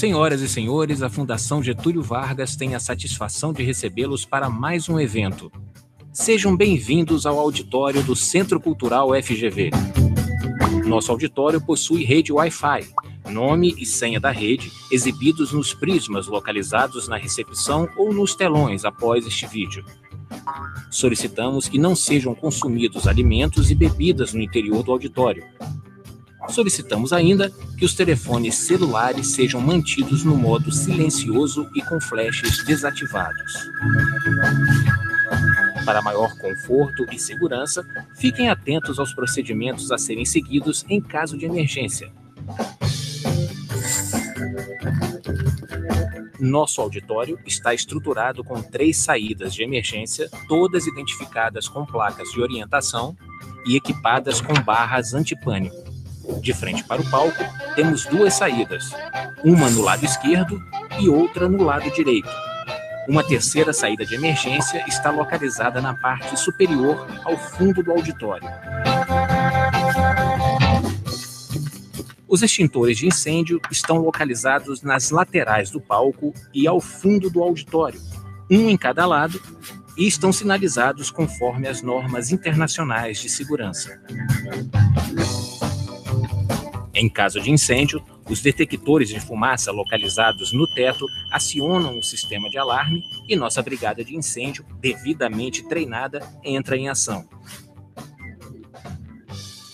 Senhoras e senhores, a Fundação Getúlio Vargas tem a satisfação de recebê-los para mais um evento. Sejam bem-vindos ao auditório do Centro Cultural FGV. Nosso auditório possui rede Wi-Fi, nome e senha da rede exibidos nos prismas localizados na recepção ou nos telões após este vídeo. Solicitamos que não sejam consumidos alimentos e bebidas no interior do auditório, solicitamos ainda que os telefones celulares sejam mantidos no modo silencioso e com flashes desativados. Para maior conforto e segurança, fiquem atentos aos procedimentos a serem seguidos em caso de emergência. Nosso auditório está estruturado com três saídas de emergência, todas identificadas com placas de orientação e equipadas com barras antipânico. De frente para o palco, temos duas saídas, uma no lado esquerdo e outra no lado direito. Uma terceira saída de emergência está localizada na parte superior ao fundo do auditório. Os extintores de incêndio estão localizados nas laterais do palco e ao fundo do auditório, um em cada lado, e estão sinalizados conforme as normas internacionais de segurança. Em caso de incêndio, os detectores de fumaça localizados no teto acionam o sistema de alarme e nossa brigada de incêndio, devidamente treinada, entra em ação.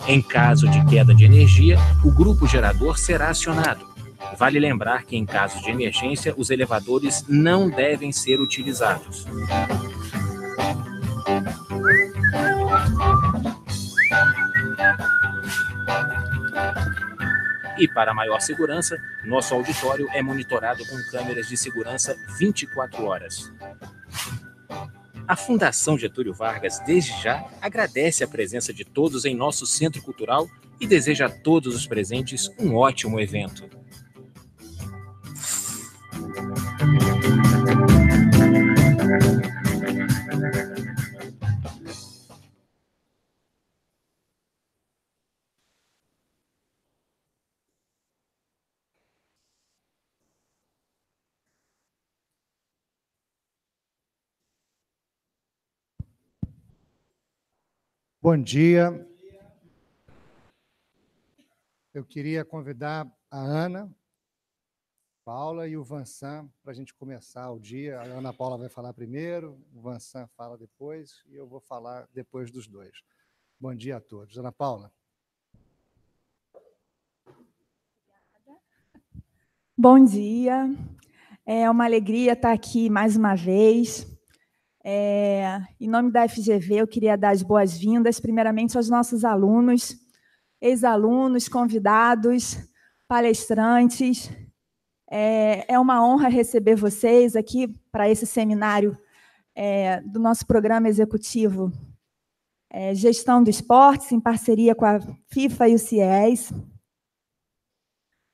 Em caso de queda de energia, o grupo gerador será acionado. Vale lembrar que, em casos de emergência, os elevadores não devem ser utilizados. E para maior segurança, nosso auditório é monitorado com câmeras de segurança 24 horas. A Fundação Getúlio Vargas, desde já, agradece a presença de todos em nosso centro cultural e deseja a todos os presentes um ótimo evento. Bom dia. Eu queria convidar a Ana, Paula e o Vansan para a gente começar o dia. A Ana Paula vai falar primeiro, o Vansan fala depois e eu vou falar depois dos dois. Bom dia a todos. Ana Paula. Bom dia. É uma alegria estar aqui mais uma vez. É, em nome da FGV, eu queria dar as boas-vindas, primeiramente, aos nossos alunos, ex-alunos, convidados, palestrantes. É, é, uma honra receber vocês aqui para esse seminário é, do nosso programa executivo é, Gestão do Esportes, em parceria com a FIFA e o CIES.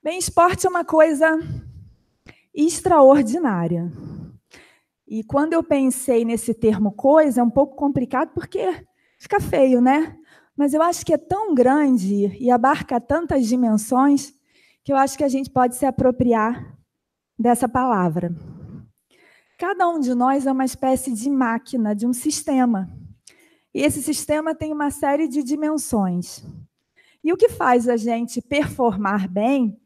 Bem, esporte é uma coisa extraordinária. E quando eu pensei nesse termo coisa, é um pouco complicado porque fica feio, né? Mas eu acho que é tão grande e abarca tantas dimensões que eu acho que a gente pode se apropriar dessa palavra. Cada um de nós é uma espécie de máquina, de um sistema. E esse sistema tem uma série de dimensões. E o que faz a gente performar bem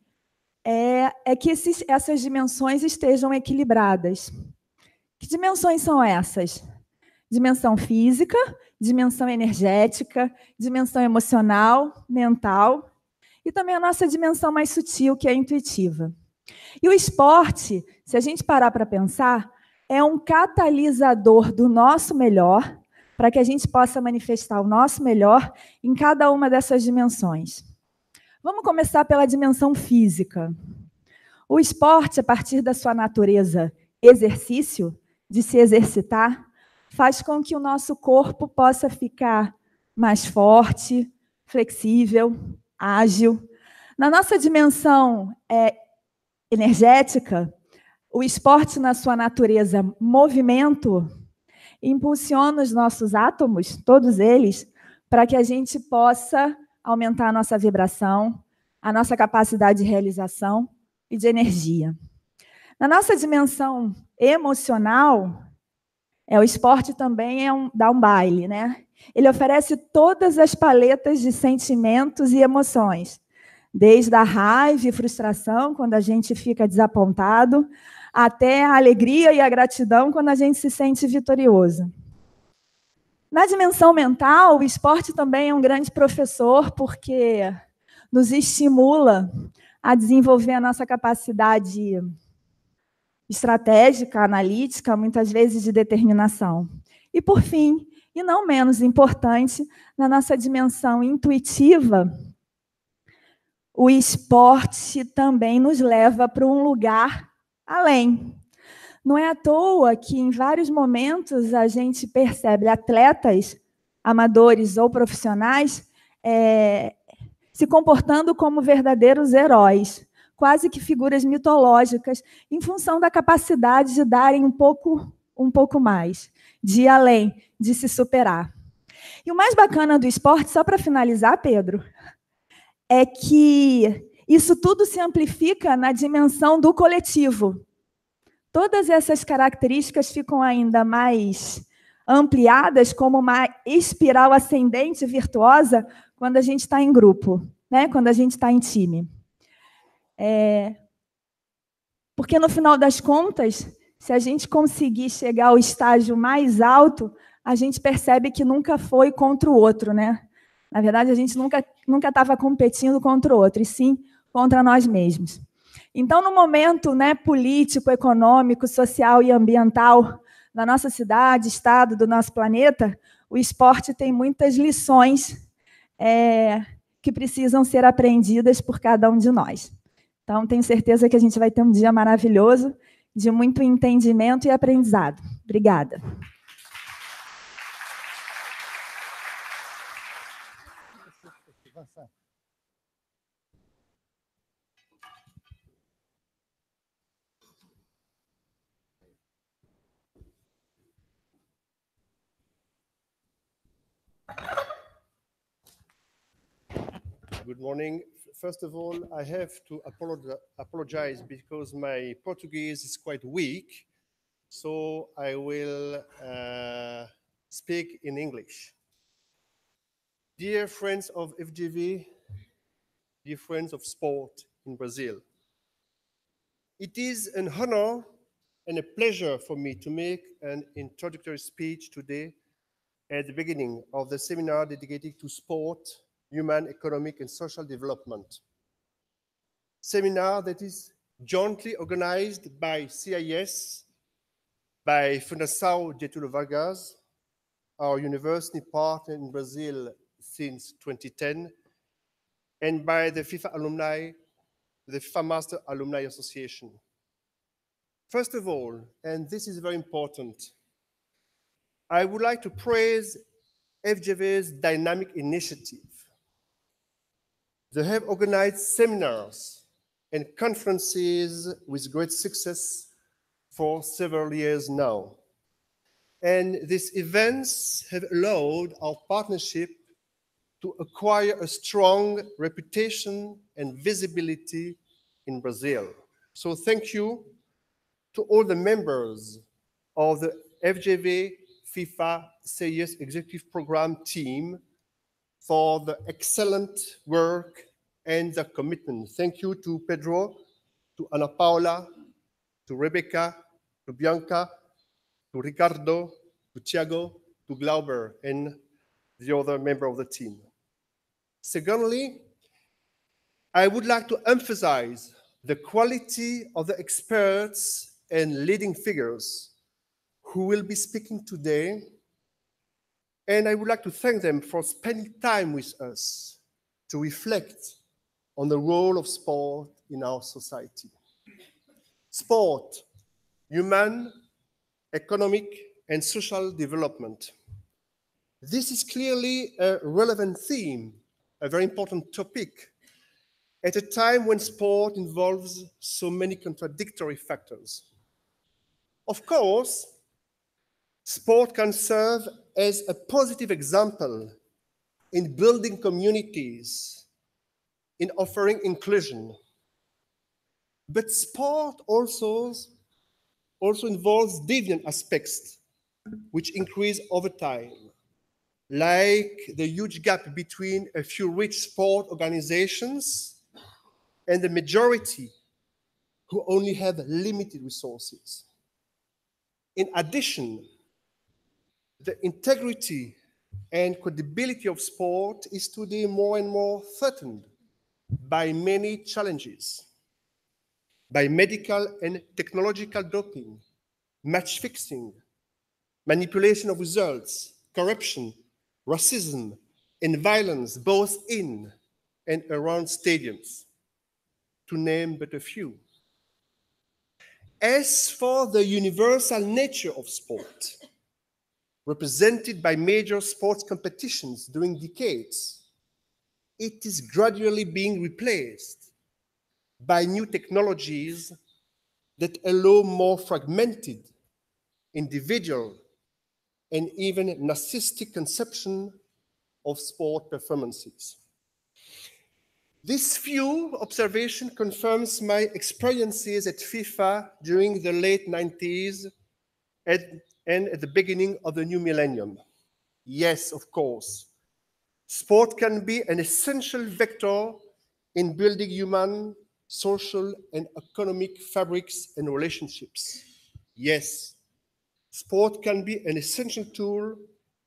é, é que esses, essas dimensões estejam equilibradas. Que dimensões são essas? Dimensão física, dimensão energética, dimensão emocional, mental e também a nossa dimensão mais sutil, que é intuitiva. E o esporte, se a gente parar para pensar, é um catalisador do nosso melhor para que a gente possa manifestar o nosso melhor em cada uma dessas dimensões. Vamos começar pela dimensão física. O esporte, a partir da sua natureza exercício, de se exercitar, faz com que o nosso corpo possa ficar mais forte, flexível, ágil. Na nossa dimensão é, energética, o esporte, na sua natureza movimento, impulsiona os nossos átomos, todos eles, para que a gente possa aumentar a nossa vibração, a nossa capacidade de realização e de energia. Na nossa dimensão emocional, é, o esporte também é um, dá um baile, né? Ele oferece todas as paletas de sentimentos e emoções, desde a raiva e frustração, quando a gente fica desapontado, até a alegria e a gratidão, quando a gente se sente vitorioso. Na dimensão mental, o esporte também é um grande professor, porque nos estimula a desenvolver a nossa capacidade estratégica, analítica, muitas vezes de determinação. E, por fim, e não menos importante, na nossa dimensão intuitiva, o esporte também nos leva para um lugar além. Não é à toa que, em vários momentos, a gente percebe atletas, amadores ou profissionais, é, se comportando como verdadeiros heróis quase que figuras mitológicas, em função da capacidade de darem um pouco, um pouco mais, de ir além, de se superar. E o mais bacana do esporte, só para finalizar, Pedro, é que isso tudo se amplifica na dimensão do coletivo. Todas essas características ficam ainda mais ampliadas como uma espiral ascendente virtuosa quando a gente está em grupo, né? quando a gente está em time. É... Porque no final das contas, se a gente conseguir chegar ao estágio mais alto, a gente percebe que nunca foi contra o outro, né? Na verdade, a gente nunca nunca estava competindo contra o outro, e sim contra nós mesmos. Então, no momento né, político, econômico, social e ambiental da nossa cidade, estado, do nosso planeta, o esporte tem muitas lições é, que precisam ser aprendidas por cada um de nós. Então, tenho certeza que a gente vai ter um dia maravilhoso, de muito entendimento e aprendizado. Obrigada. Good morning. first of all, I have to apologize because my Portuguese is quite weak, so I will uh, speak in English. Dear friends of FGV, dear friends of sport in Brazil, it is an honor and a pleasure for me to make an introductory speech today at the beginning of the seminar dedicated to sport human, economic, and social development. Seminar that is jointly organized by CIS, by Fundação Getúlio Vargas, our university partner in Brazil since 2010, and by the FIFA alumni, the FIFA Master Alumni Association. First of all, and this is very important, I would like to praise FGV's dynamic initiative they have organized seminars and conferences with great success for several years now. And these events have allowed our partnership to acquire a strong reputation and visibility in Brazil. So thank you to all the members of the FJV FIFA CES Executive Program team for the excellent work and the commitment. Thank you to Pedro, to Ana Paula, to Rebecca, to Bianca, to Ricardo, to Thiago, to Glauber, and the other member of the team. Secondly, I would like to emphasize the quality of the experts and leading figures who will be speaking today and I would like to thank them for spending time with us to reflect on the role of sport in our society. Sport, human, economic, and social development. This is clearly a relevant theme, a very important topic, at a time when sport involves so many contradictory factors. Of course, Sport can serve as a positive example in building communities, in offering inclusion. But sport also, also involves deviant aspects, which increase over time, like the huge gap between a few rich sport organizations and the majority who only have limited resources. In addition, the integrity and credibility of sport is today more and more threatened by many challenges, by medical and technological doping, match fixing, manipulation of results, corruption, racism, and violence, both in and around stadiums, to name but a few. As for the universal nature of sport, represented by major sports competitions during decades, it is gradually being replaced by new technologies that allow more fragmented, individual, and even narcissistic conception of sport performances. This few observation confirms my experiences at FIFA during the late 90s and and at the beginning of the new millennium. Yes, of course. Sport can be an essential vector in building human, social, and economic fabrics and relationships. Yes, sport can be an essential tool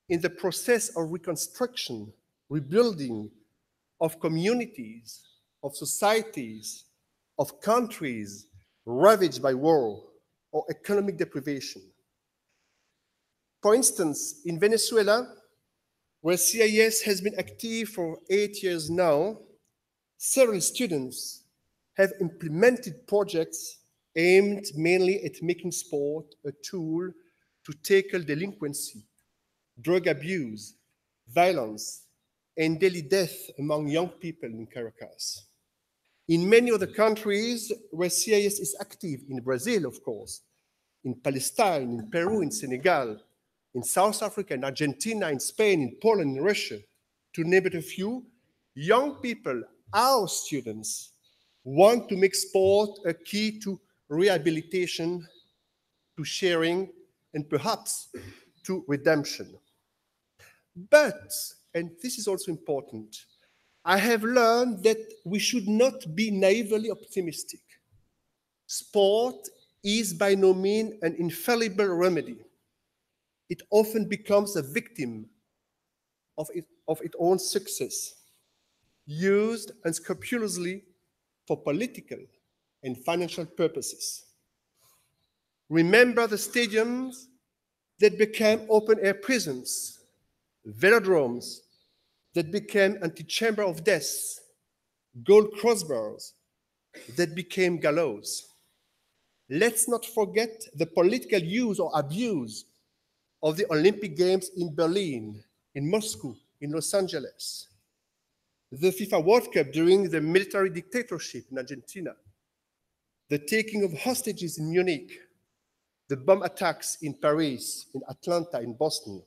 in the process of reconstruction, rebuilding of communities, of societies, of countries ravaged by war or economic deprivation. For instance, in Venezuela, where CIS has been active for eight years now, several students have implemented projects aimed mainly at making sport a tool to tackle delinquency, drug abuse, violence, and daily death among young people in Caracas. In many other countries where CIS is active, in Brazil, of course, in Palestine, in Peru, in Senegal, in South Africa, in Argentina, in Spain, in Poland, in Russia, to name but a few, young people, our students, want to make sport a key to rehabilitation, to sharing, and perhaps to redemption. But, and this is also important, I have learned that we should not be naively optimistic. Sport is by no means an infallible remedy it often becomes a victim of, it, of its own success, used unscrupulously for political and financial purposes. Remember the stadiums that became open air prisons, velodromes that became antechamber of death, gold crossbars that became gallows. Let's not forget the political use or abuse of the Olympic Games in Berlin, in Moscow, in Los Angeles, the FIFA World Cup during the military dictatorship in Argentina, the taking of hostages in Munich, the bomb attacks in Paris, in Atlanta, in Boston,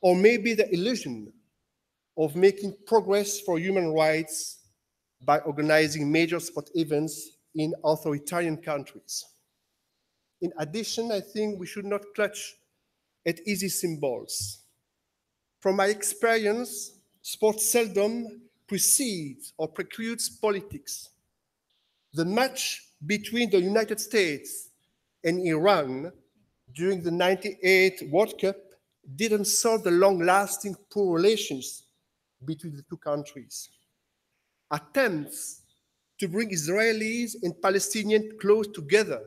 or maybe the illusion of making progress for human rights by organizing major sport events in authoritarian countries. In addition, I think we should not clutch at easy symbols. From my experience, sports seldom precedes or precludes politics. The match between the United States and Iran during the 98 World Cup didn't solve the long-lasting poor relations between the two countries. Attempts to bring Israelis and Palestinians close together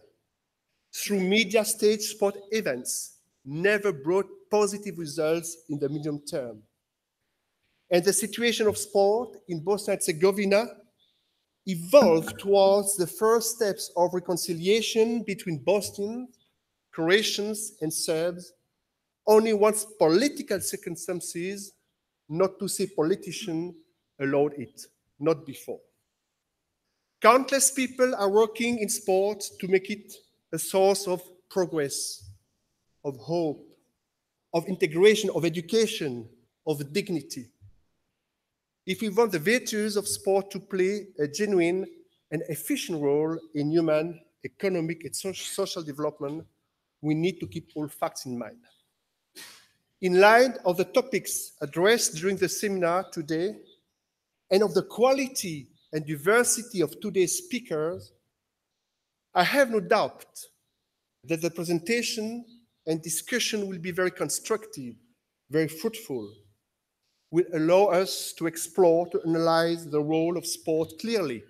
through media staged sport events never brought positive results in the medium term. And the situation of sport in Bosnia and Herzegovina evolved towards the first steps of reconciliation between Bosnians, Croatians, and Serbs, only once political circumstances, not to say politicians, allowed it, not before. Countless people are working in sport to make it a source of progress of hope, of integration, of education, of dignity. If we want the virtues of sport to play a genuine and efficient role in human, economic, and social development, we need to keep all facts in mind. In light of the topics addressed during the seminar today and of the quality and diversity of today's speakers, I have no doubt that the presentation and discussion will be very constructive, very fruitful, will allow us to explore, to analyze the role of sport clearly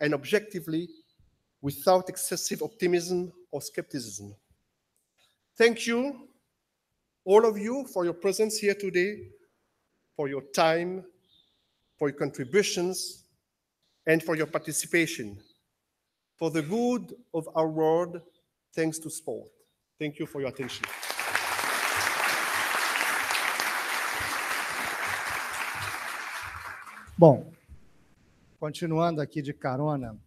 and objectively without excessive optimism or skepticism. Thank you, all of you, for your presence here today, for your time, for your contributions, and for your participation, for the good of our world, thanks to sport. Thank you for your attention. Bom, continuando aqui de carona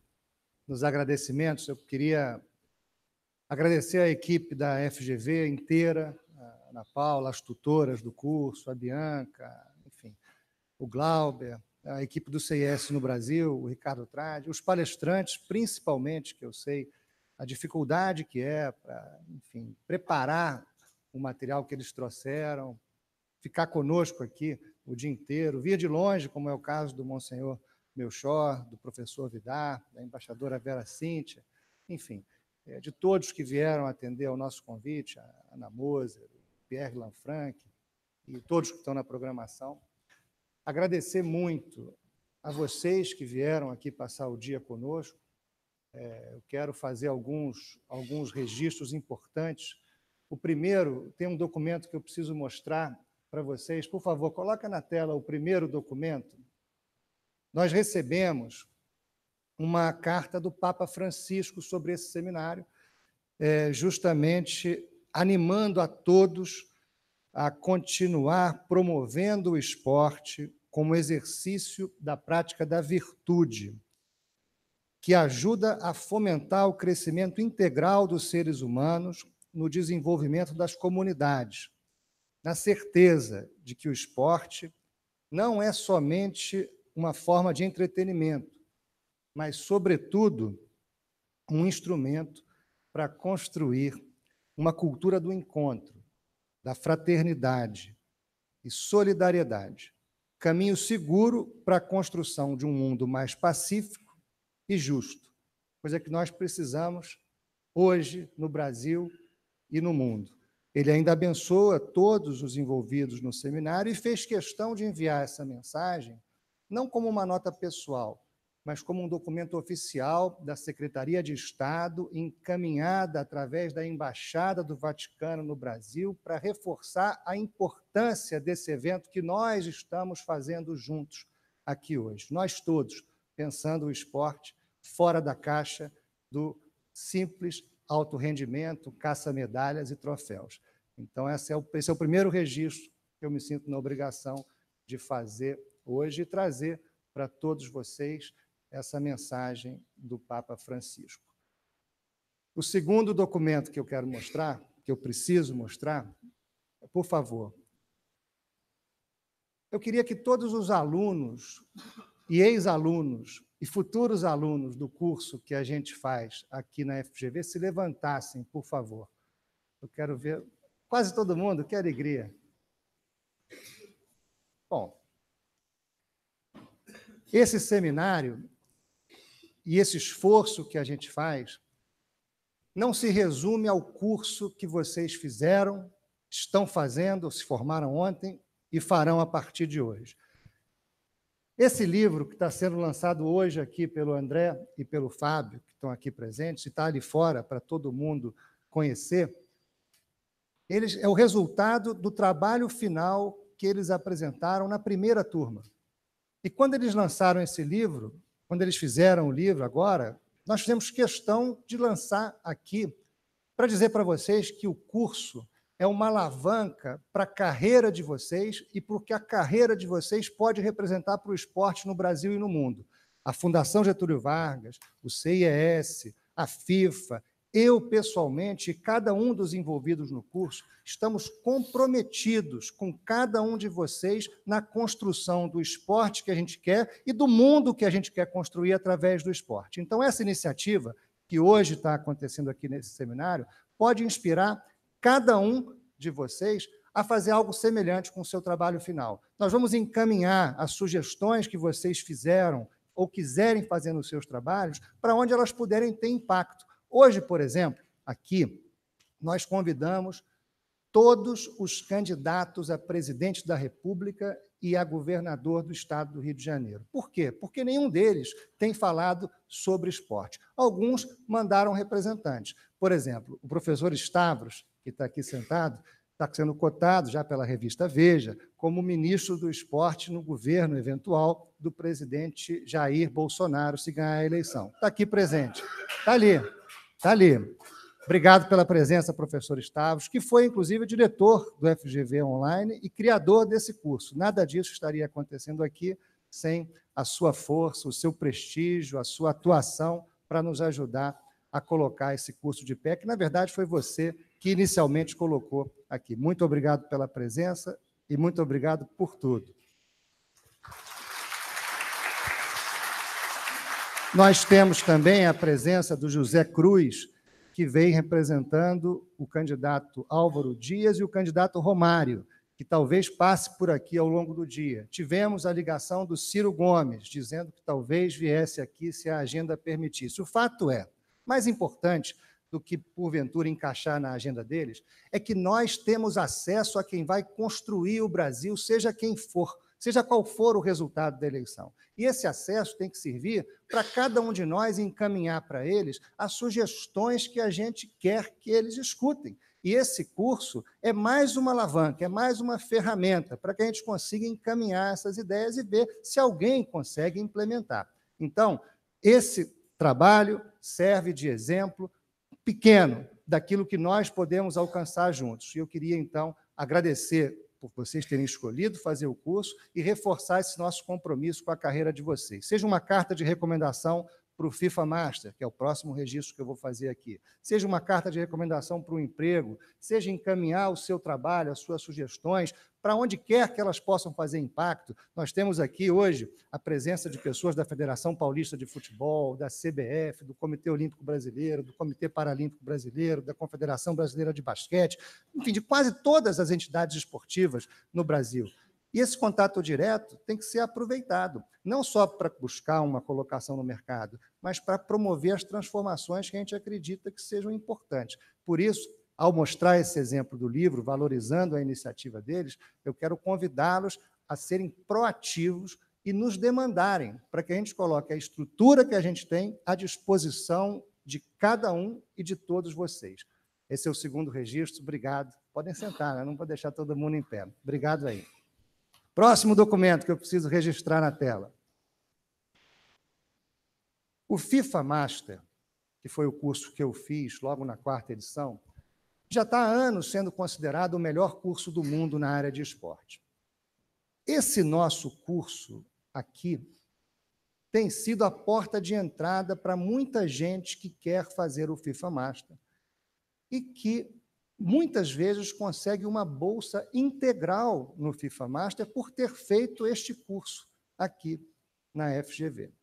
nos agradecimentos, eu queria agradecer a equipe da FGV inteira, a Ana Paula, as tutoras do curso, a Bianca, enfim, o Glauber, a equipe do CIS no Brasil, o Ricardo Trade, os palestrantes, principalmente, que eu sei a dificuldade que é para, enfim, preparar o material que eles trouxeram, ficar conosco aqui o dia inteiro, vir de longe, como é o caso do Monsenhor Melchor, do professor Vidar, da embaixadora Vera Cíntia, enfim, eh, de todos que vieram atender ao nosso convite, a Ana Moser, Pierre Lanfranc e todos que estão na programação. Agradecer muito a vocês que vieram aqui passar o dia conosco, é, eu quero fazer alguns, alguns registros importantes. O primeiro, tem um documento que eu preciso mostrar para vocês. Por favor, coloca na tela o primeiro documento. Nós recebemos uma carta do Papa Francisco sobre esse seminário, é, justamente animando a todos a continuar promovendo o esporte como exercício da prática da virtude que ajuda a fomentar o crescimento integral dos seres humanos no desenvolvimento das comunidades, na certeza de que o esporte não é somente uma forma de entretenimento, mas, sobretudo, um instrumento para construir uma cultura do encontro, da fraternidade e solidariedade. Caminho seguro para a construção de um mundo mais pacífico e justo, coisa é que nós precisamos hoje no Brasil e no mundo. Ele ainda abençoa todos os envolvidos no seminário e fez questão de enviar essa mensagem não como uma nota pessoal, mas como um documento oficial da Secretaria de Estado, encaminhada através da Embaixada do Vaticano no Brasil, para reforçar a importância desse evento que nós estamos fazendo juntos aqui hoje, nós todos, pensando o esporte fora da caixa do simples alto rendimento, caça-medalhas e troféus. Então, esse é, o, esse é o primeiro registro que eu me sinto na obrigação de fazer hoje e trazer para todos vocês essa mensagem do Papa Francisco. O segundo documento que eu quero mostrar, que eu preciso mostrar, por favor, eu queria que todos os alunos e ex-alunos e futuros alunos do curso que a gente faz aqui na FGV se levantassem, por favor. Eu quero ver quase todo mundo, que alegria. Bom, esse seminário e esse esforço que a gente faz não se resume ao curso que vocês fizeram, estão fazendo, se formaram ontem e farão a partir de hoje. Esse livro que está sendo lançado hoje aqui pelo André e pelo Fábio, que estão aqui presentes, e está ali fora para todo mundo conhecer, eles, é o resultado do trabalho final que eles apresentaram na primeira turma. E quando eles lançaram esse livro, quando eles fizeram o livro agora, nós fizemos questão de lançar aqui para dizer para vocês que o curso é uma alavanca para a carreira de vocês e porque que a carreira de vocês pode representar para o esporte no Brasil e no mundo. A Fundação Getúlio Vargas, o CIES, a FIFA, eu pessoalmente e cada um dos envolvidos no curso estamos comprometidos com cada um de vocês na construção do esporte que a gente quer e do mundo que a gente quer construir através do esporte. Então, essa iniciativa que hoje está acontecendo aqui nesse seminário pode inspirar cada um de vocês a fazer algo semelhante com o seu trabalho final. Nós vamos encaminhar as sugestões que vocês fizeram ou quiserem fazer nos seus trabalhos para onde elas puderem ter impacto. Hoje, por exemplo, aqui, nós convidamos todos os candidatos a presidente da República e a governador do estado do Rio de Janeiro. Por quê? Porque nenhum deles tem falado sobre esporte. Alguns mandaram representantes. Por exemplo, o professor Stavros que está aqui sentado, está sendo cotado já pela revista Veja como ministro do esporte no governo eventual do presidente Jair Bolsonaro, se ganhar a eleição. Está aqui presente. Está ali. Está ali. Obrigado pela presença, professor Stavros, que foi, inclusive, diretor do FGV Online e criador desse curso. Nada disso estaria acontecendo aqui sem a sua força, o seu prestígio, a sua atuação para nos ajudar a colocar esse curso de pé, que, na verdade, foi você que inicialmente colocou aqui. Muito obrigado pela presença e muito obrigado por tudo. Nós temos também a presença do José Cruz, que vem representando o candidato Álvaro Dias e o candidato Romário, que talvez passe por aqui ao longo do dia. Tivemos a ligação do Ciro Gomes, dizendo que talvez viesse aqui se a agenda permitisse. O fato é, mais importante, do que porventura encaixar na agenda deles, é que nós temos acesso a quem vai construir o Brasil, seja quem for, seja qual for o resultado da eleição. E esse acesso tem que servir para cada um de nós encaminhar para eles as sugestões que a gente quer que eles escutem. E esse curso é mais uma alavanca, é mais uma ferramenta para que a gente consiga encaminhar essas ideias e ver se alguém consegue implementar. Então, esse trabalho serve de exemplo pequeno daquilo que nós podemos alcançar juntos. E eu queria, então, agradecer por vocês terem escolhido fazer o curso e reforçar esse nosso compromisso com a carreira de vocês. Seja uma carta de recomendação para o FIFA Master, que é o próximo registro que eu vou fazer aqui, seja uma carta de recomendação para o emprego, seja encaminhar o seu trabalho, as suas sugestões, para onde quer que elas possam fazer impacto. Nós temos aqui hoje a presença de pessoas da Federação Paulista de Futebol, da CBF, do Comitê Olímpico Brasileiro, do Comitê Paralímpico Brasileiro, da Confederação Brasileira de Basquete, enfim, de quase todas as entidades esportivas no Brasil. E esse contato direto tem que ser aproveitado, não só para buscar uma colocação no mercado, mas para promover as transformações que a gente acredita que sejam importantes. Por isso, ao mostrar esse exemplo do livro, valorizando a iniciativa deles, eu quero convidá-los a serem proativos e nos demandarem para que a gente coloque a estrutura que a gente tem à disposição de cada um e de todos vocês. Esse é o segundo registro. Obrigado. Podem sentar, né? não vou deixar todo mundo em pé. Obrigado aí. Próximo documento que eu preciso registrar na tela. O FIFA Master, que foi o curso que eu fiz logo na quarta edição, já está há anos sendo considerado o melhor curso do mundo na área de esporte. Esse nosso curso aqui tem sido a porta de entrada para muita gente que quer fazer o FIFA Master e que muitas vezes consegue uma bolsa integral no FIFA Master por ter feito este curso aqui na FGV.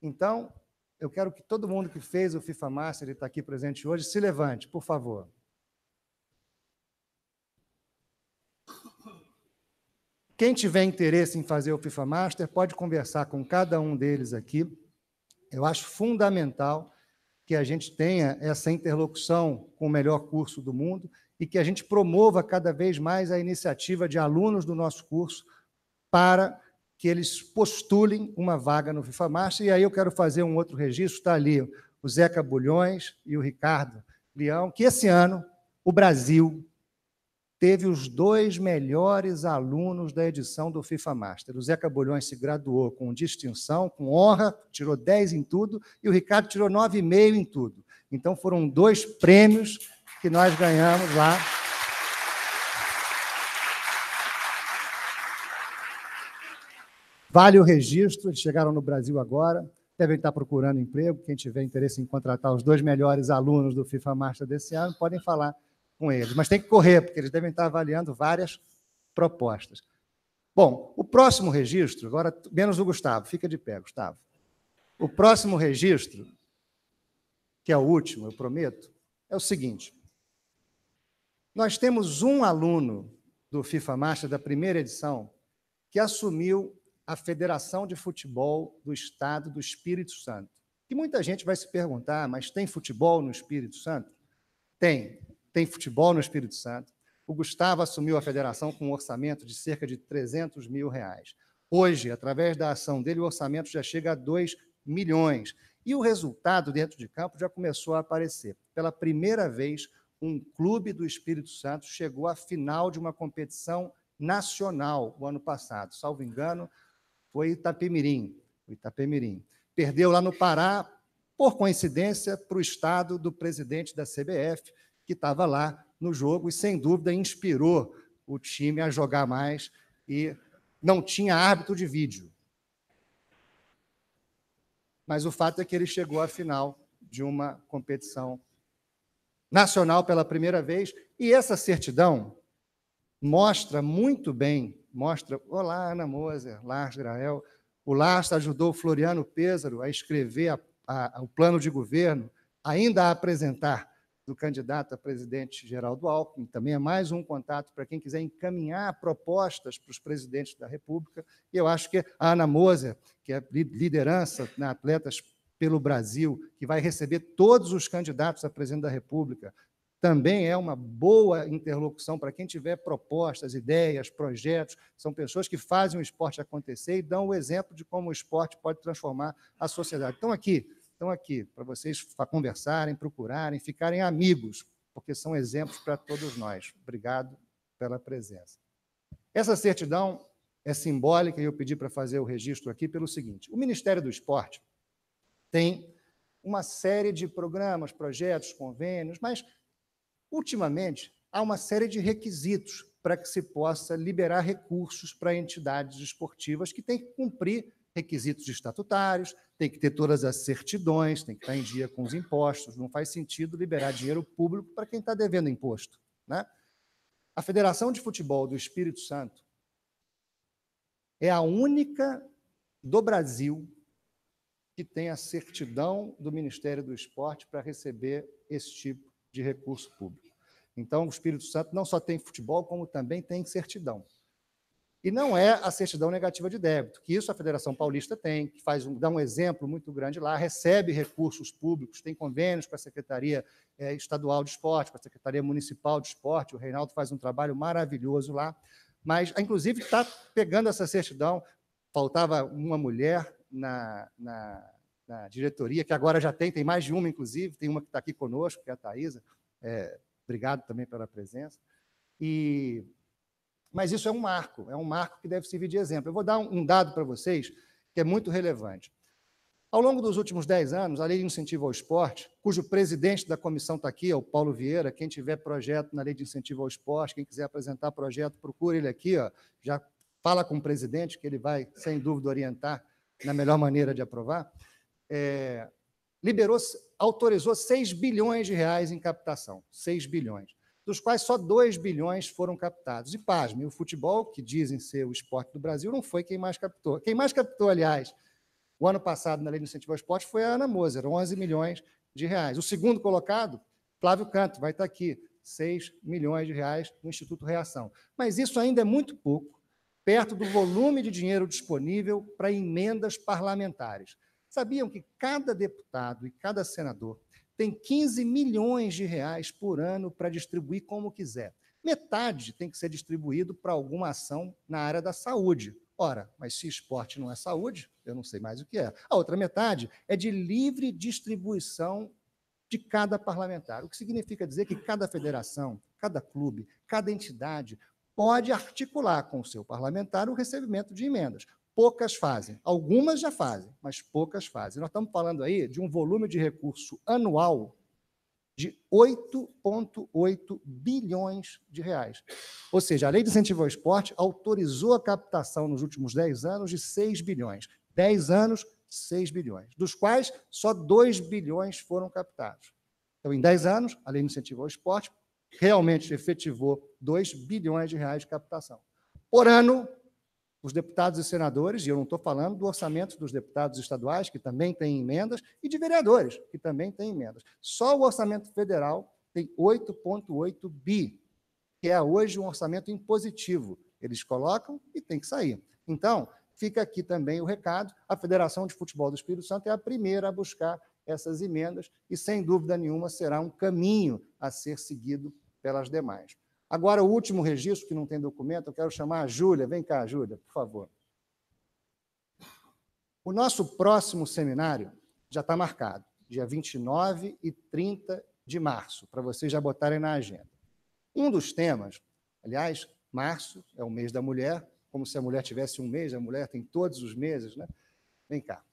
Então, eu quero que todo mundo que fez o FIFA Master e está aqui presente hoje, se levante, por favor. Quem tiver interesse em fazer o FIFA Master, pode conversar com cada um deles aqui. Eu acho fundamental que a gente tenha essa interlocução com o melhor curso do mundo e que a gente promova cada vez mais a iniciativa de alunos do nosso curso para que eles postulem uma vaga no FIFA Master. E aí eu quero fazer um outro registro, está ali o Zeca Bulhões e o Ricardo Leão, que esse ano o Brasil teve os dois melhores alunos da edição do FIFA Master. O Zeca Bolhões se graduou com distinção, com honra, tirou 10 em tudo, e o Ricardo tirou 9,5 em tudo. Então foram dois prêmios que nós ganhamos lá. Vale o registro, eles chegaram no Brasil agora, devem estar procurando emprego. Quem tiver interesse em contratar os dois melhores alunos do FIFA Master desse ano, podem falar com eles. Mas tem que correr, porque eles devem estar avaliando várias propostas. Bom, o próximo registro, agora menos o Gustavo, fica de pé, Gustavo. O próximo registro, que é o último, eu prometo, é o seguinte. Nós temos um aluno do FIFA Master da primeira edição que assumiu a Federação de Futebol do Estado do Espírito Santo. E muita gente vai se perguntar, mas tem futebol no Espírito Santo? Tem tem futebol no Espírito Santo. O Gustavo assumiu a federação com um orçamento de cerca de 300 mil reais. Hoje, através da ação dele, o orçamento já chega a 2 milhões. E o resultado dentro de campo já começou a aparecer. Pela primeira vez, um clube do Espírito Santo chegou à final de uma competição nacional o ano passado. Salvo engano, foi Itapemirim. Itapemirim. Perdeu lá no Pará, por coincidência, para o estado do presidente da CBF, que estava lá no jogo e, sem dúvida, inspirou o time a jogar mais e não tinha árbitro de vídeo. Mas o fato é que ele chegou à final de uma competição nacional pela primeira vez e essa certidão mostra muito bem, mostra, olá Ana Moser, Lars Grael, o Lars ajudou o Floriano Pêsaro a escrever a, a, o plano de governo, ainda a apresentar do candidato a presidente Geraldo Alckmin, também é mais um contato para quem quiser encaminhar propostas para os presidentes da República. E eu acho que a Ana Moser, que é liderança na né, Atletas pelo Brasil, que vai receber todos os candidatos a presidente da República, também é uma boa interlocução para quem tiver propostas, ideias, projetos. São pessoas que fazem o esporte acontecer e dão o exemplo de como o esporte pode transformar a sociedade. Então, aqui, estão aqui, para vocês conversarem, procurarem, ficarem amigos, porque são exemplos para todos nós. Obrigado pela presença. Essa certidão é simbólica e eu pedi para fazer o registro aqui pelo seguinte: o Ministério do Esporte tem uma série de programas, projetos, convênios, mas ultimamente há uma série de requisitos para que se possa liberar recursos para entidades esportivas que têm que cumprir requisitos estatutários, tem que ter todas as certidões, tem que estar em dia com os impostos. Não faz sentido liberar dinheiro público para quem está devendo imposto. Né? A Federação de Futebol do Espírito Santo é a única do Brasil que tem a certidão do Ministério do Esporte para receber esse tipo de recurso público. Então, o Espírito Santo não só tem futebol, como também tem certidão e não é a certidão negativa de débito, que isso a Federação Paulista tem, que faz um, dá um exemplo muito grande lá, recebe recursos públicos, tem convênios com a Secretaria é, Estadual de Esporte, com a Secretaria Municipal de Esporte, o Reinaldo faz um trabalho maravilhoso lá, mas, inclusive, está pegando essa certidão, faltava uma mulher na, na, na, diretoria, que agora já tem, tem mais de uma, inclusive, tem uma que está aqui conosco, que é a Thaisa, é, obrigado também pela presença, e mas isso é um marco, é um marco que deve servir de exemplo. Eu vou dar um dado para vocês que é muito relevante. Ao longo dos últimos 10 anos, a Lei de Incentivo ao Esporte, cujo presidente da comissão está aqui, é o Paulo Vieira, quem tiver projeto na Lei de Incentivo ao Esporte, quem quiser apresentar projeto, procure ele aqui, ó, já fala com o presidente, que ele vai, sem dúvida, orientar na melhor maneira de aprovar. É, liberou, autorizou 6 bilhões de reais em captação, 6 bilhões dos quais só 2 bilhões foram captados. E pasme, o futebol, que dizem ser o esporte do Brasil, não foi quem mais captou. Quem mais captou, aliás, o ano passado na Lei de Incentivo ao Esporte foi a Ana Moser, 11 milhões de reais. O segundo colocado, Flávio Canto, vai estar aqui, 6 milhões de reais no Instituto Reação. Mas isso ainda é muito pouco, perto do volume de dinheiro disponível para emendas parlamentares. Sabiam que cada deputado e cada senador tem 15 milhões de reais por ano para distribuir como quiser. Metade tem que ser distribuído para alguma ação na área da saúde. Ora, mas se esporte não é saúde, eu não sei mais o que é. A outra metade é de livre distribuição de cada parlamentar, o que significa dizer que cada federação, cada clube, cada entidade pode articular com o seu parlamentar o recebimento de emendas poucas fazem. Algumas já fazem, mas poucas fazem. Nós estamos falando aí de um volume de recurso anual de 8,8 bilhões de reais. Ou seja, a Lei de Incentivo ao Esporte autorizou a captação nos últimos 10 anos de 6 bilhões. 10 anos, 6 bilhões, dos quais só 2 bilhões foram captados. Então, em 10 anos, a Lei de Incentivo ao Esporte realmente efetivou 2 bilhões de reais de captação. Por ano, os deputados e senadores, e eu não estou falando do orçamento dos deputados estaduais, que também tem emendas, e de vereadores, que também tem emendas. Só o orçamento federal tem 8,8 bi, que é hoje um orçamento impositivo. Eles colocam e tem que sair. Então, fica aqui também o recado: a Federação de Futebol do Espírito Santo é a primeira a buscar essas emendas, e sem dúvida nenhuma será um caminho a ser seguido pelas demais. Agora, o último registro, que não tem documento, eu quero chamar a Júlia. Vem cá, Júlia, por favor. O nosso próximo seminário já está marcado, dia 29 e 30 de março, para vocês já botarem na agenda. Um dos temas, aliás, março é o mês da mulher, como se a mulher tivesse um mês, a mulher tem todos os meses, né? Vem cá.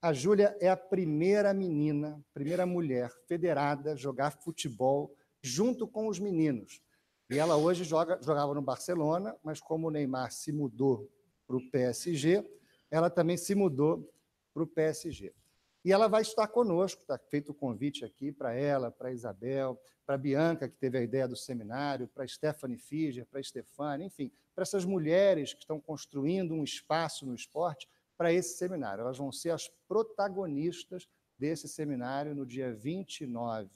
A Júlia é a primeira menina, primeira mulher federada a jogar futebol junto com os meninos. E ela hoje joga, jogava no Barcelona, mas como o Neymar se mudou para o PSG, ela também se mudou para o PSG. E ela vai estar conosco, está feito o convite aqui para ela, para Isabel, para Bianca, que teve a ideia do seminário, para Stephanie Fischer, para Stefani, enfim, para essas mulheres que estão construindo um espaço no esporte para esse seminário. Elas vão ser as protagonistas desse seminário no dia 29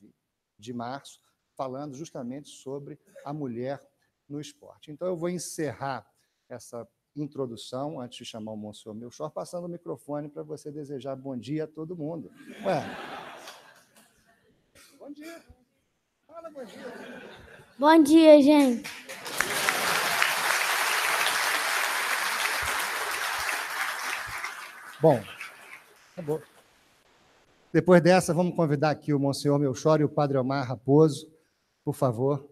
de março, falando justamente sobre a mulher no esporte. Então, eu vou encerrar essa introdução, antes de chamar o Monsenhor Melchor, passando o microfone para você desejar bom dia a todo mundo. Ué. Bom dia. Fala bom dia. Bom dia, gente. Bom, acabou. Tá Depois dessa, vamos convidar aqui o Monsenhor Melchor e o Padre Omar Raposo por favor.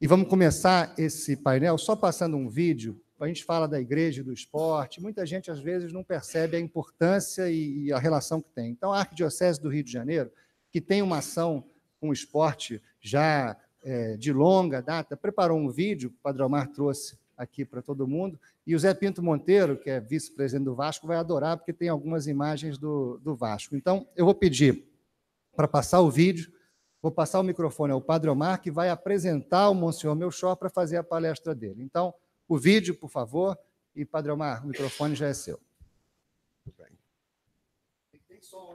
E vamos começar esse painel só passando um vídeo. A gente fala da igreja e do esporte. Muita gente, às vezes, não percebe a importância e a relação que tem. Então, a Arquidiocese do Rio de Janeiro, que tem uma ação com o esporte já é, de longa data, preparou um vídeo, que o Padre Omar trouxe aqui para todo mundo. E o Zé Pinto Monteiro, que é vice-presidente do Vasco, vai adorar, porque tem algumas imagens do, do Vasco. Então, eu vou pedir para passar o vídeo Vou passar o microfone ao Padre Omar, que vai apresentar o Monsenhor Melchor para fazer a palestra dele. Então, o vídeo, por favor, e Padre Omar, o microfone já é seu. Muito bem. Tem som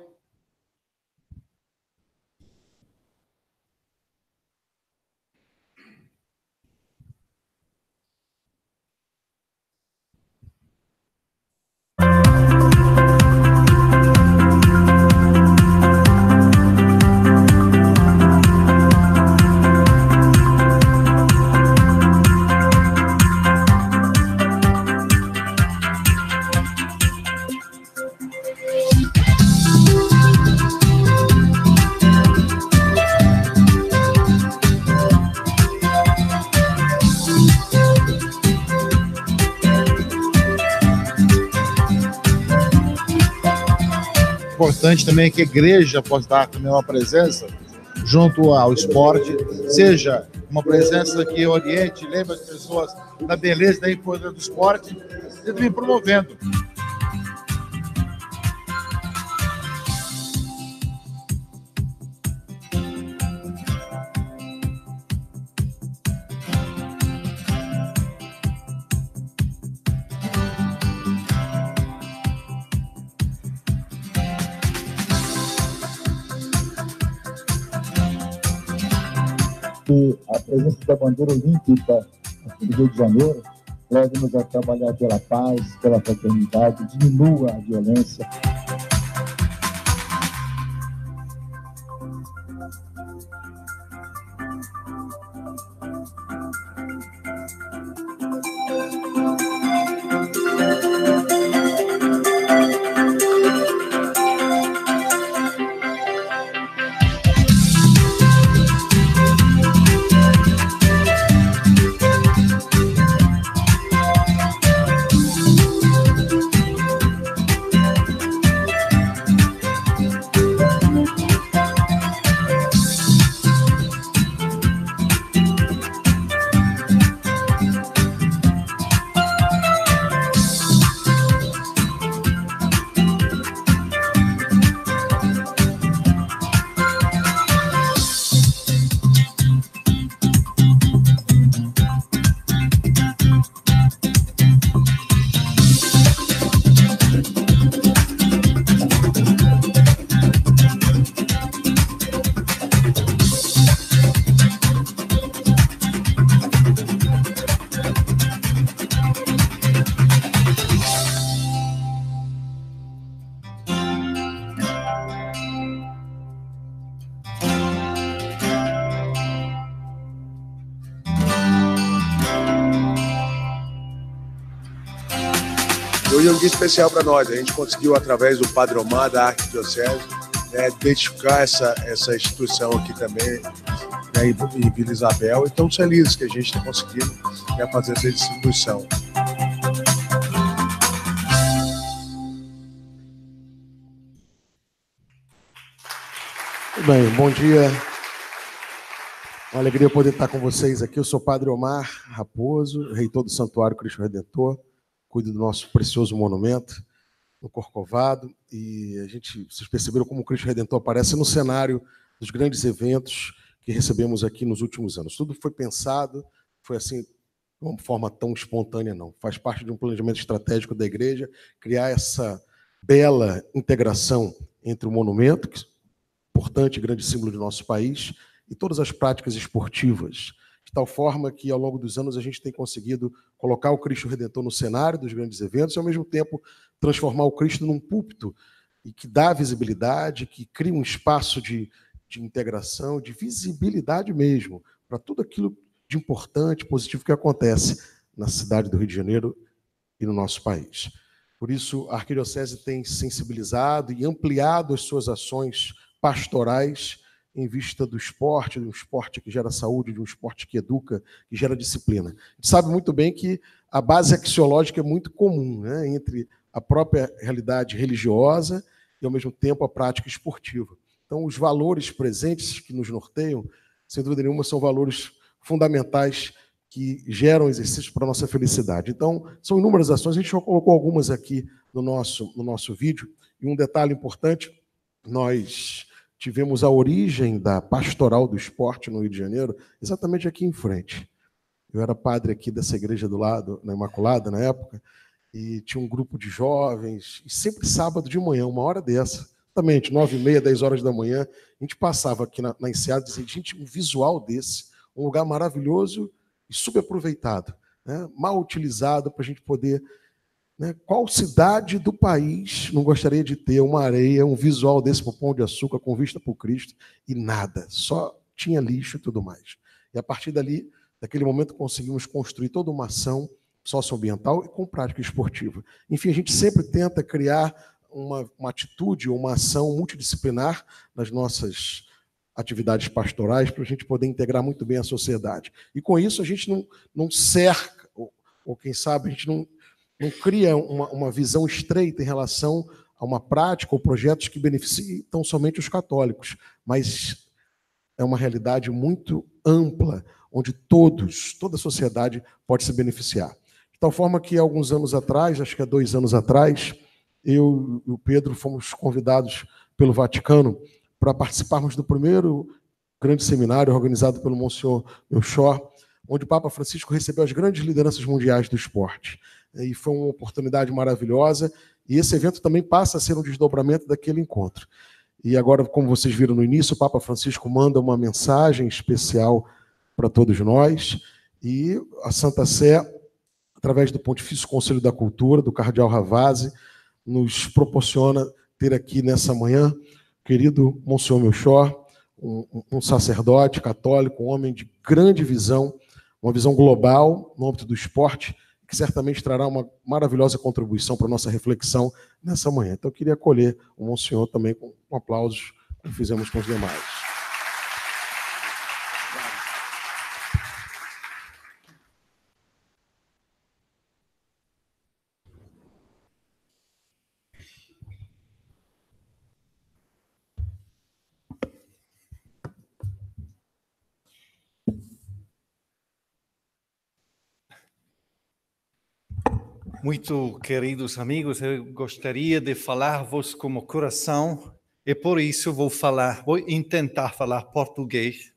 Importante também é que a igreja possa dar a melhor presença junto ao esporte, seja uma presença que oriente, lembre as pessoas da beleza e da importância do esporte, e também promovendo presença da bandeira olímpica aqui do Rio de Janeiro leve-nos a trabalhar pela paz, pela fraternidade, diminua a violência, especial para nós. A gente conseguiu, através do Padre Omar da Arquidiocese, né, identificar essa, essa instituição aqui também, né, em Vila Isabel. E estamos felizes que a gente está conseguindo né, fazer essa distribuição. Bem, bom dia. Uma alegria poder estar com vocês aqui. Eu sou o Padre Omar Raposo, reitor do Santuário Cristo Redentor cuida do nosso precioso monumento no Corcovado. E a gente, vocês perceberam como o Cristo Redentor aparece no cenário dos grandes eventos que recebemos aqui nos últimos anos. Tudo foi pensado, foi assim, de uma forma tão espontânea, não. Faz parte de um planejamento estratégico da igreja criar essa bela integração entre o monumento, que é um importante e grande símbolo do nosso país, e todas as práticas esportivas, de tal forma que ao longo dos anos a gente tem conseguido colocar o Cristo Redentor no cenário dos grandes eventos e, ao mesmo tempo, transformar o Cristo num púlpito e que dá visibilidade, que cria um espaço de, de integração, de visibilidade mesmo, para tudo aquilo de importante, positivo que acontece na cidade do Rio de Janeiro e no nosso país. Por isso, a Arquidiocese tem sensibilizado e ampliado as suas ações pastorais em vista do esporte, de um esporte que gera saúde, de um esporte que educa, que gera disciplina. A gente sabe muito bem que a base axiológica é muito comum né, entre a própria realidade religiosa e, ao mesmo tempo, a prática esportiva. Então, os valores presentes que nos norteiam, sem dúvida nenhuma, são valores fundamentais que geram exercícios para a nossa felicidade. Então, são inúmeras ações, a gente já colocou algumas aqui no nosso, no nosso vídeo. E um detalhe importante, nós tivemos a origem da pastoral do esporte no Rio de Janeiro, exatamente aqui em frente. Eu era padre aqui dessa igreja do lado, na Imaculada, na época, e tinha um grupo de jovens, e sempre sábado de manhã, uma hora dessa, exatamente, nove e meia, dez horas da manhã, a gente passava aqui na, na Enseada e dizia, gente, um visual desse, um lugar maravilhoso e subaproveitado, né? mal utilizado para a gente poder né? Qual cidade do país não gostaria de ter uma areia, um visual desse para o Pão de Açúcar com vista para o Cristo e nada? Só tinha lixo e tudo mais. E a partir dali, daquele momento, conseguimos construir toda uma ação socioambiental e com prática esportiva. Enfim, a gente sempre tenta criar uma, uma atitude ou uma ação multidisciplinar nas nossas atividades pastorais para a gente poder integrar muito bem a sociedade. E com isso a gente não, não cerca, ou, ou quem sabe a gente não não cria uma, uma visão estreita em relação a uma prática ou projetos que beneficiem tão somente os católicos, mas é uma realidade muito ampla, onde todos, toda a sociedade pode se beneficiar. De tal forma que, alguns anos atrás, acho que há dois anos atrás, eu e o Pedro fomos convidados pelo Vaticano para participarmos do primeiro grande seminário organizado pelo Monsenhor Melchor, onde o Papa Francisco recebeu as grandes lideranças mundiais do esporte. É, e foi uma oportunidade maravilhosa. E esse evento também passa a ser um desdobramento daquele encontro. E agora, como vocês viram no início, o Papa Francisco manda uma mensagem especial para todos nós. E a Santa Sé, através do Pontifício Conselho da Cultura, do Cardeal Ravazzi, nos proporciona ter aqui nessa manhã o querido Monsenhor Melchor, um, um sacerdote católico, um homem de grande visão, uma visão global no âmbito do esporte que certamente trará uma maravilhosa contribuição para a nossa reflexão nessa manhã. Então, eu queria acolher o Monsenhor também com, aplausos, como fizemos com os demais. Muito queridos amigos, eu gostaria de falar-vos como coração e por isso vou falar, vou tentar falar português.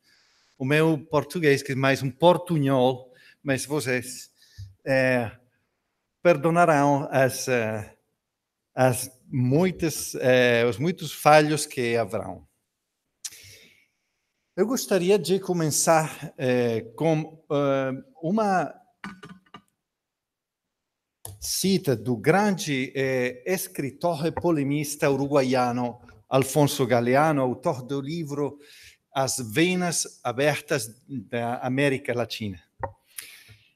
O meu português, que é mais um portunhol, mas vocês é, perdonarão as, é, as muitas, é, os muitos falhos que haverão. Eu gostaria de começar é, com é, uma cita do grande eh, escritor e polemista uruguaiano Alfonso Galeano, autor do livro As Venas Abertas da América Latina.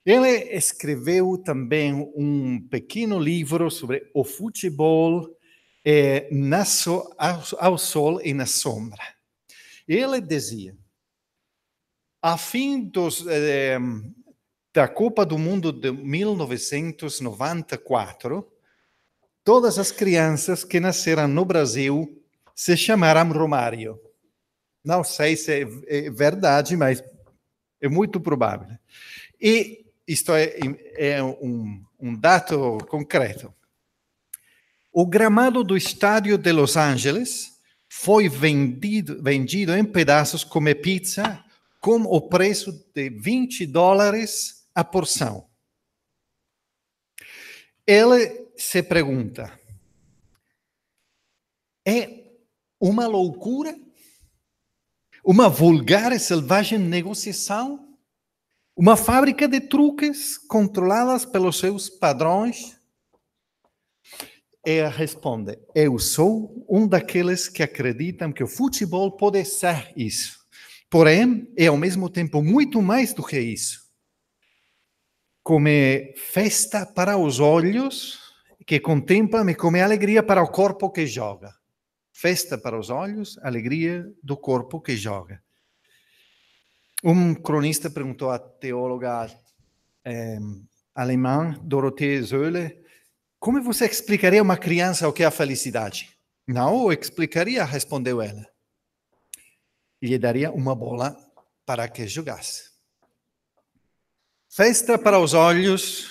Ele escreveu também um pequeno livro sobre o futebol eh, so, ao, ao sol e na sombra. Ele dizia, a fim dos, eh, da Copa do Mundo de 1994, todas as crianças que nasceram no Brasil se chamaram Romário. Não sei se é, é verdade, mas é muito provável. E isto é, é um, um dado concreto. O gramado do estádio de Los Angeles foi vendido, vendido em pedaços como é pizza, com o preço de 20 dólares a porção. Ele se pergunta: é uma loucura? Uma vulgar e selvagem negociação? Uma fábrica de truques controladas pelos seus padrões? Ela responde: Eu sou um daqueles que acreditam que o futebol pode ser isso. Porém, é ao mesmo tempo muito mais do que isso come festa para os olhos que contempla-me como alegria para o corpo que joga. Festa para os olhos, alegria do corpo que joga. Um cronista perguntou à teóloga eh, alemã Dorothee Söhle como você explicaria a uma criança o que é a felicidade? Não, eu explicaria, respondeu ela. Lhe daria uma bola para que jogasse. Festa para os olhos,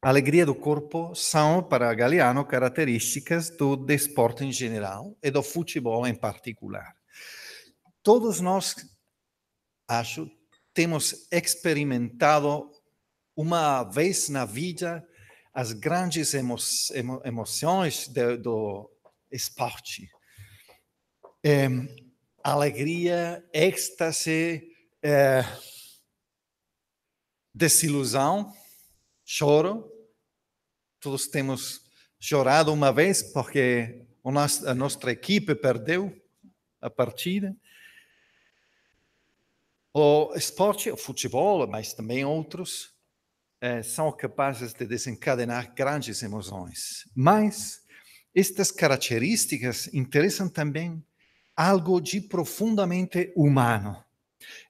alegria do corpo são, para Galeano, características do desporto em geral e do futebol em particular. Todos nós, acho, temos experimentado uma vez na vida as grandes emo emo emoções de, do esporte. É, alegria, êxtase, é, desilusão, choro. Todos temos chorado uma vez porque a nossa equipe perdeu a partida. O esporte, o futebol, mas também outros, eh, são capazes de desencadenar grandes emoções. Mas estas características interessam também algo de profundamente humano.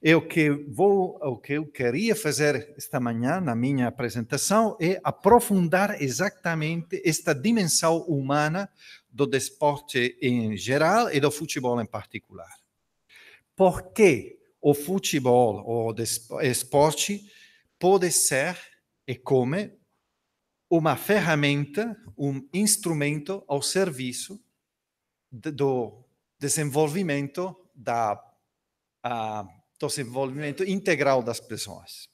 E é o que vou, é o que eu queria fazer esta manhã na minha apresentação é aprofundar exatamente esta dimensão humana do desporto em geral e do futebol em particular. Por que o futebol ou o esporte pode ser e como uma ferramenta, um instrumento ao serviço do desenvolvimento da a então, desenvolvimento integral das pessoas.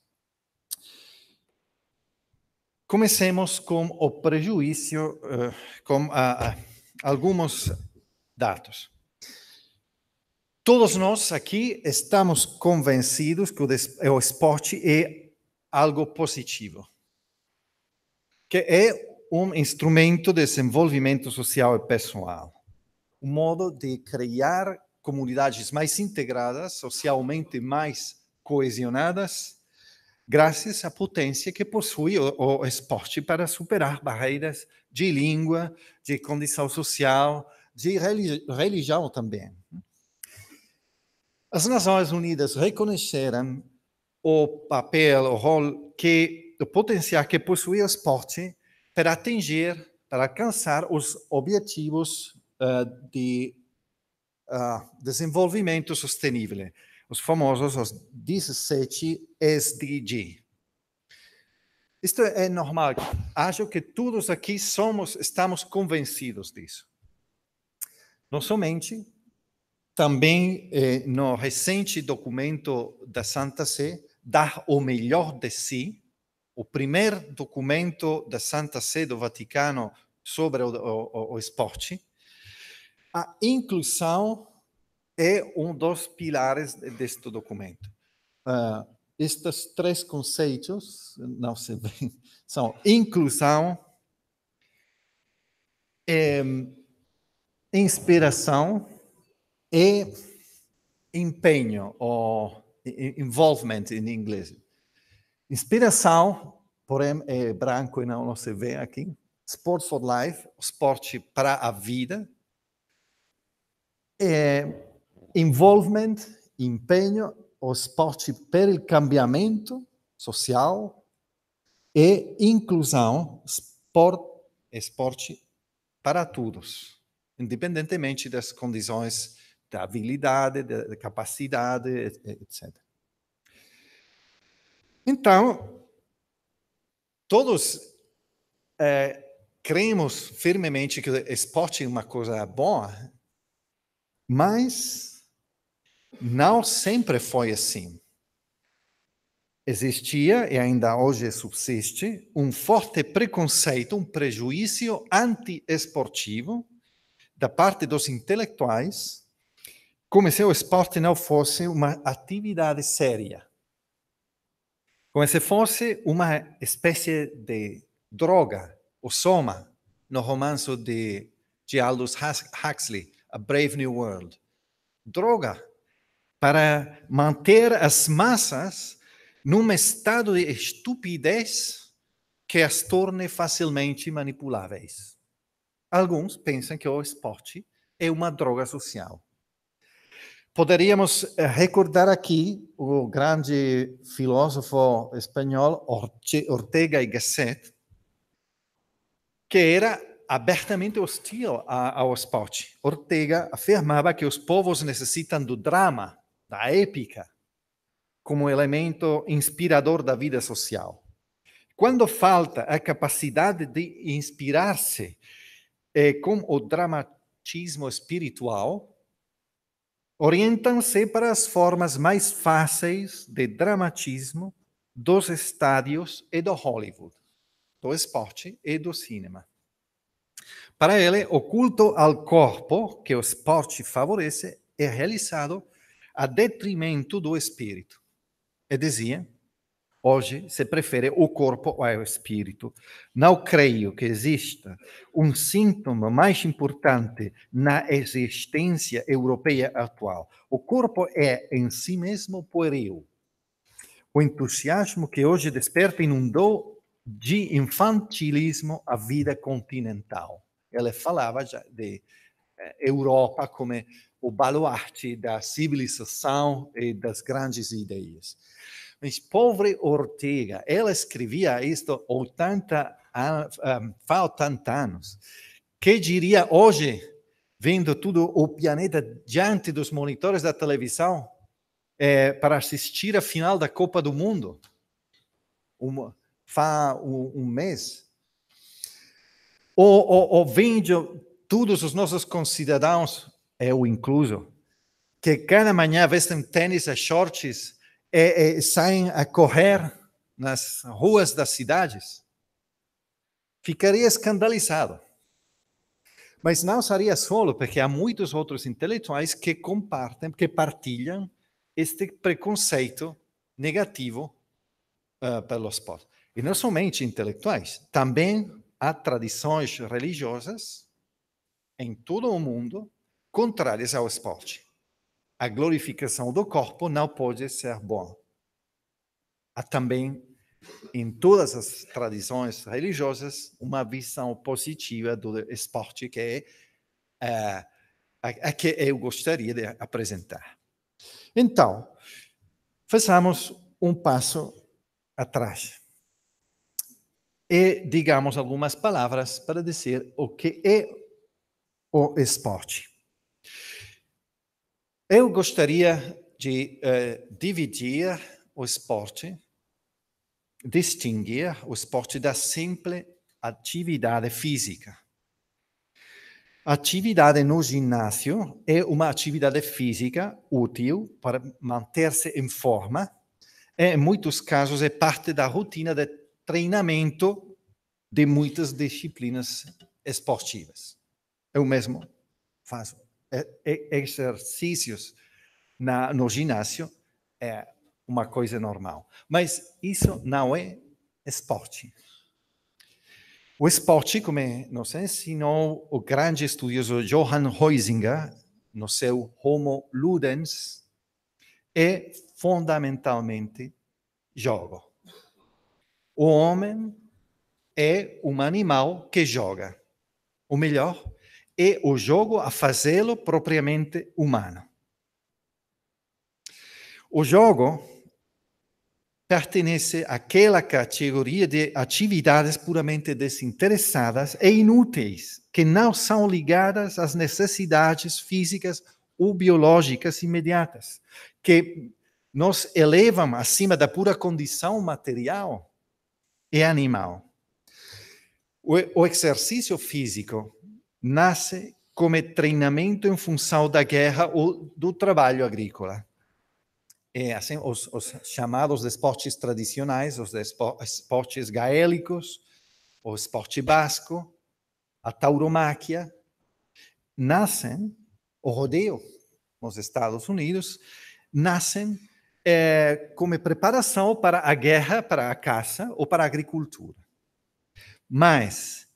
Comecemos com o prejuízo, eh, com ah, ah, alguns dados. Todos nós aqui estamos convencidos que eh, o esporte é algo positivo, que é um instrumento de desenvolvimento social e pessoal, um modo de criar comunidades mais integradas, socialmente mais coesionadas, graças à potência que possui o, o esporte para superar barreiras de língua, de condição social, de religião também. As Nações Unidas reconheceram o papel, o rol que o potencial que possui o esporte para atingir, para alcançar os objetivos uh, de uh, desenvolvimento sustentável, os famosos os 17 SDG. Isto é normal. Acho que todos aqui somos, estamos convencidos disso. Não somente, também eh, no recente documento da Santa Sé, Dar o Melhor de Si, o primeiro documento da Santa Sé do Vaticano sobre o, o, o esporte, a inclusão é um dos pilares deste documento. Uh, estes três conceitos, não sei são inclusão, é, inspiração e empenho, ou involvement em inglês. Inspiração, porém, é branco e não, não se vê aqui. Sport for Life, esporte para a vida, é involvement, empenho o esporte para o cambiamento social e inclusão, espor, esporte para todos, independentemente das condições da habilidade, da capacidade, etc. Então, todos é, cremos firmemente que o esporte é uma coisa boa, mas não sempre foi assim. Existia, e ainda hoje subsiste, um forte preconceito, um prejuízo anti-esportivo da parte dos intelectuais, como se o esporte não fosse uma atividade séria. Como se fosse uma espécie de droga, o soma, no romance de, Aldous Huxley, a Brave New World. Droga para manter as massas num estado de estupidez que as torne facilmente manipuláveis. Alguns pensam que o esporte é uma droga social. Poderíamos eh, recordar aqui o grande filósofo espanhol Ortega y Gasset, que era abertamente hostil a, ao esporte. Ortega afirmava que os povos necessitam do drama, da épica, como elemento inspirador da vida social. Quando falta a capacidade de inspirar-se eh, com o dramatismo espiritual, orientam-se para as formas mais fáceis de dramatismo dos estádios e do Hollywood, do esporte e do cinema. Para ele, o culto ao corpo, que o esporte favorece, é realizado a detrimento do espírito. E dizia, hoje se prefere o corpo ao espírito. Não creio que exista um sintoma mais importante na existência europeia atual. O corpo é em si mesmo pueril. O entusiasmo que hoje desperta inundou de infantilismo a vida continental. Ela falava de eh, Europa como o baluarte da civilização e das grandes ideias. Mas pobre Ortega, ela escrevia isto 80 80 anos. Que diria hoje, vendo todo o planeta diante dos monitores da televisão, é, para assistir a final da Copa do Mundo? Uma, faz um, um mês, ou, ou, ou vinde todos os nossos concidadãos, eu incluso, que cada manhã vestem tênis e shorts e, e saem a correr nas ruas das cidades, ficaria escandalizado. Mas não seria solo, porque há muitos outros intelectuais que compartem, que partilham este preconceito negativo uh, ah, pelo esporte. E não somente intelectuais, também há tradições religiosas em todo o mundo contrárias ao esporte. A glorificação do corpo não pode ser boa Há também em todas as tradições religiosas uma visão positiva do esporte que é a, a que eu gostaria de apresentar. Então, façamos um passo atrás e digamos algumas palavras para dizer o que é o esporte. Eu gostaria de eh, dividir o esporte, distinguir o esporte da simples atividade física. Atividade no ginásio é uma atividade física útil para manter-se em forma. em muitos casos, é parte da rotina de treinamento de muitas disciplinas esportivas. Eu mesmo faço é, é, exercícios na, no ginásio, é uma coisa normal. Mas isso não é esporte. O esporte, como é, nos ensinou o grande estudioso Johann Heusinger, no seu Homo Ludens, é fundamentalmente jogo. O homem é um animal que joga. O melhor é o jogo a fazê-lo propriamente humano. O jogo pertence àquela categoria de atividades puramente desinteressadas e inúteis, que não são ligadas às necessidades físicas ou biológicas imediatas, que nos elevam acima da pura condição material e animal. O, exercício físico nasce como treinamento em função da guerra ou do trabalho agrícola. É assim, os, os chamados esportes tradicionais, os esportes gaélicos, o esporte basco, a tauromáquia, nascem, o rodeio nos Estados Unidos, nascem é, como preparação para a guerra, para a caça ou para a agricultura. Mas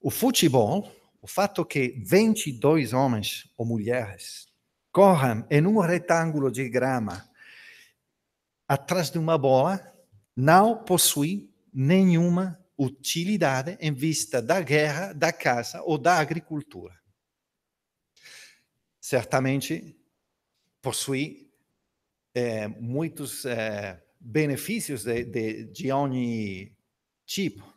o futebol, o fato que 22 homens ou mulheres corram em um retângulo de grama atrás de uma bola não possui nenhuma utilidade em vista da guerra, da caça ou da agricultura. Certamente possui é, muitos é, benefícios de, de ogni Chip. Tipo.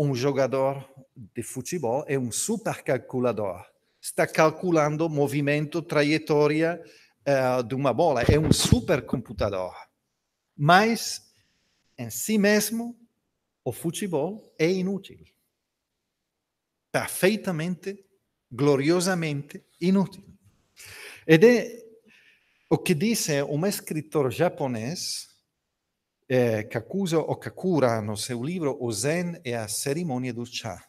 Um jogador de futebol é um supercalculador. Está calculando movimento, trajetória é, de uma bola. É um supercomputador. Mas, em si mesmo, o futebol é inútil. Perfeitamente, gloriosamente inútil. Ed è o que diz é, um escritor japonês é, Kakuzo Okakura, no seu livro O Zen é a Cerimônia do Chá.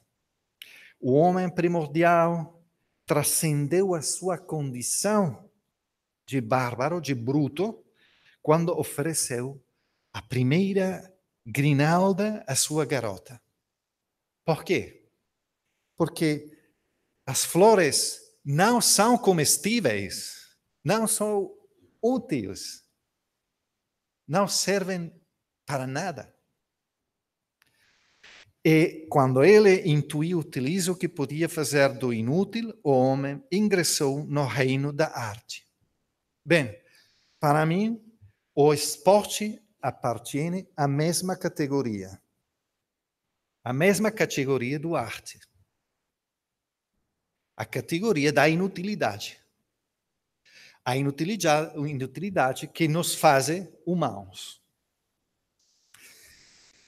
O homem primordial transcendeu a sua condição de bárbaro, de bruto, quando ofereceu a primeira grinalda à sua garota. Por quê? Porque as flores não são comestíveis, não são úteis, não servem para nada. E quando ele intuiu o que podia fazer do inútil, o homem ingressou no reino da arte. Bem, para mim, o esporte appartiene à mesma categoria. à mesma categoria do arte. A categoria da inutilidade a inutilidade, que nos faz humanos.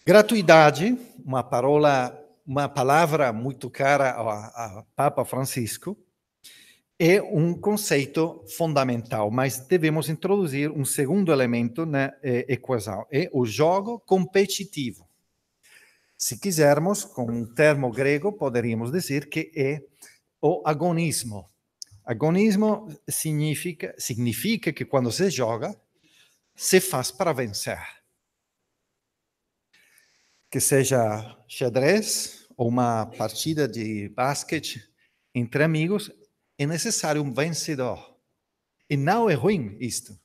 Gratuidade, uma palavra uma palavra muito cara ao, ao Papa Francisco, é um conceito fundamental, mas devemos introduzir um segundo elemento na eh, equação, é o jogo competitivo. Se quisermos, com um termo grego, poderíamos dizer que é o agonismo. Agonismo significa, significa que quando se joga, se faz para vencer. Que seja xadrez ou uma partida de basquete entre amigos, é necessário um vencedor. E não é ruim isto.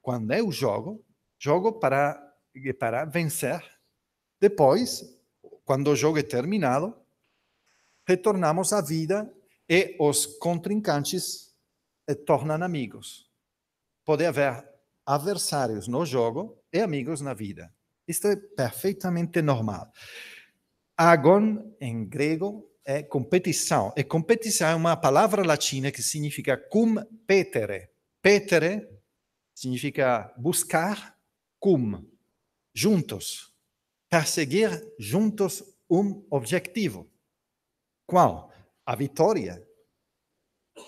Quando eu jogo, jogo para, para vencer. Depois, quando o jogo é terminado, retornamos à vida e os contrincantes eh, tornam amigos. Pode haver adversários no jogo e amigos na vida. Isto é perfeitamente normal. Agon, em grego, é competição. E competição é uma palavra latina que significa cum petere. Petere significa buscar cum, juntos. Perseguir juntos um objetivo. Qual? a vitória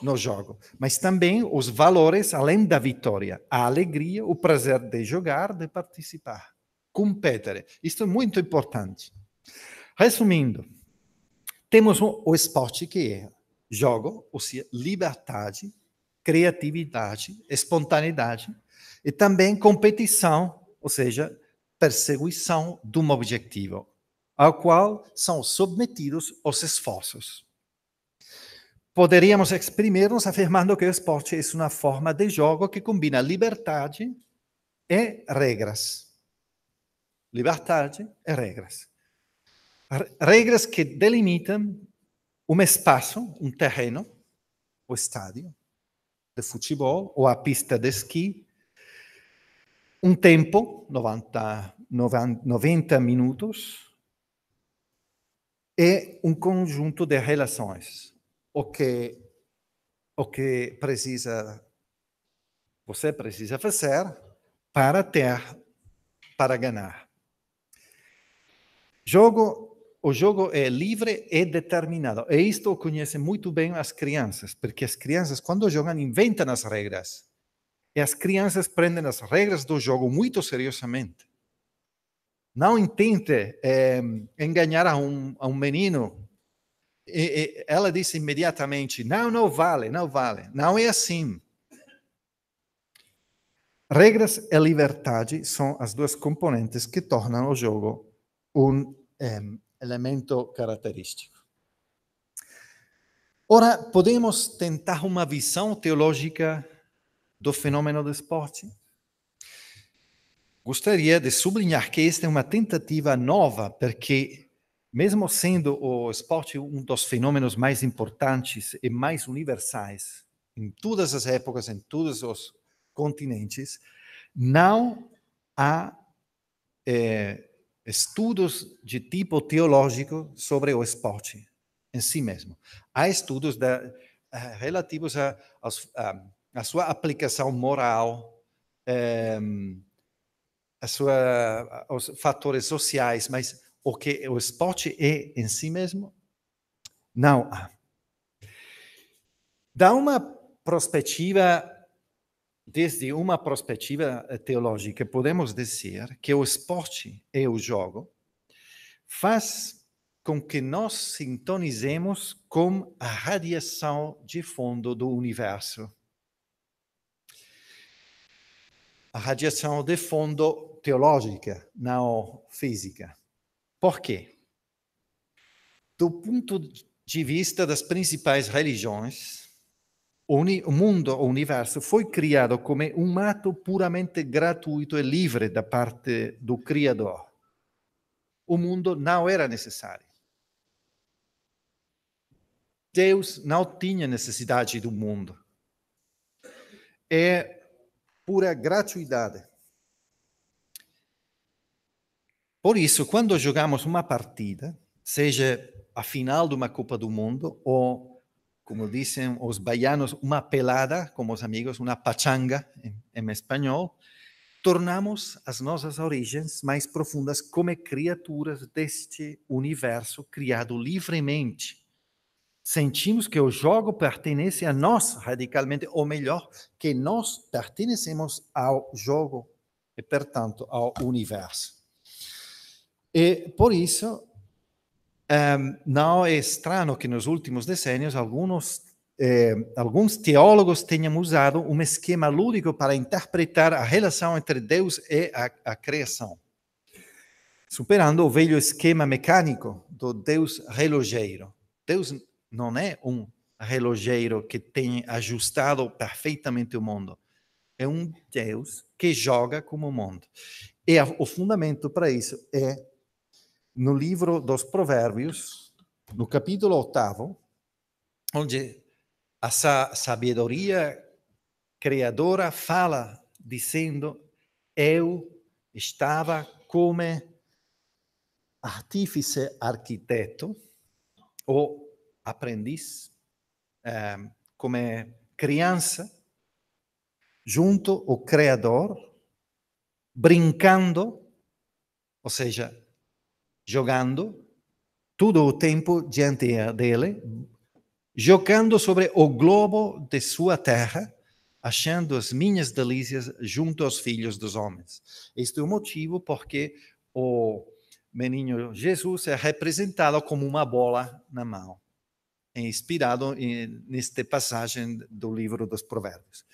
no jogo, mas também os valores além da vitória, a alegria, o prazer de jogar, de participar, competir. Isto é muito importante. Resumindo, temos o esporte que é jogo, ou seja, liberdade, criatividade, espontaneidade e também competição, ou seja, perseguição de um objetivo, ao qual são submetidos os esforços. Poderíamos exprimir-nos afirmando que o esporte é uma forma de jogo que combina liberdade e regras. Liberdade e regras. Regras que delimitam um espaço, um terreno, o estádio de futebol ou a pista de esqui, um tempo, 90, 90, 90 minutos, e um conjunto de relações o que, o que precisa, você precisa fazer para ter, para ganhar. Jogo, o jogo é livre e determinado. E isto conhece muito bem as crianças, porque as crianças, quando jogam, inventam as regras. E as crianças prendem as regras do jogo muito seriosamente. Não tente é, eh, enganar a um, a um menino e, e ela disse imediatamente: não, não vale, não vale, não é assim. Regras e liberdade são as duas componentes que tornam o jogo um, um elemento característico. Ora, podemos tentar uma visão teológica do fenômeno do esporte? Gostaria de sublinhar que esta é uma tentativa nova, porque mesmo sendo o esporte um dos fenômenos mais importantes e mais universais em todas as épocas, em todos os continentes, não há é, estudos de tipo teológico sobre o esporte em si mesmo. Há estudos da, eh, relativos à a, a, a, sua aplicação moral, é, a sua, aos fatores sociais, mas o que o esporte é em si mesmo? Não há. Dá uma perspectiva, desde uma perspectiva eh, teológica, podemos dizer que o esporte e o jogo faz com que nós sintonizemos com a radiação de fundo do universo. A radiação de fundo teológica, não física. Por quê? Do ponto de vista das principais religiões, o mundo, o universo, foi criado como um ato puramente gratuito e livre da parte do Criador. O mundo não era necessário. Deus não tinha necessidade do mundo. É pura gratuidade. Por isso, quando jogamos uma partida, seja a final de uma Copa do Mundo ou, como dizem os baianos, uma pelada, como os amigos, uma pachanga em, em espanhol, tornamos as nossas origens mais profundas como criaturas deste universo criado livremente. Sentimos que o jogo pertence a nós radicalmente, ou melhor, que nós pertencemos ao jogo e, portanto, ao universo. E por isso, um, ehm, não é estranho que nos últimos decênios alguns, eh, alguns teólogos tenham usado um esquema lúdico para interpretar a relação entre Deus e a, a criação, superando o velho esquema mecânico do Deus relojeiro. Deus não é um relojeiro que tem ajustado perfeitamente o mundo. É um Deus que joga como o mundo. E a, o fundamento para isso é no livro dos Provérbios, no capítulo oitavo, onde a sabedoria criadora fala dizendo: Eu estava como artífice arquiteto ou aprendiz, eh, como criança, junto ao Criador, brincando, ou seja, jogando todo o tempo diante dele, jogando sobre o globo de sua terra, achando as minhas delícias junto aos filhos dos homens. Este é o motivo porque o menino Jesus é representado como uma bola na mão, é inspirado nesta passagem do livro dos Provérbios.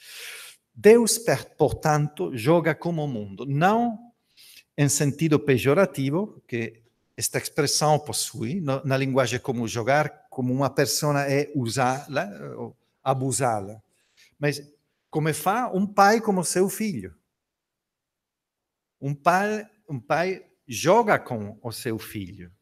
Deus, portanto, joga como o mundo, não em sentido pejorativo, que esta expressão possui, no, na linguagem é como jogar, como uma pessoa é usá-la, eh, abusá-la. Mas como é faz um pai como seu filho? Um pai, um pai joga com o seu filho.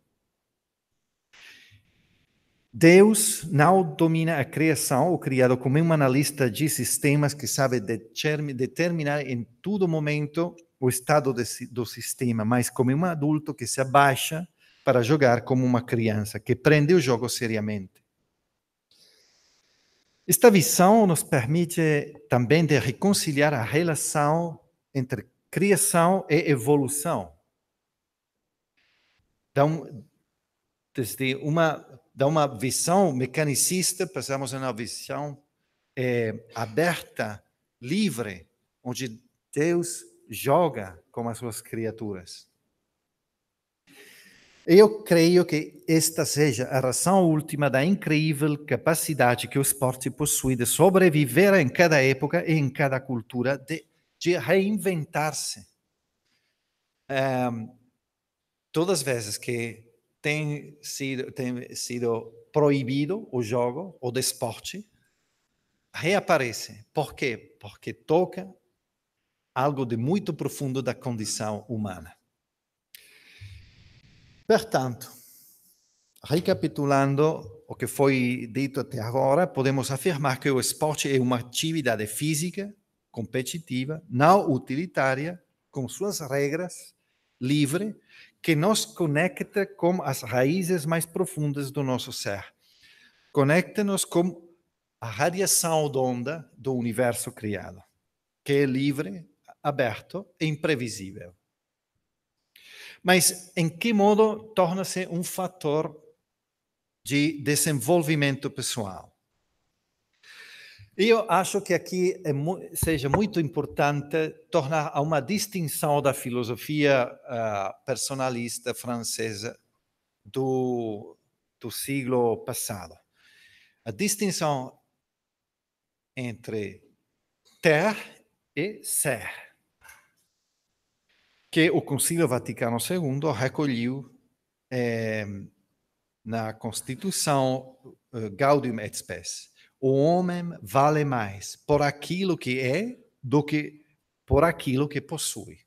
Deus não domina a criação, o criado, como um analista de sistemas que sabe determinar em todo momento o estado do sistema, mas como um adulto que se abaixa para jogar como uma criança, que prende o jogo seriamente. Esta visão nos permite também de reconciliar a relação entre criação e evolução. Então, desde uma, da uma visão mecanicista, passamos a uma visão é, aberta, livre, onde Deus joga com as suas criaturas. Eu creio que esta seja a razão última da incrível capacidade que o esporte possui de sobreviver em cada época e em cada cultura, de, de reinventar-se. Um, ehm, todas as vezes que tem sido, tem sido proibido o jogo ou desporte, reaparece. Por quê? Porque toca algo de muito profundo da condição humana. Portanto, recapitulando o que foi dito até agora, podemos afirmar que o esporte é uma atividade física competitiva, não utilitária, com suas regras, livre, que nos conecta com as raízes mais profundas do nosso ser. Conecta-nos com a radiação da onda do universo criado, que é livre aberto e imprevisível. Mas em que modo torna-se um fator de desenvolvimento pessoal? Eu acho que aqui é seja muito importante tornar uma distinção da filosofia uh, personalista francesa do, do siglo passado. A distinção entre ter e ser que o Concílio Vaticano II recolheu é, na Constituição eh, Gaudium et Spes. O homem vale mais por aquilo que é do que por aquilo que possui.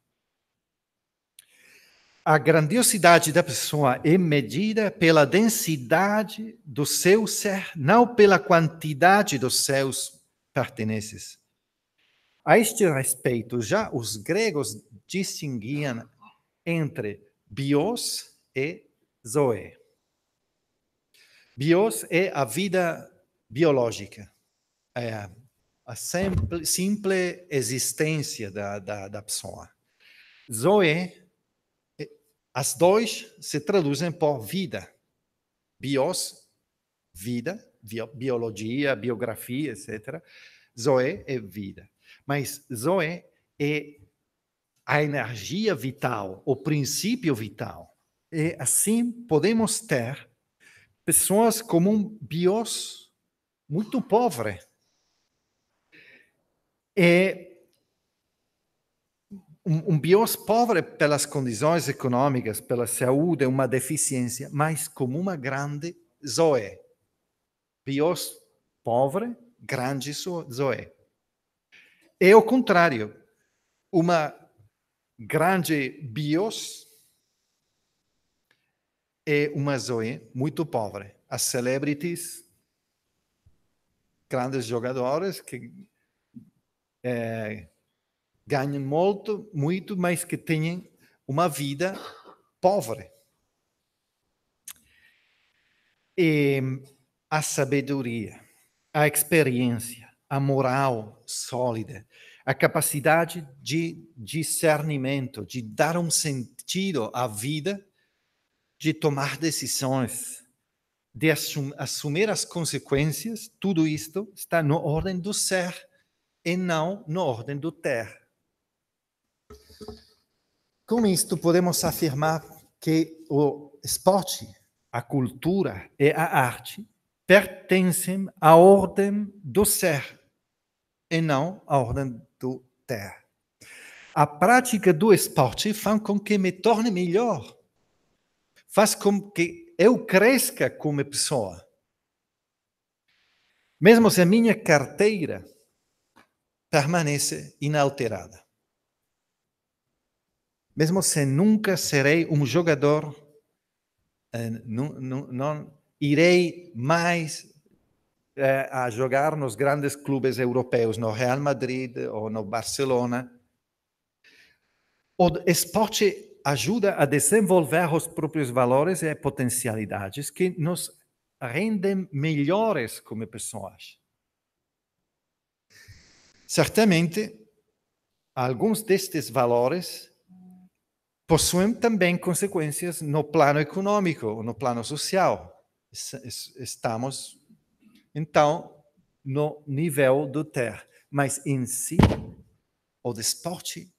A grandiosidade da pessoa é medida pela densidade do seu ser, não pela quantidade dos seus pertences. A este respeito, já os gregos distinguiam entre bios e zoe. Bios é a vida biológica, é a simples, existência da, da, da pessoa. Zoe, é, as duas se traduzem por vida. Bios, vida, biologia, biografia, etc. Zoe é vida. Mas Zoé é a energia vital, o princípio vital. E assim podemos ter pessoas como um bios muito pobre. um, um bios pobre pelas condições econômicas, pela saúde, uma deficiência, mas como uma grande Zoé. Bios pobre, grande Zoé. É o contrário. Uma grande bios é uma Zoe muito pobre. As celebrities, grandes jogadores que é, ganham muito, muito, mas que têm uma vida pobre. E a sabedoria, a experiência, a moral sólida, a capacidade de discernimento, de dar um sentido à vida, de tomar decisões, de assum assumir as consequências, tudo isto está na ordem do ser e não na ordem do ter. Com isto, podemos afirmar que o esporte, a cultura e a arte pertencem à ordem do ser e não a ordem do ter. A prática do esporte faz com que me torne melhor, faz com que eu cresça como pessoa. Mesmo se a minha carteira permanece inalterada. Mesmo se nunca serei um jogador, não, eh, não, não irei mais eh, a jogar nos grandes clubes europeus, no Real Madrid ou no Barcelona. O esporte ajuda a desenvolver os próprios valores e potencialidades que nos rendem melhores como pessoas. Certamente, alguns destes valores possuem também consequências no plano econômico, no plano social. Estamos então no nível do ter. Mas em si, o desporte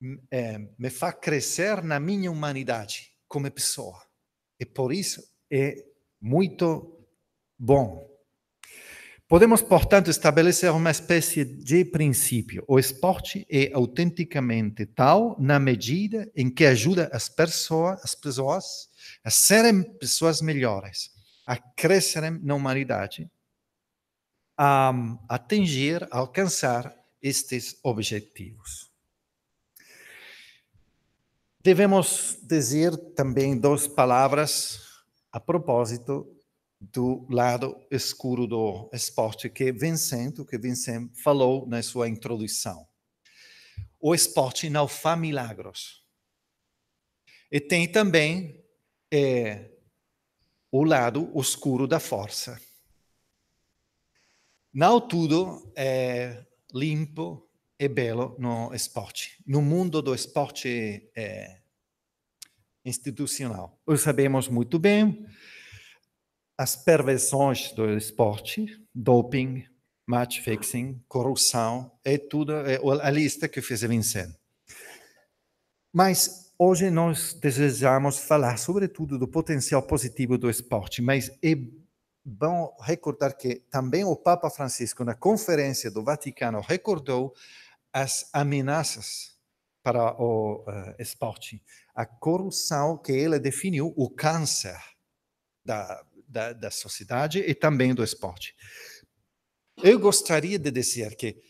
hum, é, me faz crescer na minha humanidade como pessoa. E por isso é muito bom. Podemos, portanto, estabelecer uma espécie de princípio. O esporte é autenticamente tal na medida em que ajuda as pessoas, as pessoas a serem pessoas melhores a crescerem na humanidade, a hum, atingir, a alcançar estes objetivos. Devemos dizer também duas palavras a propósito do lado escuro do esporte que Vincent, que Vincent falou na sua introdução. O esporte não faz milagros. E tem também é, o lado oscuro da força. Não tudo é limpo e belo no esporte. No mundo do esporte é, institucional, o sabemos muito bem as perversões do esporte, doping, match fixing, corrupção, é tudo é a lista que fez Vincent. Mas hoje nós desejamos falar sobretudo do potencial positivo do esporte, mas é bom recordar que também o Papa Francisco, na conferência do Vaticano, recordou as ameaças para o uh, esporte. A corrupção que ele definiu, o câncer da, da, da sociedade e também do esporte. Eu gostaria de dizer que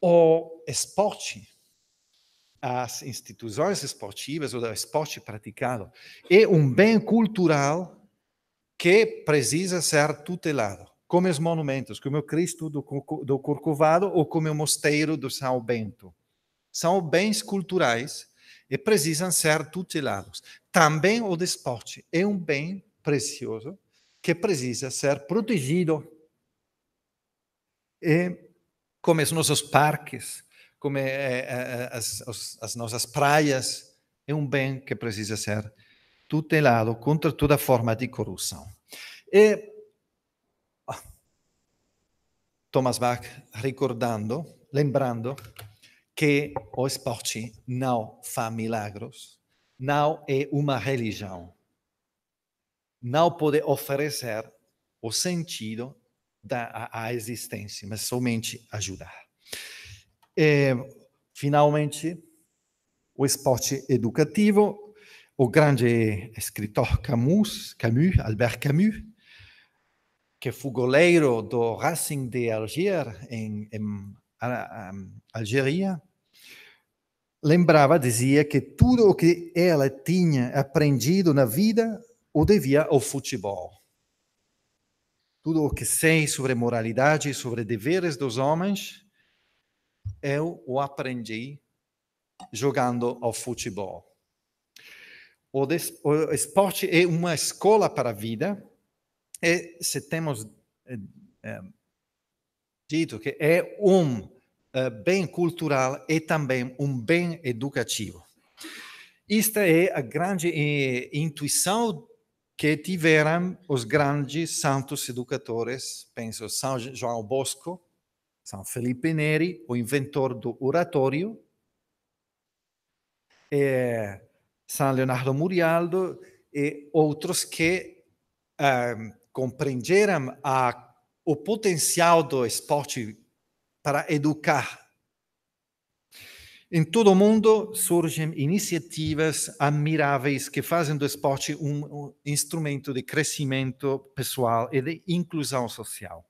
o esporte as instituições esportivas ou do esporte praticado. É um bem cultural que precisa ser tutelado, como os monumentos, como o Cristo do, do Corcovado ou como o Mosteiro do São Bento. São bens culturais e precisam ser tutelados. Também o desporto é um bem precioso que precisa ser protegido. E como os nossos parques, como é, é, é, é as, as nossas praias, é um bem que precisa ser tutelado contra toda forma de corrupção. E Thomas Bach recordando, lembrando que o esporte não faz milagros, não é uma religião, não pode oferecer o sentido da a, a existência, mas somente ajudar. E, é, finalmente, o esporte educativo. O grande escritor Camus, Camus, Albert Camus, que é foi goleiro do Racing de Alger, em, em Algeria, lembrava, dizia que tudo o que ela tinha aprendido na vida o devia ao futebol. Tudo o que sei sobre moralidade e sobre deveres dos homens eu o aprendi jogando ao futebol. O, esporte é uma escola para a vida. E é, se temos é, é, dito que é um é, bem cultural e é também um bem educativo. Esta é a grande intuição que tiveram os grandes santos educadores, penso São João Bosco, são Felipe Neri, o inventor do oratório, é, São Leonardo Murialdo e outros que é, compreenderam a, o potencial do esporte para educar em todo o mundo surgem iniciativas admiráveis que fazem do esporte um, instrumento de crescimento pessoal e de inclusão social.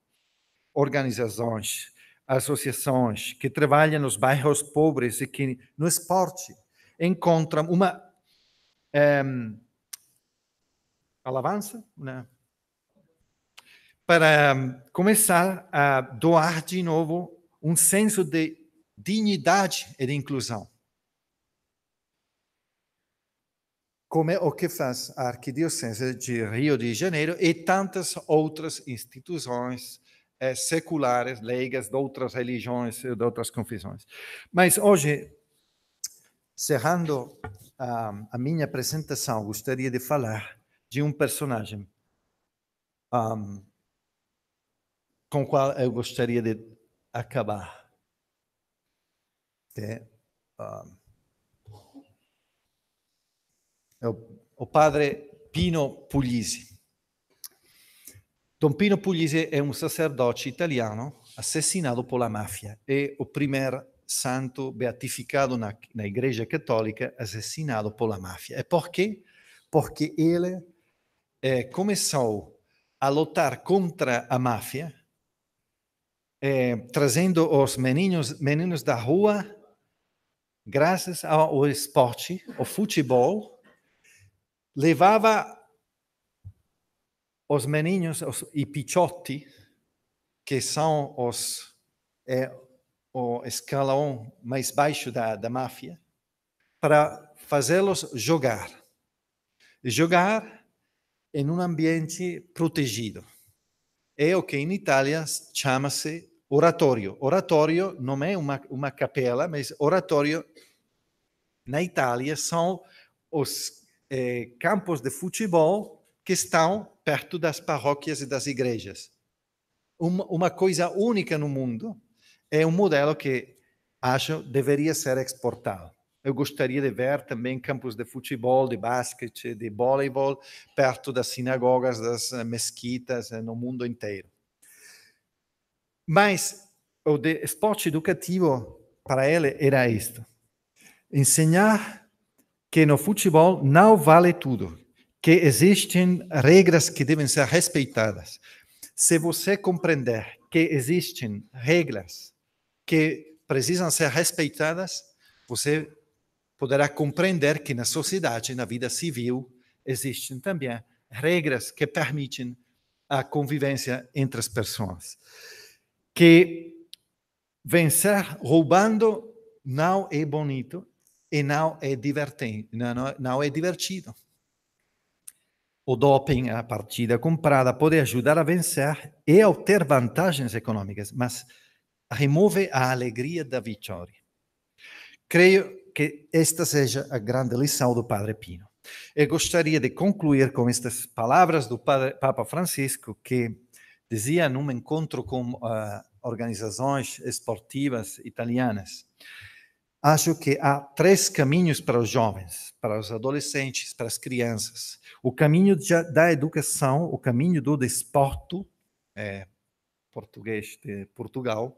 Organizações associações que trabalham nos bairros pobres e que no esporte encontram uma um, ehm, alavança né? para ehm, começar a doar de novo um senso de dignidade e de inclusão. Como é o que faz a Arquidiocese de Rio de Janeiro e tantas outras instituições é, seculares, leigas, de outras religiões, de outras confissões. Mas hoje, cerrando a, a minha apresentação, gostaria de falar de um personagem um, com o qual eu gostaria de acabar. Que, é, um, é o, o padre Pino Puglisi. Pino Puglisi è un sacerdote italiano assassinato pela mafia e o primeiro santo beatificado na, na Igreja Católica assassinado pela máfia. É por quê? Porque ele é, eh, começou a lutar contra a máfia, é, eh, trazendo os meninos, meninos da rua, graças ao esporte, ao futebol, levava os meninos, os, i que são os, é, o escalão mais baixo da, da máfia, para fazê-los jogar. Jogar em um ambiente protegido. É o que em Itália chama-se oratório. Oratório não é uma, uma capela, mas oratório na Itália são os é, campos de futebol que estão perto das paróquias e das igrejas. Uma, uma coisa única no mundo é um modelo que acho deveria ser exportado. Eu gostaria de ver também campos de futebol, de basquete, de voleibol perto das sinagogas, das eh, mesquitas eh, no mundo inteiro. Mas o esporte educativo para ele era isto: ensinar que no futebol não vale tudo, que existem regras que devem ser respeitadas. Se você compreender que existem regras que precisam ser respeitadas, você poderá compreender que na sociedade, na vida civil, existem também regras que permitem a convivência entre as pessoas. Que vencer roubando não é bonito e não é divertido, não, não é divertido. O doping, a partida comprada, pode ajudar a vencer e a obter vantagens econômicas, mas remove a alegria da vitória. Creio que esta seja a grande lição do Padre Pino. Eu gostaria de concluir com estas palavras do padre, Papa Francisco, que dizia num encontro com uh, organizações esportivas italianas acho que há três caminhos para os jovens, para os adolescentes, para as crianças. O caminho da educação, o caminho do desporto, é, português de Portugal,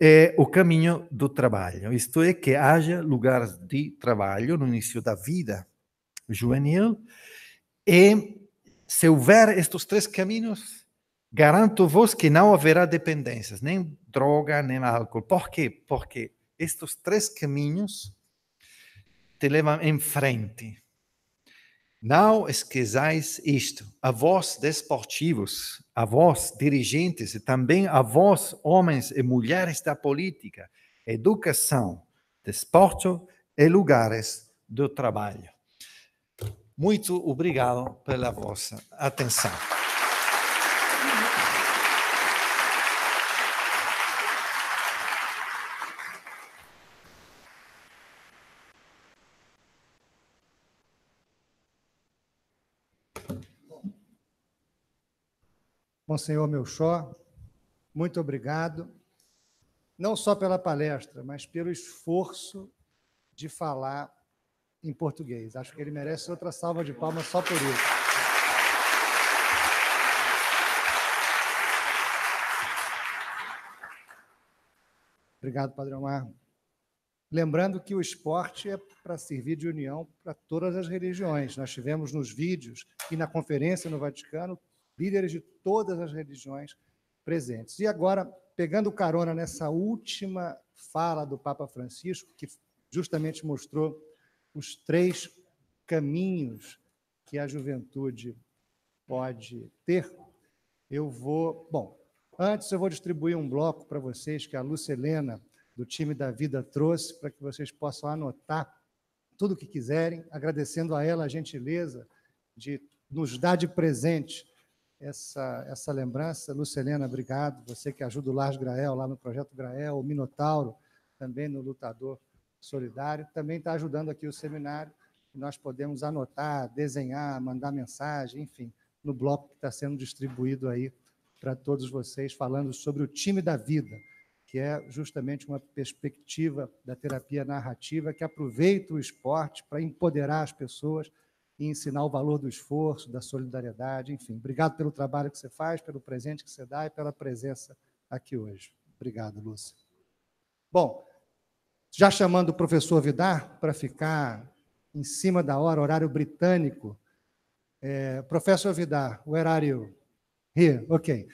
é o caminho do trabalho. Isto é, que haja lugares de trabalho no início da vida juvenil. E se houver estes três caminhos, garanto-vos que não haverá dependências, nem droga, nem álcool. Por quê? Porque estos tres caminhos te levam em frente. Não esqueçais isto. A vós, desportivos, a vós, dirigentes, e também a vós, homens e mulheres da política, educação, desporto e lugares do trabalho. Muito obrigado pela vossa atenção. Monsenhor Melchó, muito obrigado, não só pela palestra, mas pelo esforço de falar em português. Acho que ele merece outra salva de palmas só por isso. Obrigado, Padre Omar. Lembrando que o esporte é para servir de união para todas as religiões. Nós tivemos nos vídeos e na conferência no Vaticano líderes de todas as religiões presentes. E agora, pegando carona nessa última fala do Papa Francisco, que justamente mostrou os três caminhos que a juventude pode ter, eu vou. Bom, antes eu vou distribuir um bloco para vocês que a Helena do time da Vida, trouxe, para que vocês possam anotar tudo o que quiserem, agradecendo a ela a gentileza de nos dar de presente essa, essa lembrança. Lucelena, obrigado. Você que ajuda o Lars Grael lá no Projeto Grael, o Minotauro, também no Lutador Solidário, também está ajudando aqui o seminário. Nós podemos anotar, desenhar, mandar mensagem, enfim, no bloco que está sendo distribuído aí para todos vocês, falando sobre o time da vida, que é justamente uma perspectiva da terapia narrativa que aproveita o esporte para empoderar as pessoas e ensinar o valor do esforço, da solidariedade, enfim. Obrigado pelo trabalho que você faz, pelo presente que você dá e pela presença aqui hoje. Obrigado, Lúcia. Bom, já chamando o professor Vidar para ficar em cima da hora, horário britânico. É, professor Vidar, where are you? Here, ok.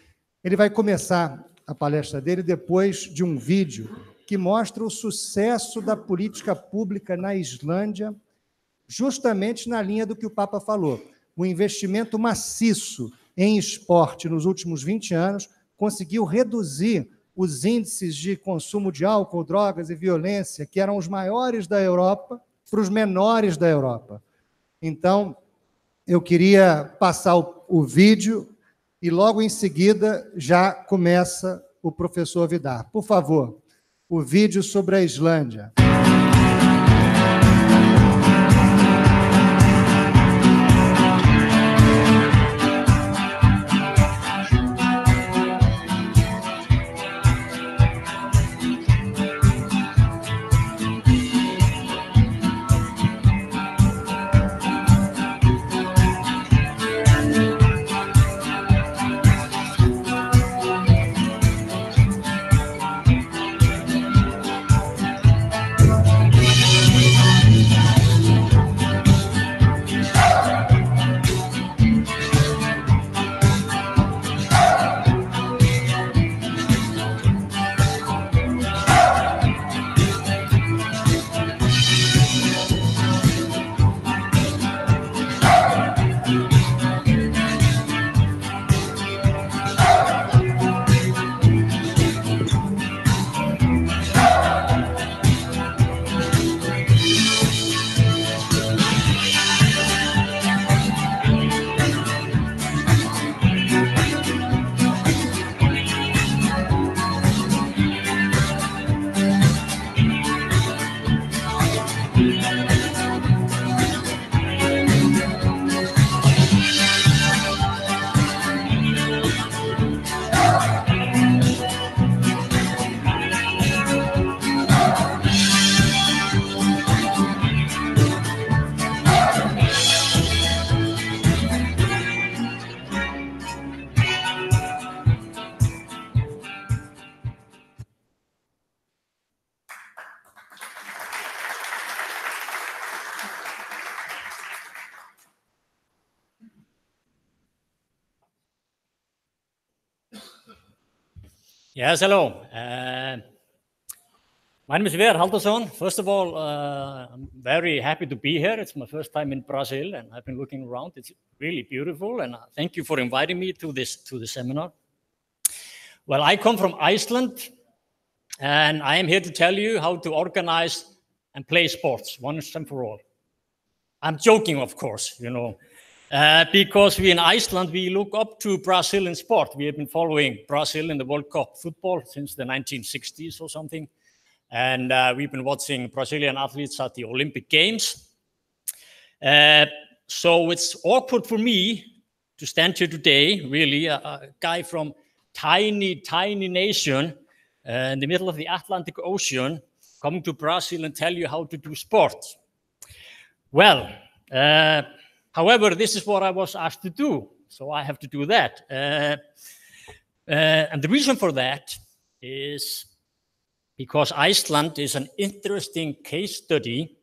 Ele vai começar a palestra dele depois de um vídeo que mostra o sucesso da política pública na Islândia justamente na linha do que o Papa falou. O investimento maciço em esporte nos últimos 20 anos conseguiu reduzir os índices de consumo de álcool, drogas e violência, que eram os maiores da Europa, para os menores da Europa. Então, eu queria passar o, o vídeo e logo em seguida já começa o professor Vidar. Por favor, o vídeo sobre a Islândia. Yes, hello. Eh, my name is Ver Halterson. First of all, uh, I'm very happy to be here. It's my first time in Brazil, and I've been looking around. It's really beautiful, and uh, thank you for inviting me to this to the seminar. Well, I come from Iceland, and I am here to tell you how to organize and play sports once and for all. I'm joking, of course. You know, uh, because we in Iceland, we look up to Brazilian sport. We have been following Brazil in the World Cup football since the 1960s or something. And uh, we've been watching Brazilian athletes at the Olympic Games. Uh, so it's awkward for me to stand here today, really, a, a guy from tiny, tiny nation uh, in the middle of the Atlantic Ocean, coming to Brazil and tell you how to do sport. Well, uh, However, this is what I was asked to do, so I have to do that. Uh, uh, and the reason for that is because Iceland is an interesting case study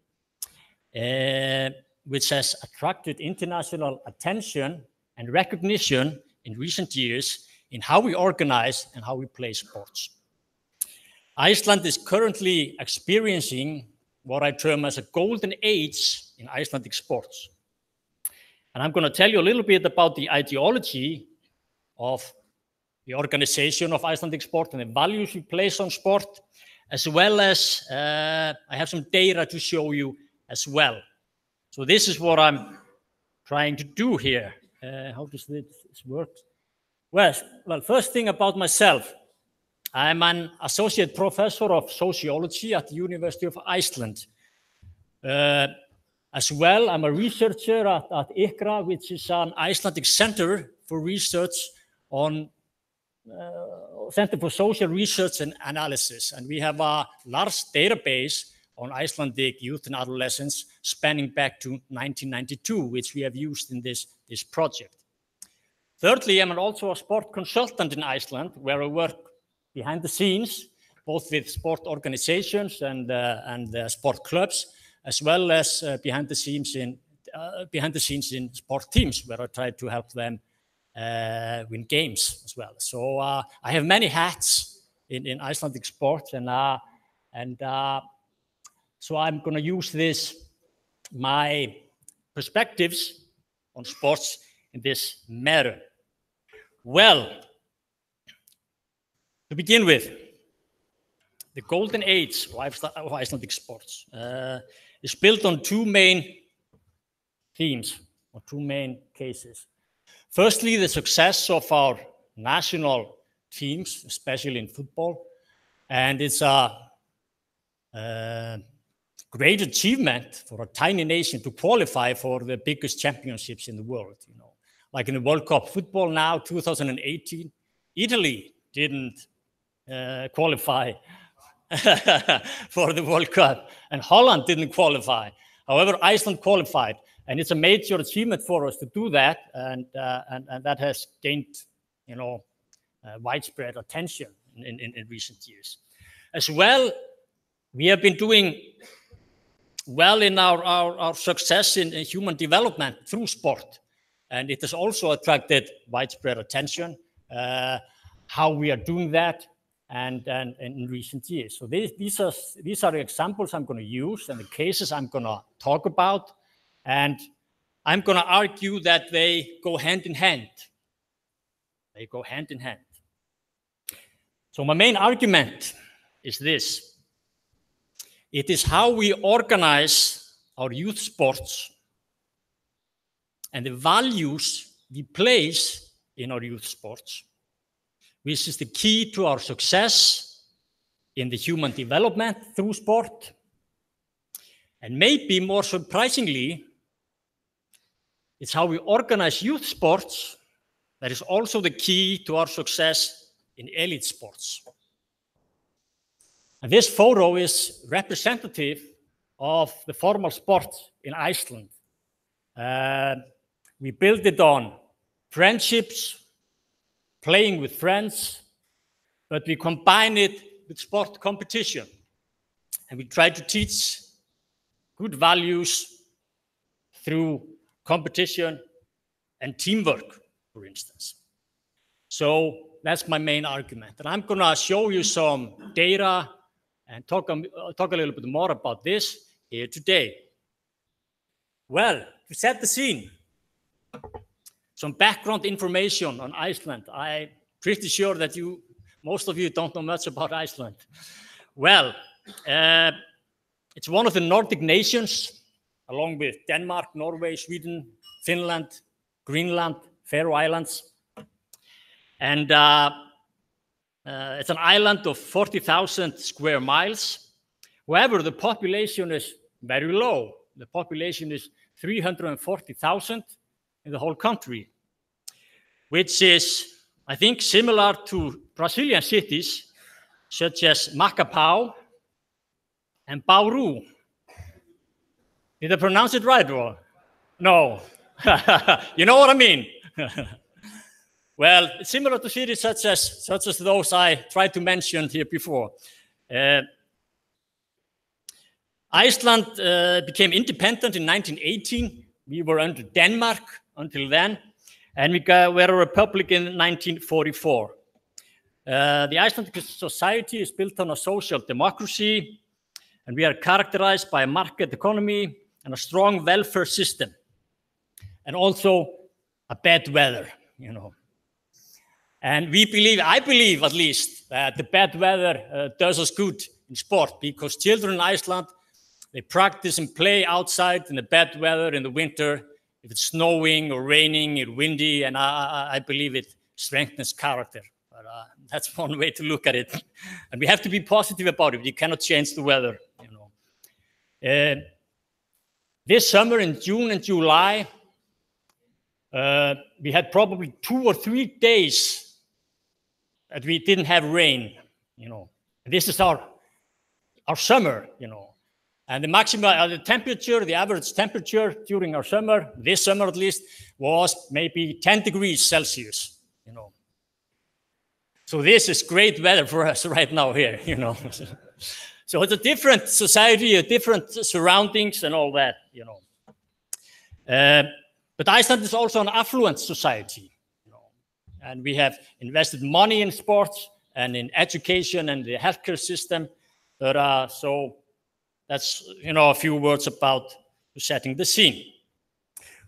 uh, which has attracted international attention and recognition in recent years in how we organize and how we play sports. Iceland is currently experiencing what I term as a golden age in Icelandic sports. And I'm going to tell you a little bit about the ideology of the organization of Icelandic sport and the values we place on sport, as well as uh, I have some data to show you as well. So this is what I'm trying to do here. Uh, how does this work? Well, well, first thing about myself. I'm an associate professor of sociology at the University of Iceland. Uh, as well, I'm a researcher at, at ICRA, which is an Icelandic center for research on uh, Center for Social Research and Analysis. And we have a large database on Icelandic youth and adolescents spanning back to 1992, which we have used in this, this project. Thirdly, I'm also a sport consultant in Iceland, where I work behind the scenes, both with sport organizations and, uh, and uh, sport clubs, as well as uh, behind the scenes in uh, behind the scenes in sport teams, where I try to help them uh, win games as well. So I have many hats in, in Icelandic sport, and and so I'm going to use this my perspectives on sports in this matter. Well, to begin with, the golden age of Icelandic sports. Uh, is built on two main themes or two main cases. Firstly, the success of our national teams, especially in football, and it's a, a great achievement for a tiny nation to qualify for the biggest championships in the world. You know, like in the World Cup football now, 2018, Italy didn't uh, qualify for the World Cup, and Holland didn't qualify. However, Iceland qualified, and it's a major achievement for us to do that, and uh, and, and that has gained, you know, uh, widespread attention in, in, in recent years. As well, we have been doing well in our, our, our success in, in, human development through sport. And it has also attracted widespread attention, uh, how we are doing that, and, and, and in recent years. So these, these, are, these are the examples I'm going to use and the cases I'm going to talk about. And I'm going to argue that they go hand in hand. They go hand in hand. So my main argument is this. It is how we organize our youth sports and the values we place in our youth sports which is the key to our success in the human development through sport. And maybe more surprisingly, it's how we organize youth sports that is also the key to our success in elite sports. And this photo is representative of the formal sport in Iceland. Uh, we built it on friendships, playing with friends, but we combine it with sport competition. And we try to teach good values through competition and teamwork, for instance. So that's my main argument. And I'm going to show you some data and talk, um, talk a little bit more about this here today. Well, to set the scene, some background information on Iceland. I'm pretty sure that you, most of you don't know much about Iceland. Well, uh, it's one of the Nordic nations, along with Denmark, Norway, Sweden, Finland, Greenland, Faroe Islands. And uh, uh, it's an island of 40,000 square miles. However, the population is very low. The population is 340,000 in the whole country, which is, I think, similar to Brazilian cities such as Macapau and Bauru. Did I pronounce it right or no? you know what I mean. well, similar to cities such as such as those I tried to mention here before. Uh, Iceland uh, became independent in 1918. We were under Denmark until then. And we were a republic in 1944. Uh, the Icelandic society is built on a social democracy, and we are characterized by a market economy and a strong welfare system, and also a bad weather, you know. And we believe, I believe at least, that the bad weather uh, does us good in sport because children in Iceland, they practice and play outside in the bad weather in the winter if it's snowing or raining or windy, and I, I believe it strengthens character. But, uh, that's one way to look at it. and we have to be positive about it. You cannot change the weather, you know. Uh, this summer in June and July, uh, we had probably two or three days that we didn't have rain, you know. this is our our summer, you know and the maximum uh, the temperature, the average temperature during our summer, this summer at least, was maybe 10 degrees Celsius, you know. So this is great weather for us right now here, you know. so it's a different society, a different surroundings and all that, you know. Uh, but Iceland is also an affluent society, you know. And we have invested money in sports and in education and the healthcare system. But uh, so that's, you know, a few words about setting the scene.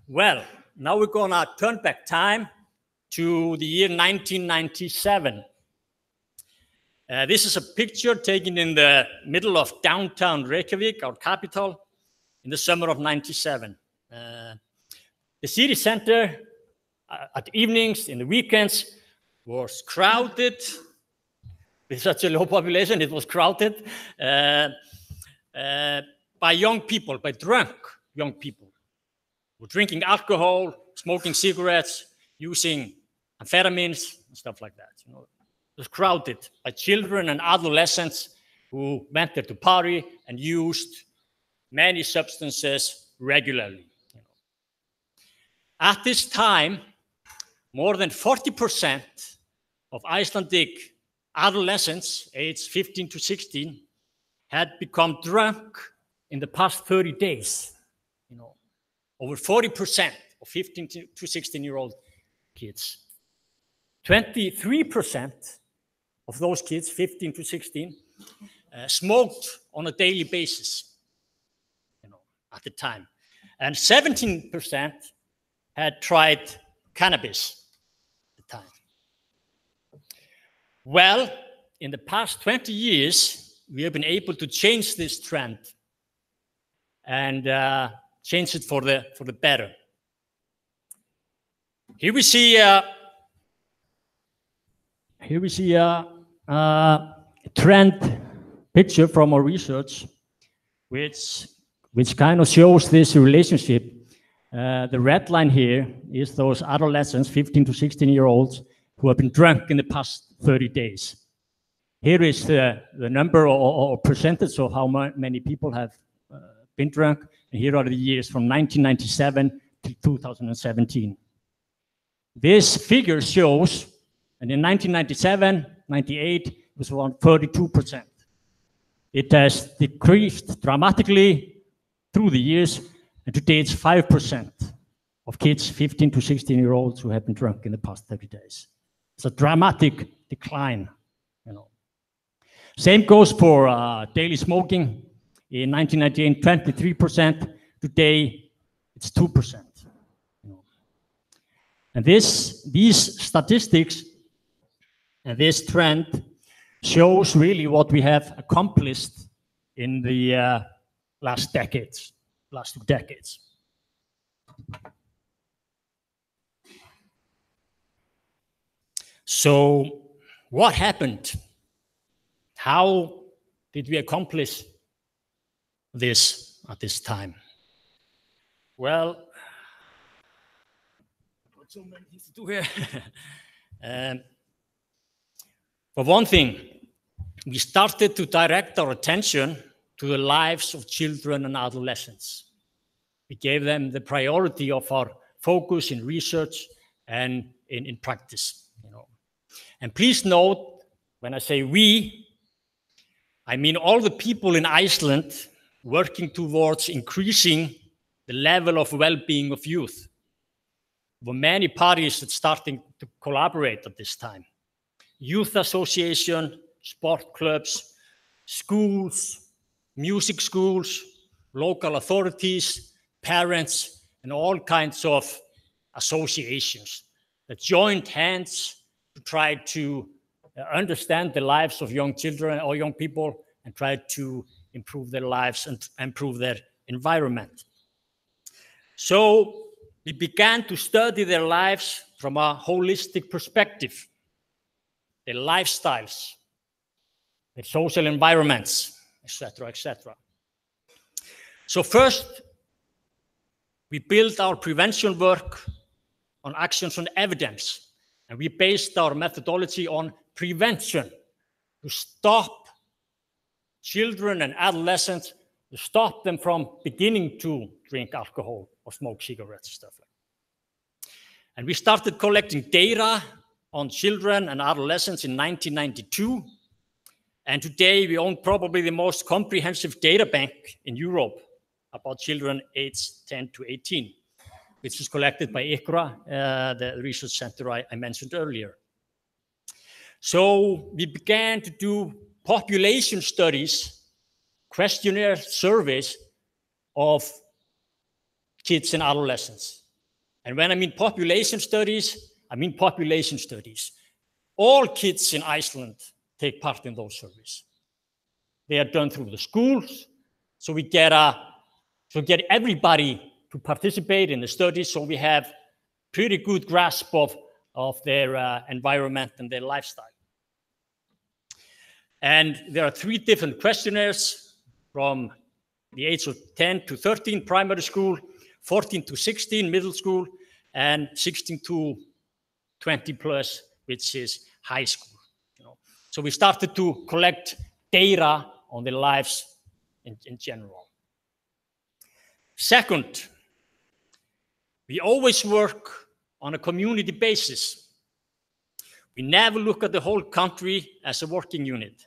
Well, now we're going to turn back time to the year 1997. Uh, this is a picture taken in the middle of downtown Reykjavik, our capital, in the summer of 97. Uh, the city center uh, at evenings, in the weekends, was crowded. With such a low population, it was crowded. Uh, uh, by young people, by drunk young people, who drinking alcohol, smoking cigarettes, using amphetamines, and stuff like that. You know, it was crowded by children and adolescents who went there to party and used many substances regularly. You know. At this time, more than 40% of Icelandic adolescents aged 15 to 16 had become drunk in the past 30 days. You know, over 40% of 15 to 16 year old kids. 23% of those kids, 15 to 16, uh, smoked on a daily basis, you know, at the time. And 17% had tried cannabis at the time. Well, in the past 20 years, we have been able to change this trend and uh, change it for the for the better. Here we see uh, here we see a, a trend picture from our research, which which kind of shows this relationship. Uh, the red line here is those adolescents, 15 to 16 year olds, who have been drunk in the past 30 days. Here is the, the number or, or, percentage of how many people have uh, been drunk. And here are the years from 1997 to 2017. This figure shows, and in 1997, 98, it was around 32%. It has decreased dramatically through the years, and today it's 5% of kids 15 to 16 year olds who have been drunk in the past 30 days. It's a dramatic decline same goes for uh, daily smoking. In 1998, 23%. Today, it's 2%. And this, these statistics and this trend shows really what we have accomplished in the uh, last decades, last two decades. So what happened how did we accomplish this at this time? Well, so many things to do here. um, for one thing, we started to direct our attention to the lives of children and adolescents. We gave them the priority of our focus in research and in, in practice. You know. And please note, when I say we, I mean, all the people in Iceland working towards increasing the level of well being of youth. There were many parties that starting to collaborate at this time youth association, sport clubs, schools, music schools, local authorities, parents, and all kinds of associations that joined hands to try to understand the lives of young children or young people and try to improve their lives and improve their environment. So we began to study their lives from a holistic perspective, their lifestyles, their social environments, etc., etc. So first, we built our prevention work on actions on evidence, and we based our methodology on prevention to stop children and adolescents to stop them from beginning to drink alcohol or smoke cigarettes stuff like that. and we started collecting data on children and adolescents in 1992 and today we own probably the most comprehensive data bank in europe about children aged 10 to 18 which is collected by ICRA, uh, the research center I, I mentioned earlier so we began to do population studies, questionnaire surveys of kids and adolescents. And when I mean population studies, I mean population studies. All kids in Iceland take part in those surveys. They are done through the schools, so we get a, so get everybody to participate in the studies, so we have pretty good grasp of of their uh, environment and their lifestyle. And there are three different questionnaires from the age of 10 to 13 primary school, 14 to 16 middle school, and 16 to 20 plus, which is high school. You know. So we started to collect data on their lives in, in general. Second, we always work on a community basis. We never look at the whole country as a working unit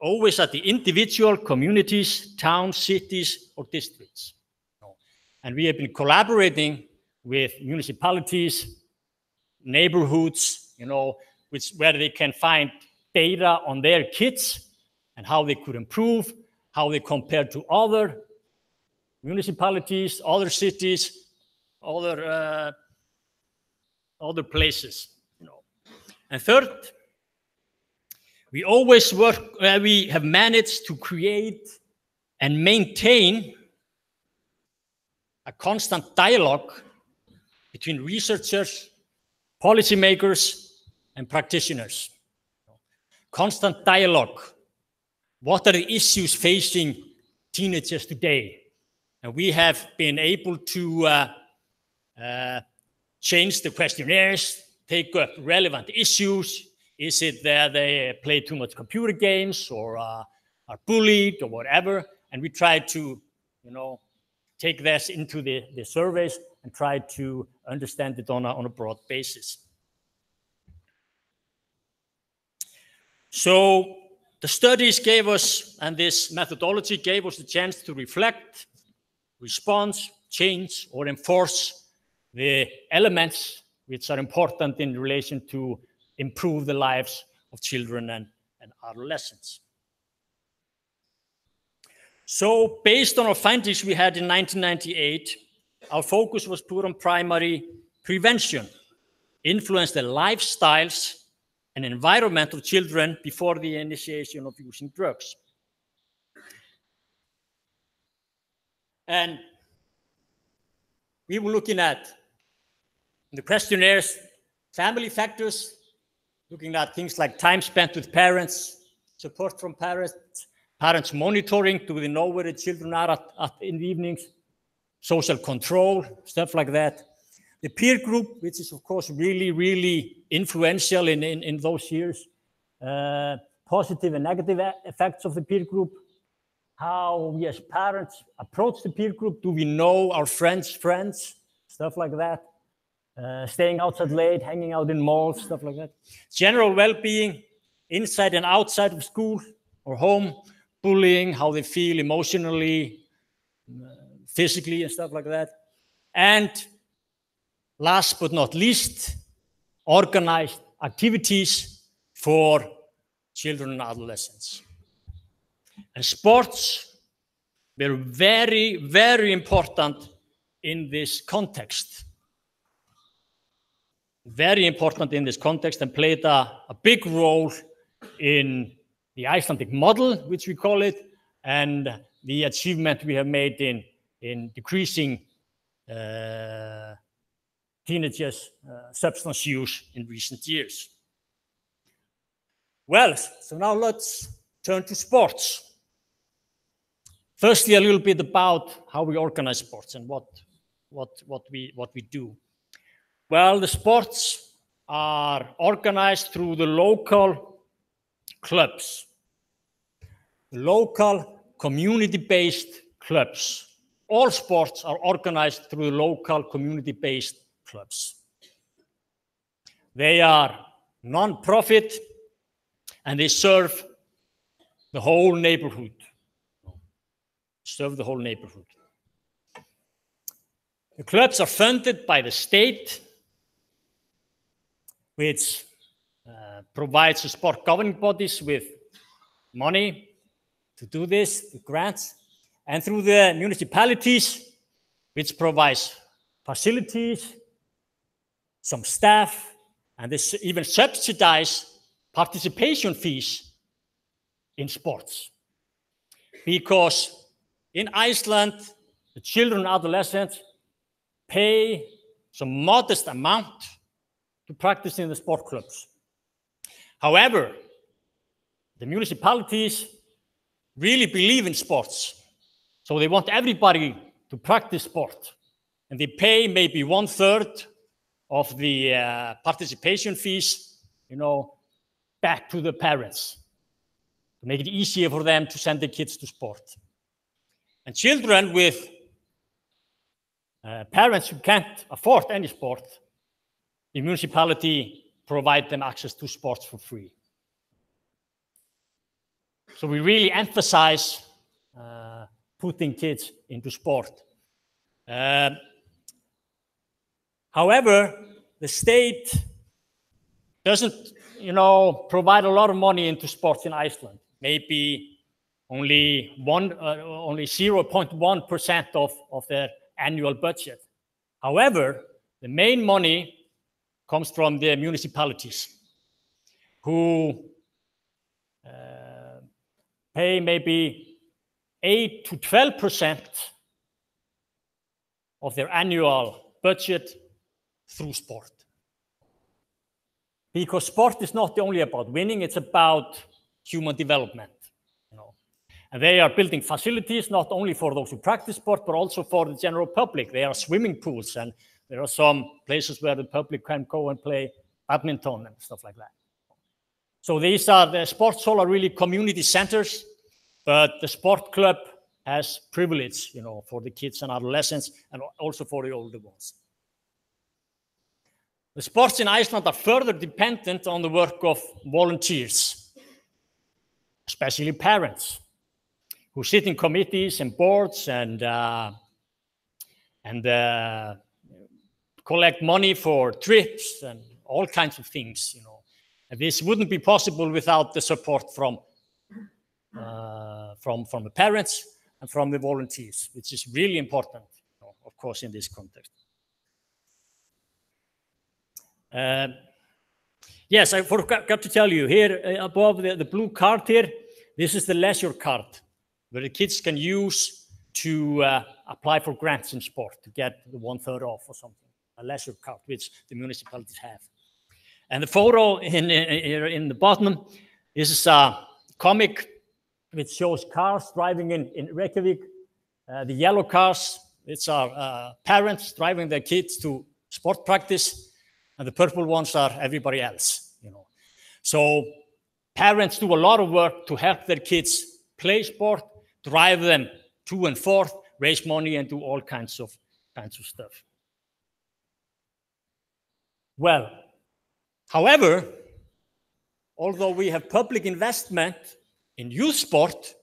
always at the individual communities, towns, cities, or districts. And we have been collaborating with municipalities, neighborhoods, you know, which, where they can find data on their kids and how they could improve, how they compare to other municipalities, other cities, other, uh, other places, you know. And third, we always work, uh, we have managed to create and maintain a constant dialogue between researchers, policymakers, and practitioners. Constant dialogue. What are the issues facing teenagers today? And we have been able to uh, uh, change the questionnaires, take up relevant issues, is it that they uh, play too much computer games or uh, are bullied or whatever? And we try to, you know, take this into the, the surveys and try to understand it on a, on a broad basis. So the studies gave us, and this methodology gave us the chance to reflect, respond, change, or enforce the elements which are important in relation to improve the lives of children and, and adolescents. So based on our findings we had in 1998, our focus was put on primary prevention, influence the lifestyles and environment of children before the initiation of using drugs. And we were looking at the questionnaires, family factors, looking at things like time spent with parents, support from parents, parents monitoring, do they know where the children are at, at, in the evenings, social control, stuff like that. The peer group, which is of course really, really influential in, in, in those years, uh, positive and negative effects of the peer group, how, we as parents approach the peer group, do we know our friends' friends, stuff like that uh, staying outside late, hanging out in malls, stuff like that. General well being inside and outside of school or home, bullying, how they feel emotionally, uh, physically, and stuff like that. And last but not least, organized activities for children and adolescents. And sports were very, very important in this context very important in this context and played a, a big role in the Icelandic model, which we call it, and the achievement we have made in, in decreasing uh, teenagers' uh, substance use in recent years. Well, so now let's turn to sports. Firstly, a little bit about how we organize sports and what, what, what, we, what we do. Well, the sports are organized through the local clubs, local community based clubs. All sports are organized through local community based clubs. They are non profit and they serve the whole neighborhood. Serve the whole neighborhood. The clubs are funded by the state which uh, provides sport governing bodies with money to do this, grants, and through the municipalities, which provides facilities, some staff, and this even subsidize participation fees in sports. Because in Iceland, the children and adolescents pay some modest amount to practice in the sport clubs. However, the municipalities really believe in sports. So they want everybody to practice sport. And they pay maybe one third of the uh, participation fees, you know, back to the parents to make it easier for them to send their kids to sport. And children with uh, parents who can't afford any sport the municipality provide them access to sports for free. So we really emphasize uh, putting kids into sport. Uh, however, the state doesn't, you know, provide a lot of money into sports in Iceland. Maybe only one, uh, only 0.1 percent of of their annual budget. However, the main money comes from the municipalities who uh, pay maybe 8 to 12% of their annual budget through sport. Because sport is not only about winning, it's about human development. And they are building facilities not only for those who practice sport, but also for the general public. They are swimming pools and there are some places where the public can go and play badminton and stuff like that. So these are the sports hall are really community centers, but the sport club has privilege, you know, for the kids and adolescents and also for the older ones. The sports in Iceland are further dependent on the work of volunteers, especially parents, who sit in committees and boards and uh, and uh, collect money for trips and all kinds of things, you know. And this wouldn't be possible without the support from uh, from from the parents and from the volunteers, which is really important, you know, of course, in this context. Uh, yes, I forgot to tell you here uh, above the, the blue card here. This is the leisure card where the kids can use to uh, apply for grants in sport to get the one third off or something a leisure card, which the municipalities have. And the photo in, in, in the bottom is a comic which shows cars driving in, in Reykjavik. Uh, the yellow cars, it's our uh, parents driving their kids to sport practice. And the purple ones are everybody else, you know. So parents do a lot of work to help their kids play sport, drive them to and forth, raise money and do all kinds of kinds of stuff well. However, although we have public investment in youth sport,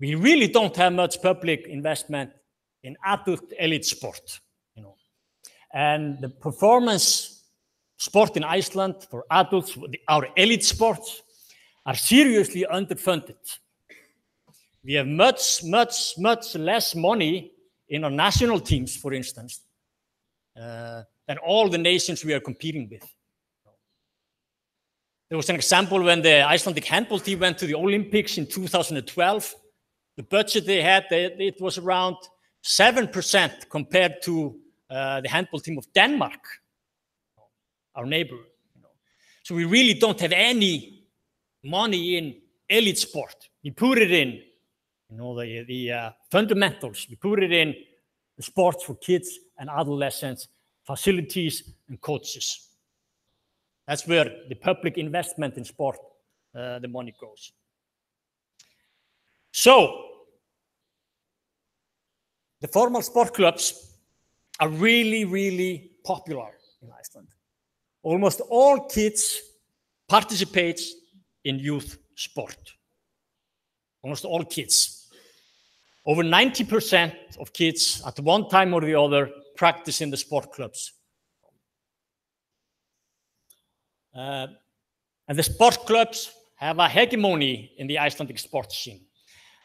we really don't have much public investment in adult elite sport. You know. And the performance sport in Iceland for adults, our elite sports, are seriously underfunded. We have much, much, much less money in our national teams, for instance. Uh, than all the nations we are competing with. There was an example when the Icelandic handball team went to the Olympics in 2012. The budget they had, they, it was around 7% compared to uh, the handball team of Denmark, our neighbor. So we really don't have any money in elite sport. We put it in, you know, the, the uh, fundamentals. We put it in the sports for kids and adolescents facilities, and coaches. That's where the public investment in sport, uh, the money goes. So, the formal sport clubs are really, really popular in Iceland. Almost all kids participate in youth sport. Almost all kids. Over 90% of kids at one time or the other practice in the sport clubs. Uh, and the sport clubs have a hegemony in the Icelandic sports scene.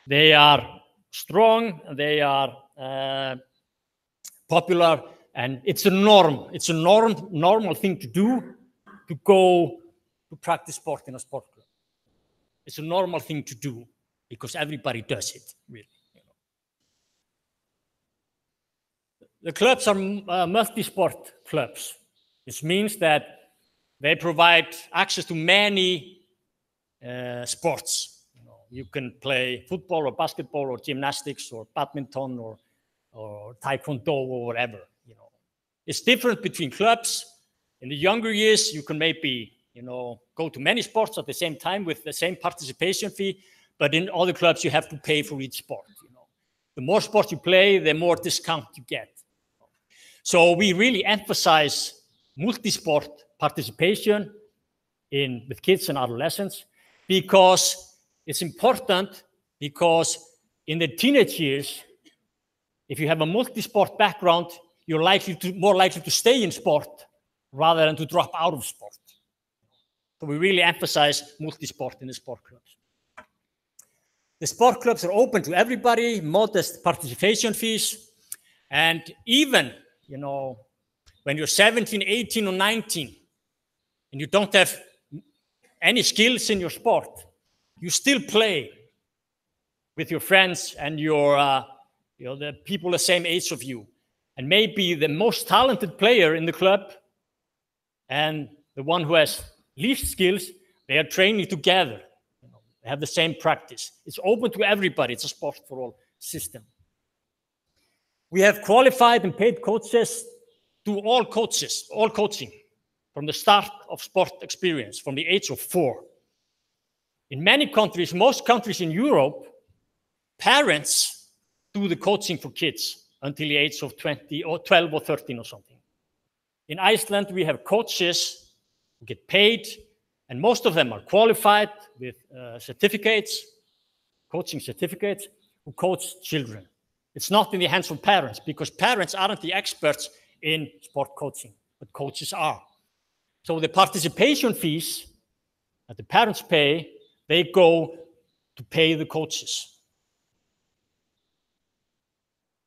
They are strong, they are uh, popular, and it's a norm. It's a norm, normal thing to do to go to practice sport in a sport club. It's a normal thing to do because everybody does it, really. the clubs are uh, multi-sport clubs, which means that they provide access to many uh, sports. You, know, you, can play football or basketball or gymnastics or badminton or or taekwondo or whatever. You know, it's different between clubs. In the younger years, you can maybe you know go to many sports at the same time with the same participation fee, but in other clubs you have to pay for each sport. You know, the more sports you play, the more discount you get. So we really emphasize multi-sport participation in with kids and adolescents because it's important because in the teenage years, if you have a multi-sport background, you're likely to more likely to stay in sport rather than to drop out of sport. So we really emphasize multi-sport in the sport clubs. The sport clubs are open to everybody, modest participation fees, and even you know, when you're 17, 18, or 19, and you don't have any skills in your sport, you still play with your friends and your, uh, you know, the people the same age of you. And maybe the most talented player in the club and the one who has least skills, they are training together, you know, have the same practice. It's open to everybody. It's a sport for all system. We have qualified and paid coaches to all coaches, all coaching, from the start of sport experience, from the age of four. In many countries, most countries in Europe, parents do the coaching for kids until the age of 20 or 12 or 13 or something. In Iceland, we have coaches who get paid, and most of them are qualified with uh, certificates, coaching certificates, who coach children. It's not in the hands of parents because parents aren't the experts in sport coaching, but coaches are. So the participation fees that the parents pay, they go to pay the coaches.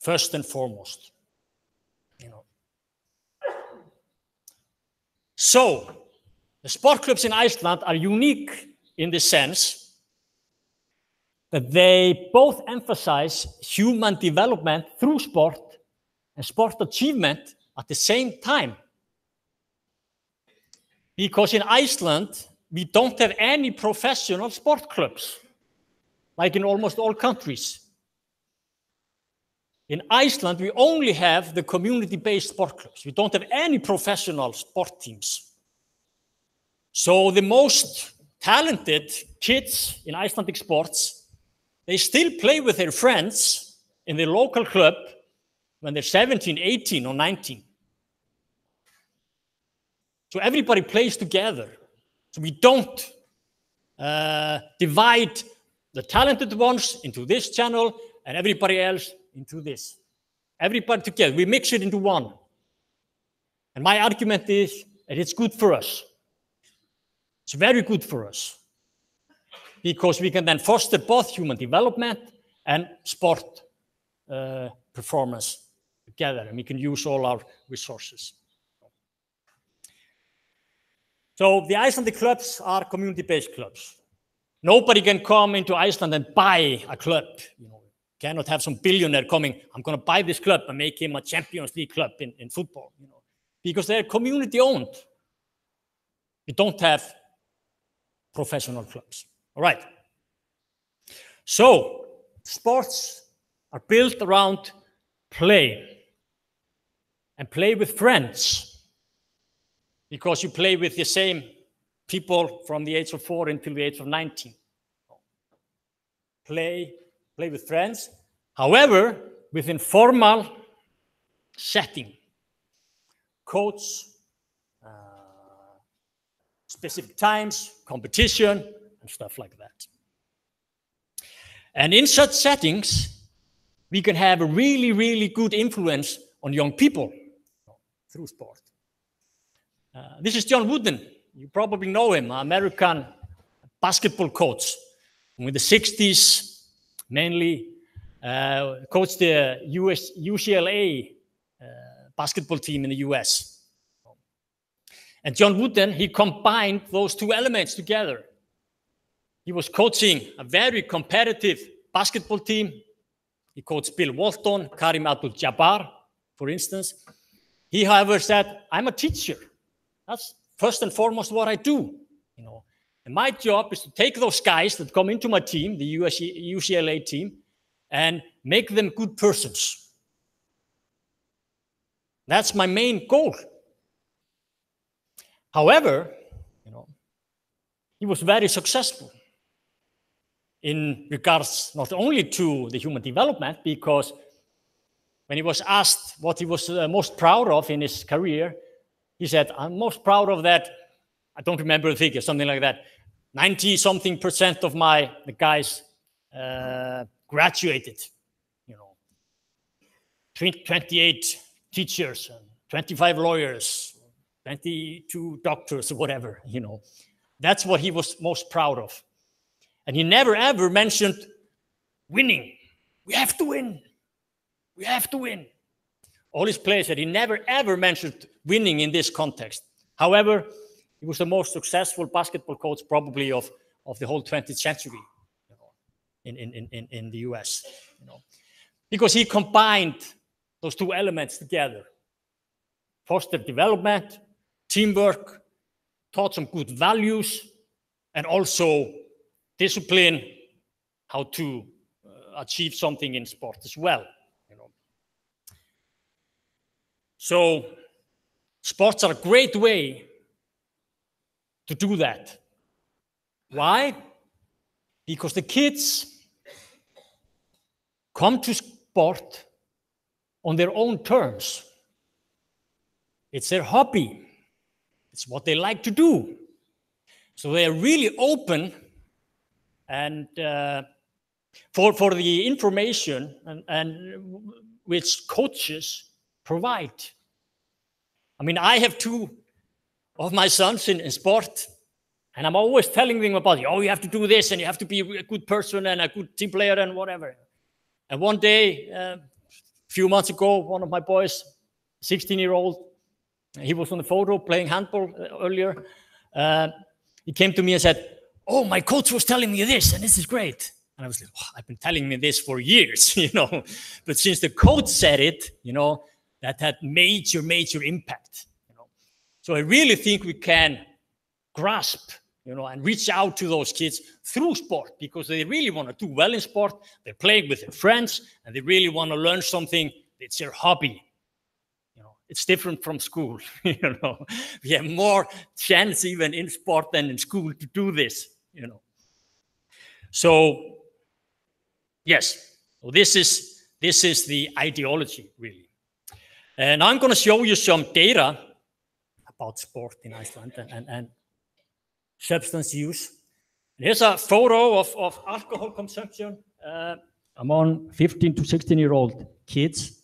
First and foremost. You know. So the sport clubs in Iceland are unique in the sense that they both emphasize human development through sport and sport achievement at the same time. Because in Iceland, we don't have any professional sport clubs, like in almost all countries. In Iceland, we only have the community-based sport clubs. We don't have any professional sport teams. So the most talented kids in Icelandic sports they still play with their friends in the local club when they're 17, 18, or 19. So everybody plays together. So we don't uh, divide the talented ones into this channel and everybody else into this. Everybody together. We mix it into one. And my argument is that it's good for us. It's very good for us because we can then foster both human development and sport uh, performance together, and we can use all our resources. So the Icelandic clubs are community-based clubs. Nobody can come into Iceland and buy a club. You know, cannot have some billionaire coming, I'm going to buy this club and make him a Champions League club in, in football. You know, because they're community-owned. We don't have professional clubs. All right. So, sports are built around play and play with friends because you play with the same people from the age of four until the age of 19. Play, play with friends. However, with informal setting, coach, uh, specific times, competition, and stuff like that. And in such settings, we can have a really, really good influence on young people through sport. Uh, this is John Wooden. You probably know him, American basketball coach. In the 60s, mainly uh, coached the US, UCLA uh, basketball team in the US. And John Wooden, he combined those two elements together he was coaching a very competitive basketball team. He coached Bill Walton, Karim Abdul Jabbar, for instance. He, however, said, I'm a teacher. That's first and foremost what I do. You know, and my job is to take those guys that come into my team, the USC, UCLA team, and make them good persons. That's my main goal. However, you know, he was very successful in regards not only to the human development, because when he was asked what he was uh, most proud of in his career, he said, I'm most proud of that. I don't remember the figure, something like that. 90 something percent of my the guys uh, graduated, you know, 28 teachers, 25 lawyers, 22 doctors, whatever, you know. That's what he was most proud of. And he never ever mentioned winning. We have to win. We have to win. All his players said he never ever mentioned winning in this context. However, he was the most successful basketball coach probably of, of the whole 20th century you know, in, in, in, in the US. You know. Because he combined those two elements together foster development, teamwork, taught some good values, and also discipline, how to uh, achieve something in sport as well. You know. So sports are a great way to do that. Why? Because the kids come to sport on their own terms. It's their hobby. It's what they like to do. So they are really open and uh, for for the information and, and which coaches provide. I mean, I have two of my sons in, in sport, and I'm always telling them about, oh, you have to do this, and you have to be a good person and a good team player and whatever. And one day, uh, a few months ago, one of my boys, 16 year old, he was on the photo playing handball uh, earlier. Uh, he came to me and said, oh, my coach was telling me this, and this is great. And I was like, oh, I've been telling me this for years, you know. But since the coach said it, you know, that had major, major impact. You know, so I really think we can grasp, you know, and reach out to those kids through sport because they really want to do well in sport. They're playing with their friends, and they really want to learn something. It's their hobby. You know, it's different from school. you know, we have more chance even in sport than in school to do this you know. So yes, this is this is the ideology really. And I'm going to show you some data about sport in Iceland and, and, and substance use. And here's a photo of, of alcohol consumption uh, among 15 to 16 year old kids.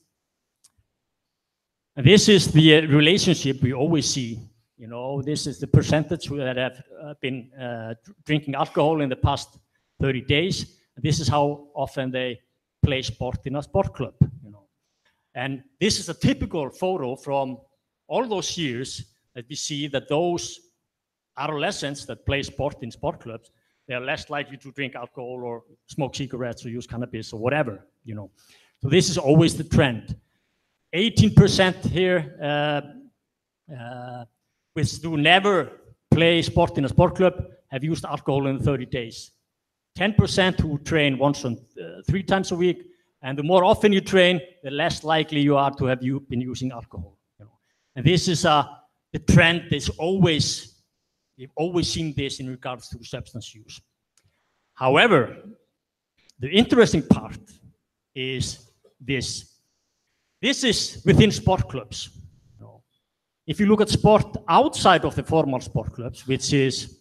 And this is the relationship we always see you know, this is the percentage that have uh, been uh, drinking alcohol in the past 30 days. This is how often they play sport in a sport club, you know. And this is a typical photo from all those years that we see that those adolescents that play sport in sport clubs, they are less likely to drink alcohol or smoke cigarettes or use cannabis or whatever, you know. So this is always the trend. 18% here uh, uh, which do never play sport in a sport club have used alcohol in 30 days. 10% who train once and uh, three times a week, and the more often you train, the less likely you are to have you been using alcohol. You know? And this is a uh, the trend that's always we've always seen this in regards to substance use. However, the interesting part is this. This is within sport clubs. If you look at sport outside of the formal sport clubs, which is,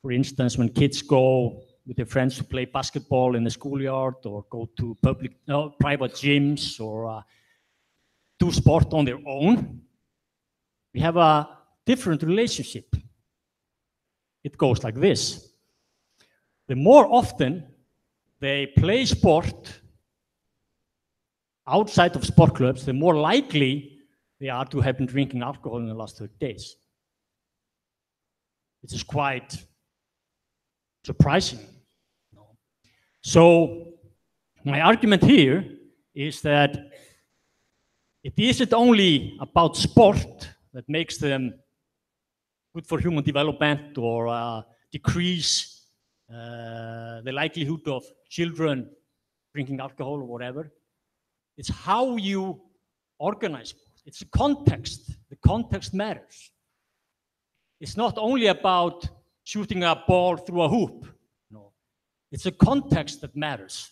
for instance, when kids go with their friends to play basketball in the schoolyard or go to public no uh, private gyms or uh, do sport on their own we have a different relationship it goes like this the more often they play sport outside of sport clubs the more likely they are to have been drinking alcohol in the last 30 days. It is quite surprising. So my argument here is that it isn't only about sport that makes them good for human development or uh, decrease uh, the likelihood of children drinking alcohol or whatever. It's how you organize it's context. The context matters. It's not only about shooting a ball through a hoop. No, it's a context that matters.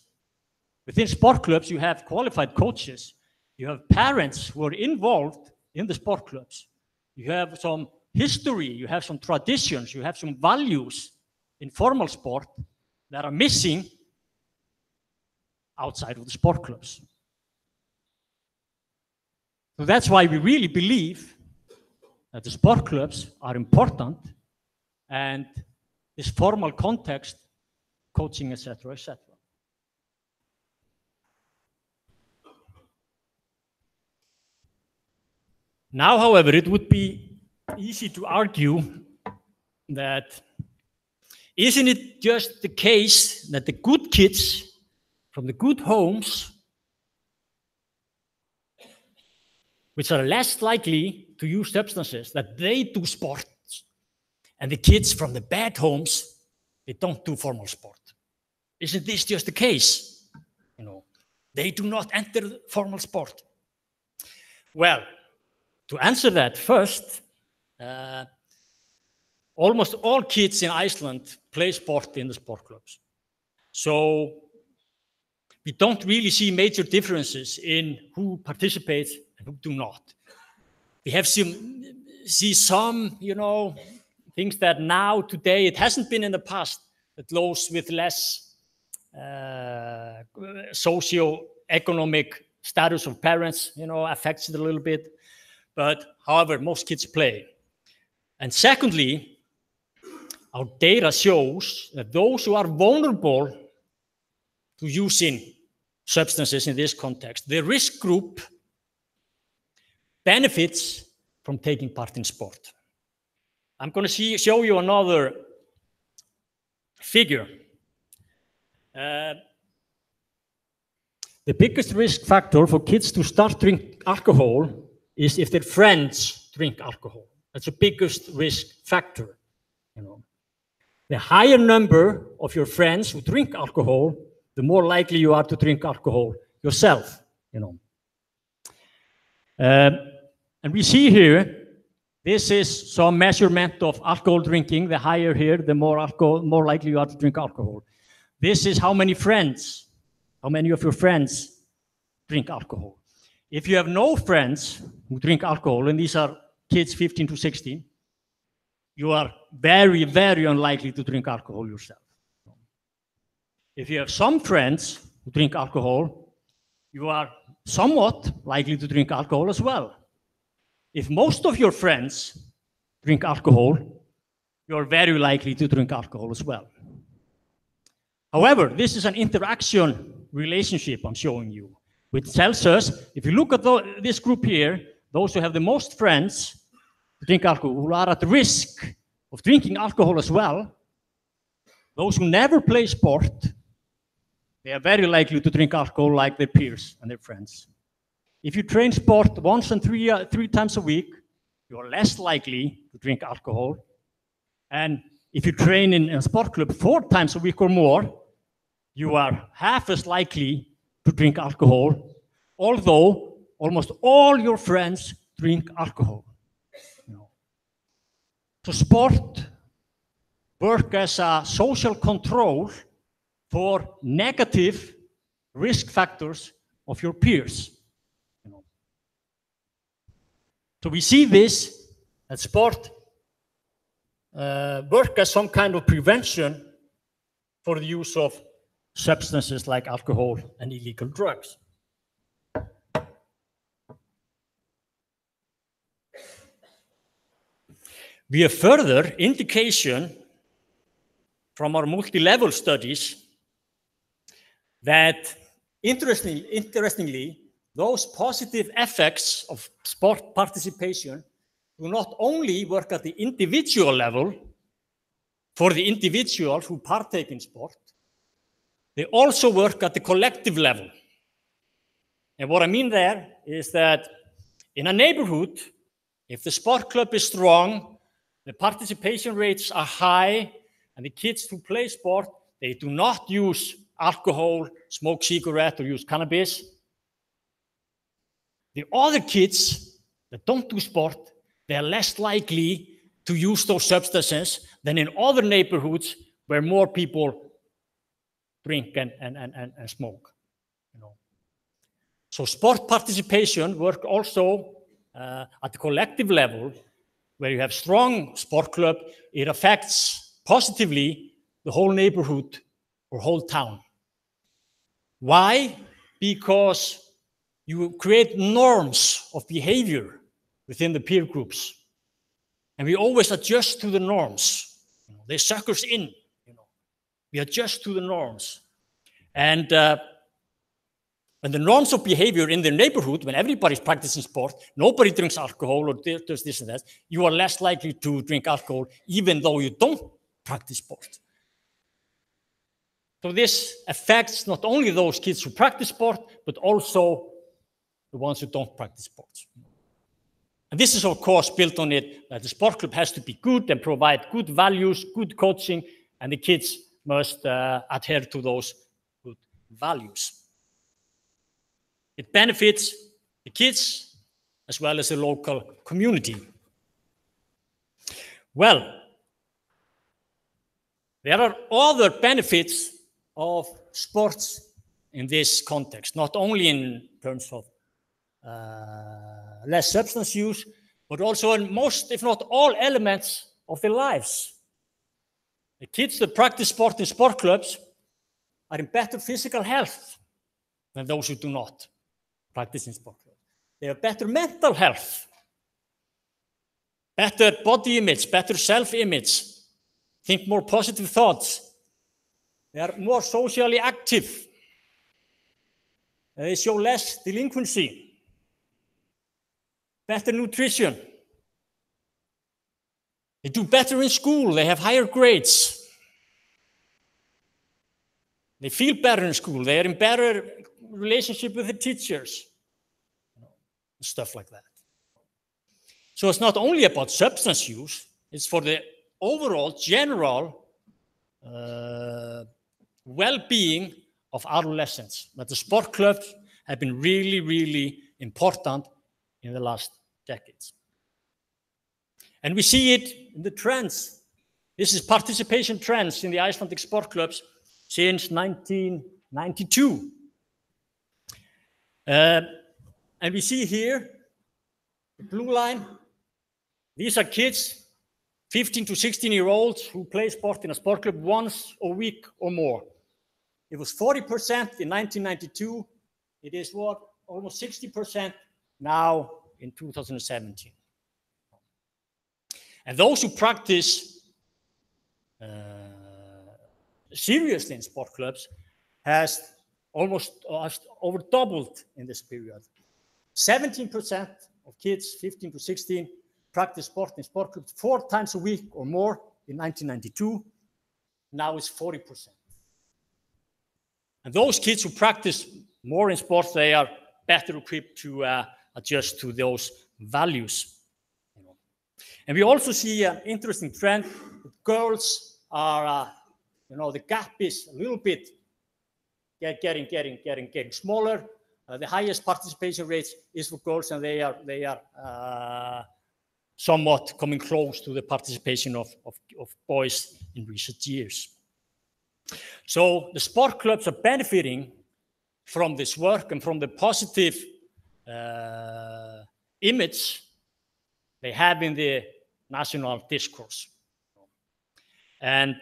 Within sport clubs, you have qualified coaches. You have parents who are involved in the sport clubs. You have some history. You have some traditions. You have some values in formal sport that are missing outside of the sport clubs. So that's why we really believe that the sport clubs are important and this formal context, coaching, etc., etc. Now, however, it would be easy to argue that isn't it just the case that the good kids from the good homes which are less likely to use substances, that they do sports. And the kids from the bad homes, they don't do formal sport. Isn't this just the case? You know, they do not enter formal sport. Well, to answer that first, uh, almost all kids in Iceland play sport in the sport clubs. So we don't really see major differences in who participates do not. We have seen see some, you know, things that now today it hasn't been in the past that those with less uh, socio-economic status of parents, you know, affects it a little bit. But however, most kids play. And secondly, our data shows that those who are vulnerable to using substances in this context, the risk group benefits from taking part in sport. I'm going to see, show you another figure. Uh, the biggest risk factor for kids to start drinking alcohol is if their friends drink alcohol. That's the biggest risk factor. You know. The higher number of your friends who drink alcohol, the more likely you are to drink alcohol yourself. You know. Uh, and we see here, this is some measurement of alcohol drinking. The higher here, the more alcohol, more likely you are to drink alcohol. This is how many friends, how many of your friends drink alcohol. If you have no friends who drink alcohol, and these are kids 15 to 16, you are very, very unlikely to drink alcohol yourself. If you have some friends who drink alcohol, you are somewhat likely to drink alcohol as well. If most of your friends drink alcohol, you're very likely to drink alcohol as well. However, this is an interaction relationship I'm showing you, which tells us if you look at the, this group here, those who have the most friends drink alcohol, who are at risk of drinking alcohol as well, those who never play sport, they are very likely to drink alcohol like their peers and their friends. If you train sport once and three, uh, three times a week, you're less likely to drink alcohol. And if you train in a sport club four times a week or more, you are half as likely to drink alcohol, although almost all your friends drink alcohol. To sport work as a social control for negative risk factors of your peers. So we see this as sport uh, work as some kind of prevention for the use of substances like alcohol and illegal drugs. We have further indication from our multi-level studies that interestingly, interestingly those positive effects of sport participation do not only work at the individual level for the individuals who partake in sport, they also work at the collective level. And what I mean there is that in a neighborhood, if the sport club is strong, the participation rates are high, and the kids who play sport, they do not use alcohol, smoke cigarette, or use cannabis. The other kids that don't do sport, they're less likely to use those substances than in other neighborhoods where more people drink and, and, and, and, and smoke. You know. So sport participation work also uh, at the collective level, where you have strong sport club, it affects positively the whole neighborhood or whole town. Why? Because you create norms of behavior within the peer groups. And we always adjust to the norms. You know, they suck us in. You know, we adjust to the norms. And uh, when the norms of behavior in the neighborhood, when everybody's practicing sport, nobody drinks alcohol or does this and that, you are less likely to drink alcohol, even though you don't practice sport. So this affects not only those kids who practice sport, but also the ones who don't practice sports. And this is, of course, built on it that the sport club has to be good and provide good values, good coaching, and the kids must uh, adhere to those good values. It benefits the kids as well as the local community. Well, there are other benefits of sports in this context, not only in terms of uh, less substance use, but also in most, if not all, elements of their lives. The kids that practice sport in sport clubs are in better physical health than those who do not practice in sport clubs. They have better mental health, better body image, better self image, think more positive thoughts. They are more socially active. They show less delinquency better nutrition. They do better in school, they have higher grades. They feel better in school, they are in better relationship with the teachers, stuff like that. So it's not only about substance use, it's for the overall general uh, well being of adolescents. That the sport clubs have been really, really important in the last decades. And we see it in the trends. This is participation trends in the Icelandic sport clubs since 1992. Uh, and we see here the blue line. These are kids, 15 to 16 year olds, who play sport in a sport club once a week or more. It was 40% in 1992. It is what? Almost 60% now in 2017. And those who practice uh, seriously in sport clubs has almost uh, has over doubled in this period. 17% of kids 15 to 16 practice sport in sport clubs four times a week or more in 1992. Now it's 40%. And those kids who practice more in sports, they are better equipped to uh, adjust to those values. And we also see an interesting trend. Girls are, uh, you know, the gap is a little bit getting, getting, getting, getting smaller. Uh, the highest participation rates is for girls, and they are they are uh, somewhat coming close to the participation of, of, of boys in recent years. So the sport clubs are benefiting from this work and from the positive uh, image they have in the national discourse. And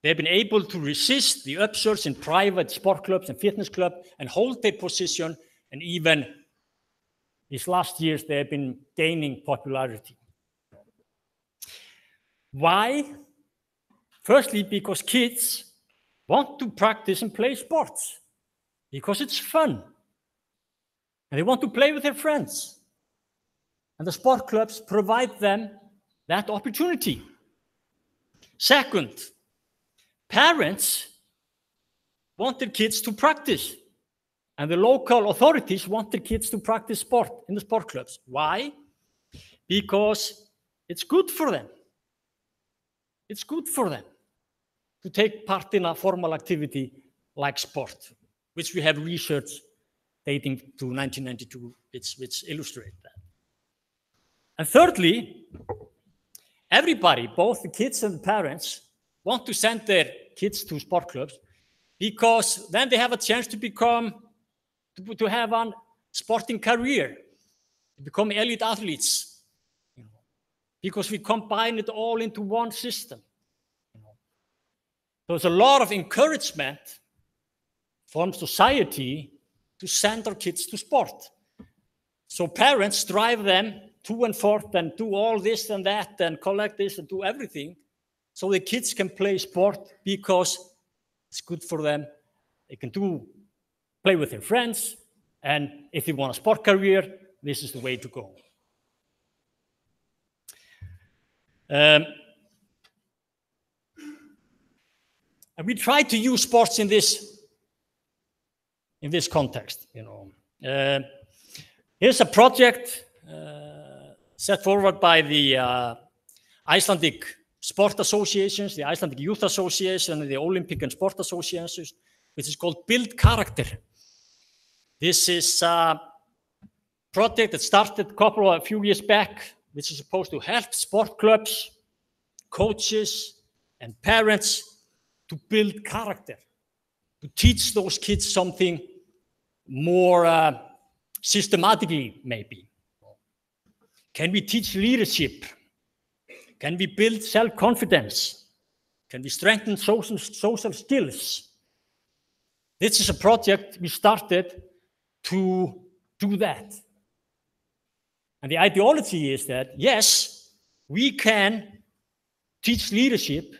they've been able to resist the upsurge in private sport clubs and fitness clubs and hold their position. And even these last years, they have been gaining popularity. Why? Firstly, because kids want to practice and play sports because it's fun. And they want to play with their friends. And the sport clubs provide them that opportunity. Second, parents want their kids to practice. And the local authorities want their kids to practice sport in the sport clubs. Why? Because it's good for them. It's good for them to take part in a formal activity like sport, which we have researched dating to 1992, which, which illustrate that. And thirdly, everybody, both the kids and the parents, want to send their kids to sport clubs because then they have a chance to become, to, to have a sporting career, to become elite athletes, because we combine it all into one system. So there's a lot of encouragement from society to send our kids to sport. So parents drive them to and forth and do all this and that and collect this and do everything so the kids can play sport because it's good for them. They can do play with their friends, and if you want a sport career, this is the way to go. Um, and we try to use sports in this in this context, you know. Uh, here's a project uh, set forward by the uh, Icelandic sport associations, the Icelandic Youth Association, and the Olympic and Sport Associations, which is called Build Character. This is a project that started a couple of a few years back, which is supposed to help sport clubs, coaches, and parents to build character, to teach those kids something more uh, systematically, maybe? Can we teach leadership? Can we build self confidence? Can we strengthen social, social skills? This is a project we started to do that. And the ideology is that, yes, we can teach leadership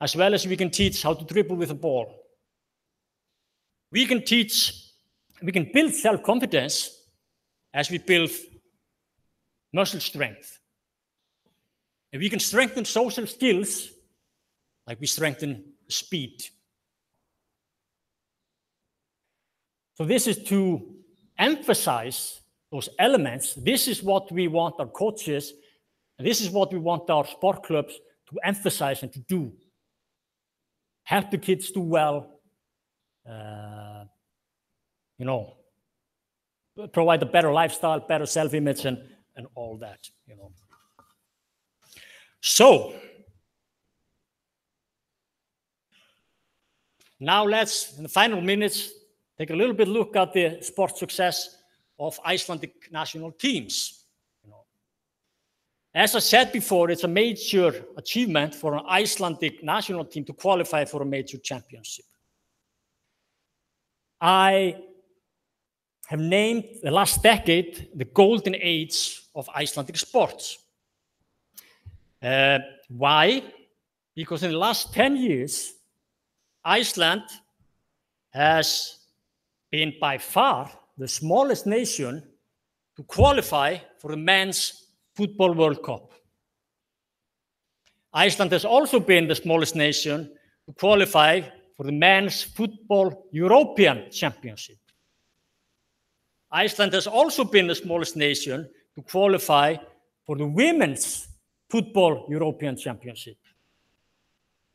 as well as we can teach how to dribble with a ball. We can teach we can build self confidence as we build muscle strength. And we can strengthen social skills like we strengthen speed. So, this is to emphasize those elements. This is what we want our coaches, this is what we want our sport clubs to emphasize and to do. Help the kids do well, uh, you know, provide a better lifestyle, better self-image, and and all that, you know. So now let's, in the final minutes, take a little bit look at the sport success of Icelandic national teams. You know, as I said before, it's a major achievement for an Icelandic national team to qualify for a major championship. I have named the last decade the golden age of Icelandic sports. Uh, why? Because in the last 10 years, Iceland has been by far the smallest nation to qualify for the men's football World Cup. Iceland has also been the smallest nation to qualify for the men's football European Championship. Iceland has also been the smallest nation to qualify for the Women's Football European Championship.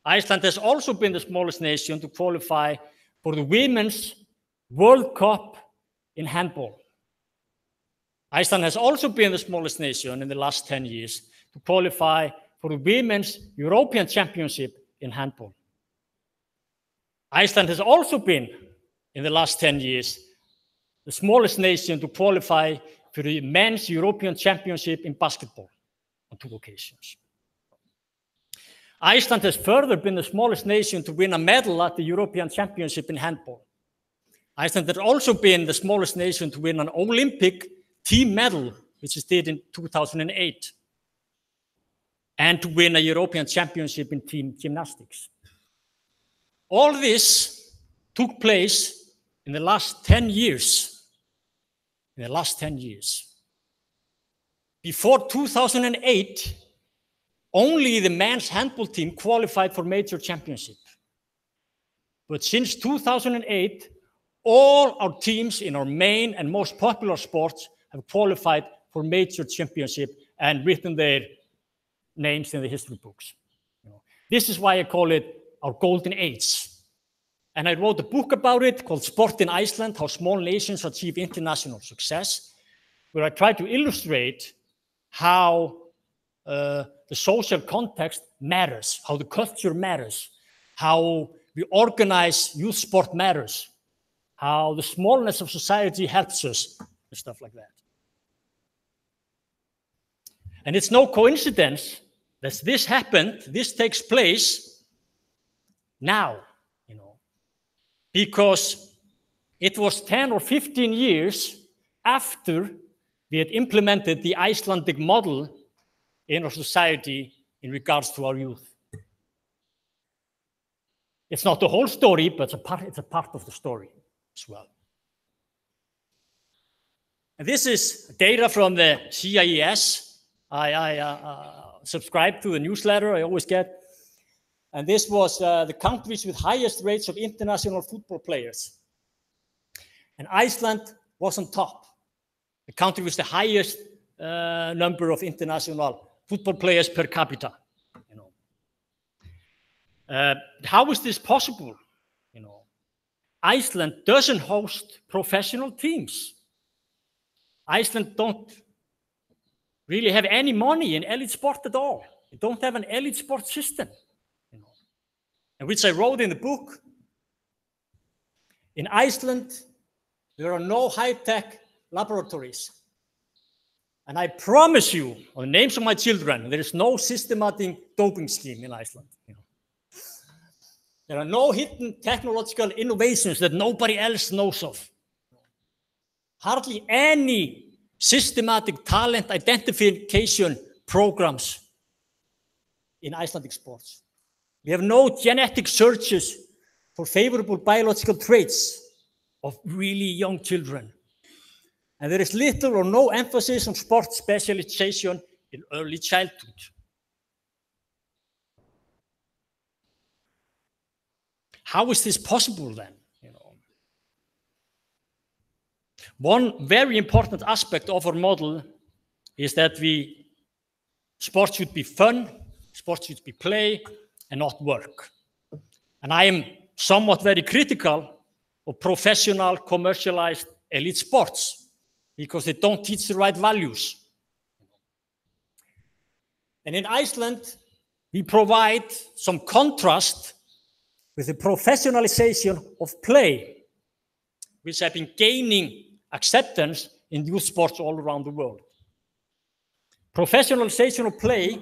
Iceland has also been the smallest nation to qualify for the Women's World Cup in handball. Iceland has also been the smallest nation in the last 10 years to qualify for the Women's European Championship in handball. Iceland has also been, in the last 10 years, the smallest nation to qualify for the men's European Championship in basketball on two occasions. Iceland has further been the smallest nation to win a medal at the European Championship in handball. Iceland has also been the smallest nation to win an Olympic team medal, which is did in 2008, and to win a European Championship in team gymnastics. All this took place in the last 10 years in the last 10 years. Before 2008, only the men's handball team qualified for major championship. But since 2008, all our teams in our main and most popular sports have qualified for major championship and written their names in the history books. This is why I call it our golden age. And I wrote a book about it called Sport in Iceland How Small Nations Achieve International Success, where I try to illustrate how uh, the social context matters, how the culture matters, how we organize youth sport matters, how the smallness of society helps us, and stuff like that. And it's no coincidence that this happened, this takes place now because it was 10 or 15 years after we had implemented the Icelandic model in our society in regards to our youth. It's not the whole story, but it's a part, it's a part of the story as well. And this is data from the CIES. I, I uh, uh, subscribe to the newsletter I always get and this was uh, the countries with highest rates of international football players. And Iceland was on top. The country with the highest uh, number of international football players per capita. You know. Uh, how is this possible? You know, Iceland doesn't host professional teams. Iceland don't really have any money in elite sport at all. They don't have an elite sport system and which I wrote in the book. In Iceland, there are no high tech laboratories. And I promise you, on the names of my children, there is no systematic doping scheme in Iceland. You know. There are no hidden technological innovations that nobody else knows of. Hardly any systematic talent identification programs in Icelandic sports. We have no genetic searches for favorable biological traits of really young children. And there is little or no emphasis on sport specialization in early childhood. How is this possible then? You know? One very important aspect of our model is that we sports should be fun, Sports should be play, and not work. And I am somewhat very critical of professional, commercialized elite sports because they don't teach the right values. And in Iceland, we provide some contrast with the professionalization of play, which have been gaining acceptance in youth sports all around the world. Professionalization of play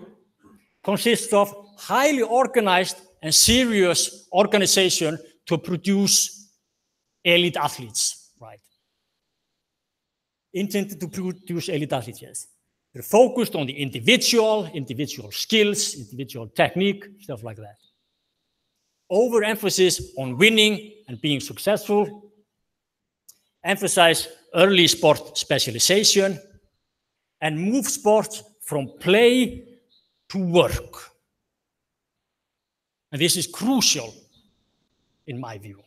consists of highly organized and serious organization to produce elite athletes, right? Intended to produce elite athletes, yes. They're focused on the individual, individual skills, individual technique, stuff like that. Overemphasis on winning and being successful. Emphasize early sport specialization and move sports from play to work. And this is crucial in my view.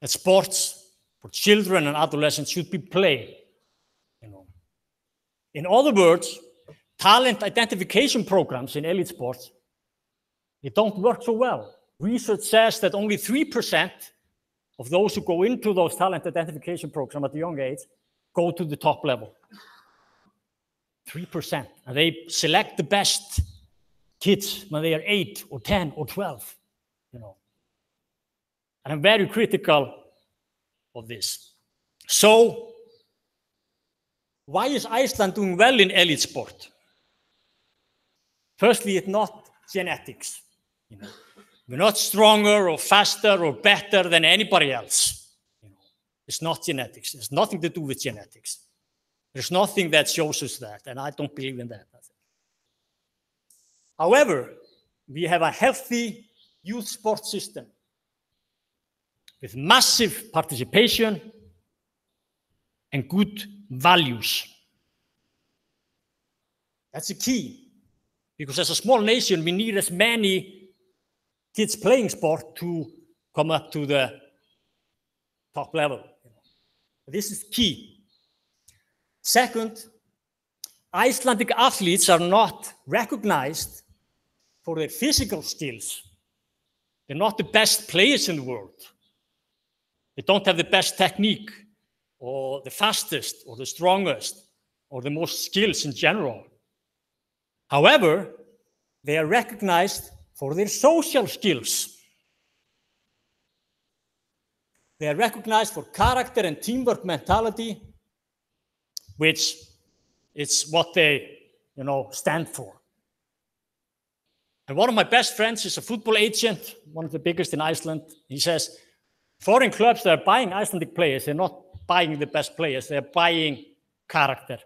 That sports for children and adolescents should be play. You know. In other words, talent identification programs in elite sports, they don't work so well. Research says that only 3% of those who go into those talent identification programs at a young age go to the top level. 3%. And they select the best kids when they are 8 or 10 or 12, you know. And I'm very critical of this. So, why is Iceland doing well in elite sport? Firstly, it's not genetics. You know. We're not stronger or faster or better than anybody else. You know. It's not genetics. It's nothing to do with genetics. There's nothing that shows us that, and I don't believe in that. However, we have a healthy youth sports system with massive participation and good values. That's the key. Because as a small nation, we need as many kids playing sport to come up to the top level. This is key. Second, Icelandic athletes are not recognized for their physical skills. They're not the best players in the world. They don't have the best technique or the fastest or the strongest or the most skills in general. However, they are recognized for their social skills. They are recognized for character and teamwork mentality which is what they, you know, stand for. And one of my best friends is a football agent, one of the biggest in Iceland. He says, foreign clubs that are buying Icelandic players, they're not buying the best players, they're buying character,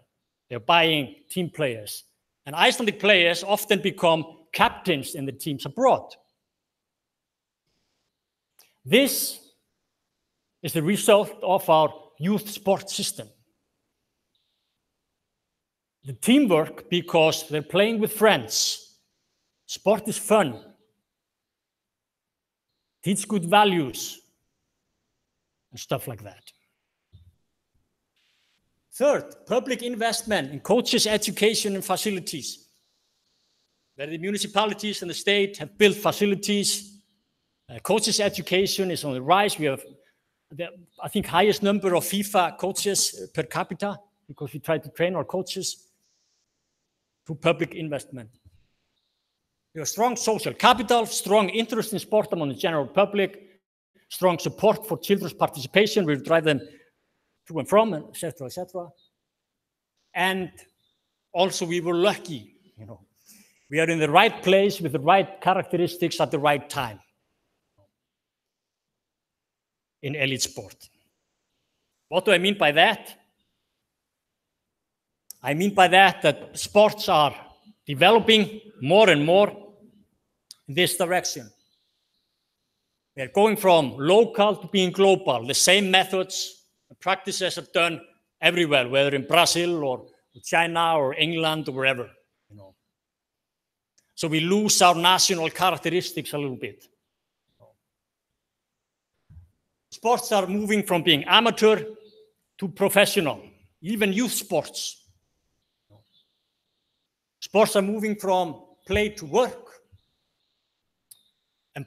they're buying team players. And Icelandic players often become captains in the teams abroad. This is the result of our youth sports system the teamwork because they're playing with friends. Sport is fun. Teach good values and stuff like that. Third, public investment in coaches, education, and facilities. Where the municipalities and the state have built facilities. Uh, coaches' education is on the rise. We have, the, I think, highest number of FIFA coaches uh, per capita because we try to train our coaches public investment. have strong social capital, strong interest in sport among the general public, strong support for children's participation, we drive them to and from, etc., etc. And also, we were lucky, you know, we are in the right place with the right characteristics at the right time in elite sport. What do I mean by that? I mean by that that sports are developing more and more in this direction. We're going from local to being global. The same methods and practices are done everywhere, whether in Brazil or China or England or wherever. You know. So we lose our national characteristics a little bit. Sports are moving from being amateur to professional, even youth sports. Sports are moving from play to work. And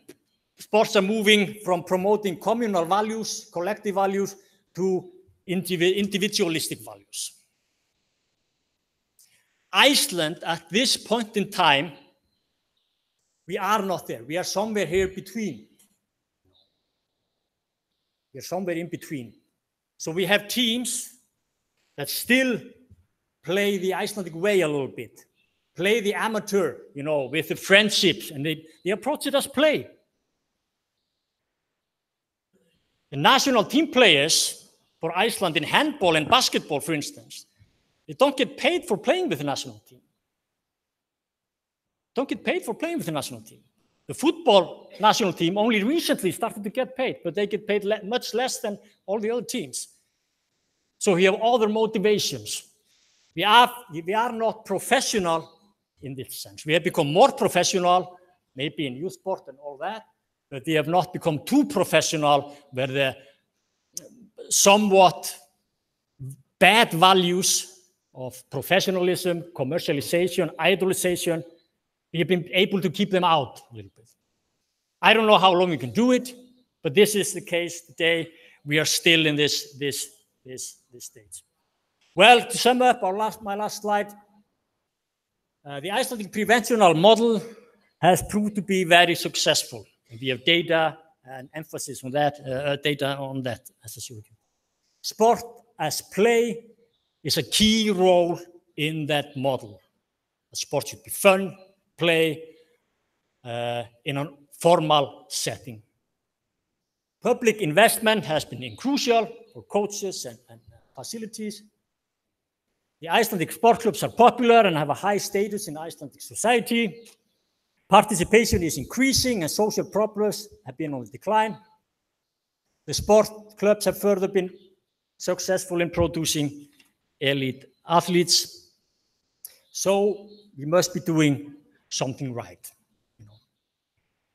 sports are moving from promoting communal values, collective values, to individualistic values. Iceland, at this point in time, we are not there. We are somewhere here between. We are somewhere in between. So we have teams that still play the Icelandic way a little bit play the amateur, you know, with the friendships, and they, they approach it as play. The national team players for Iceland in handball and basketball, for instance, they don't get paid for playing with the national team. Don't get paid for playing with the national team. The football national team only recently started to get paid, but they get paid le much less than all the other teams. So we have other motivations. We are, we are not professional in this sense. We have become more professional, maybe in youth sport and all that, but we have not become too professional where the somewhat bad values of professionalism, commercialization, idolization, we've been able to keep them out a little bit. I don't know how long we can do it, but this is the case today. We are still in this, this, this, this stage. Well, to sum up our last, my last slide, uh, the Icelandic preventional model has proved to be very successful. We have data and emphasis on that, uh, uh, data on that, as I showed you. Sport as play is a key role in that model. sport should be fun, play uh, in a formal setting. Public investment has been crucial for coaches and, and facilities the Icelandic sport clubs are popular and have a high status in Icelandic society. Participation is increasing and social problems have been on the decline. The sport clubs have further been successful in producing elite athletes. So we must be doing something right. You know.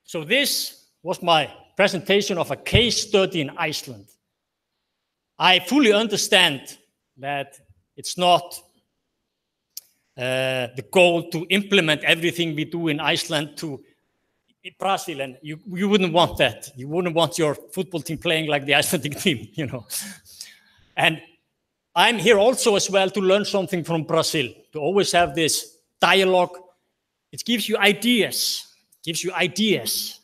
So this was my presentation of a case study in Iceland. I fully understand that it's not uh, the goal to implement everything we do in Iceland to Brazil, and you, you wouldn't want that. You wouldn't want your football team playing like the Icelandic team, you know. And I'm here also as well to learn something from Brazil, to always have this dialogue. It gives you ideas, it gives you ideas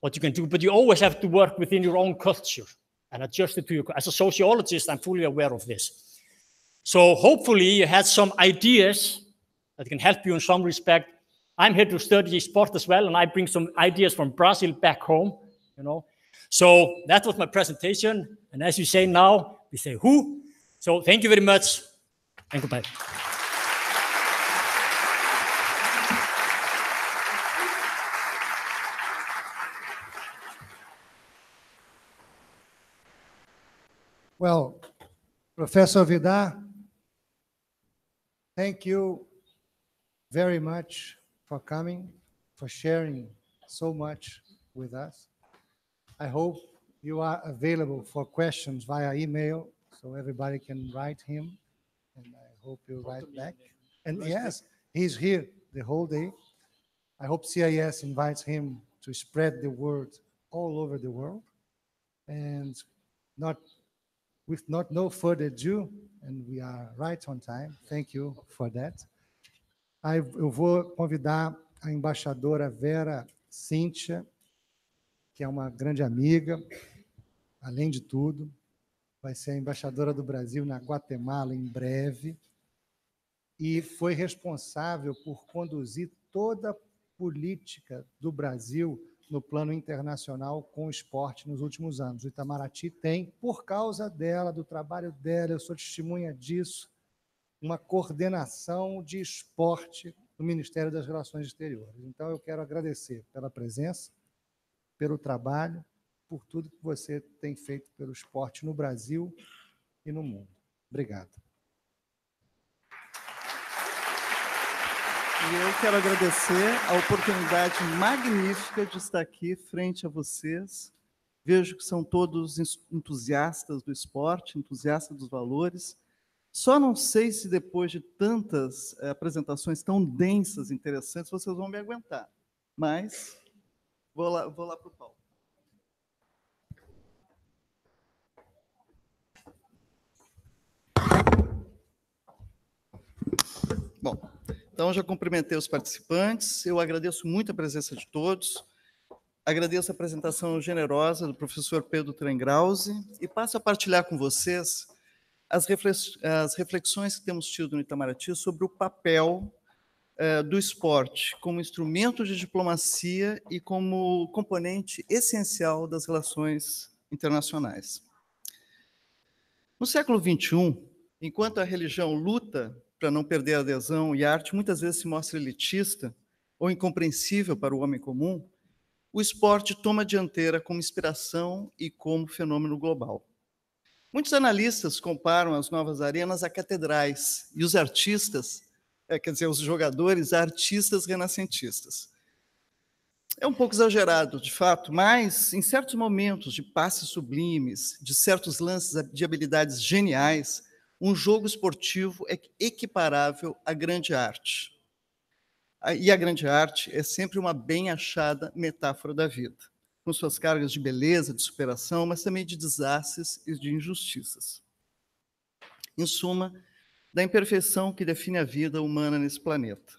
what you can do, but you always have to work within your own culture and adjust it to your. As a sociologist, I'm fully aware of this. So hopefully you had some ideas that can help you in some respect. I'm here to study sport as well, and I bring some ideas from Brazil back home, you know. So that was my presentation. And as you say now, we say who. So thank you very much and goodbye. Well, Professor Vidar, Thank you very much for coming, for sharing so much with us. I hope you are available for questions via email so everybody can write him. And I hope you write back. And yes, he's here the whole day. I hope CIS invites him to spread the word all over the world. And not with not no further ado, and we are right on time. Thank you for that. eu vou convidar a embaixadora Vera Cíntia, que é uma grande amiga, além de tudo, vai ser a embaixadora do Brasil na Guatemala em breve e foi responsável por conduzir toda a política do Brasil no plano internacional com o esporte nos últimos anos. O Itamaraty tem, por causa dela, do trabalho dela, eu sou testemunha disso, uma coordenação de esporte no Ministério das Relações Exteriores. Então, eu quero agradecer pela presença, pelo trabalho, por tudo que você tem feito pelo esporte no Brasil e no mundo. Obrigado. E eu quero agradecer a oportunidade magnífica de estar aqui frente a vocês. Vejo que são todos entusiastas do esporte, entusiastas dos valores. Só não sei se depois de tantas eh, apresentações tão densas, interessantes, vocês vão me aguentar. Mas vou lá, vou lá para o palco. Bom, então, já cumprimentei os participantes, eu agradeço muito a presença de todos, agradeço a apresentação generosa do professor Pedro Trengrause e passo a partilhar com vocês as reflexões que temos tido no Itamaraty sobre o papel eh, do esporte como instrumento de diplomacia e como componente essencial das relações internacionais. No século XXI, enquanto a religião luta para não perder a adesão, e a arte muitas vezes se mostra elitista ou incompreensível para o homem comum, o esporte toma a dianteira como inspiração e como fenômeno global. Muitos analistas comparam as novas arenas a catedrais e os artistas, é, quer dizer, os jogadores, a artistas renascentistas. É um pouco exagerado, de fato, mas em certos momentos de passes sublimes, de certos lances de habilidades geniais, um jogo esportivo é equiparável à grande arte. E a grande arte é sempre uma bem achada metáfora da vida, com suas cargas de beleza, de superação, mas também de desastres e de injustiças. Em suma, da imperfeição que define a vida humana nesse planeta.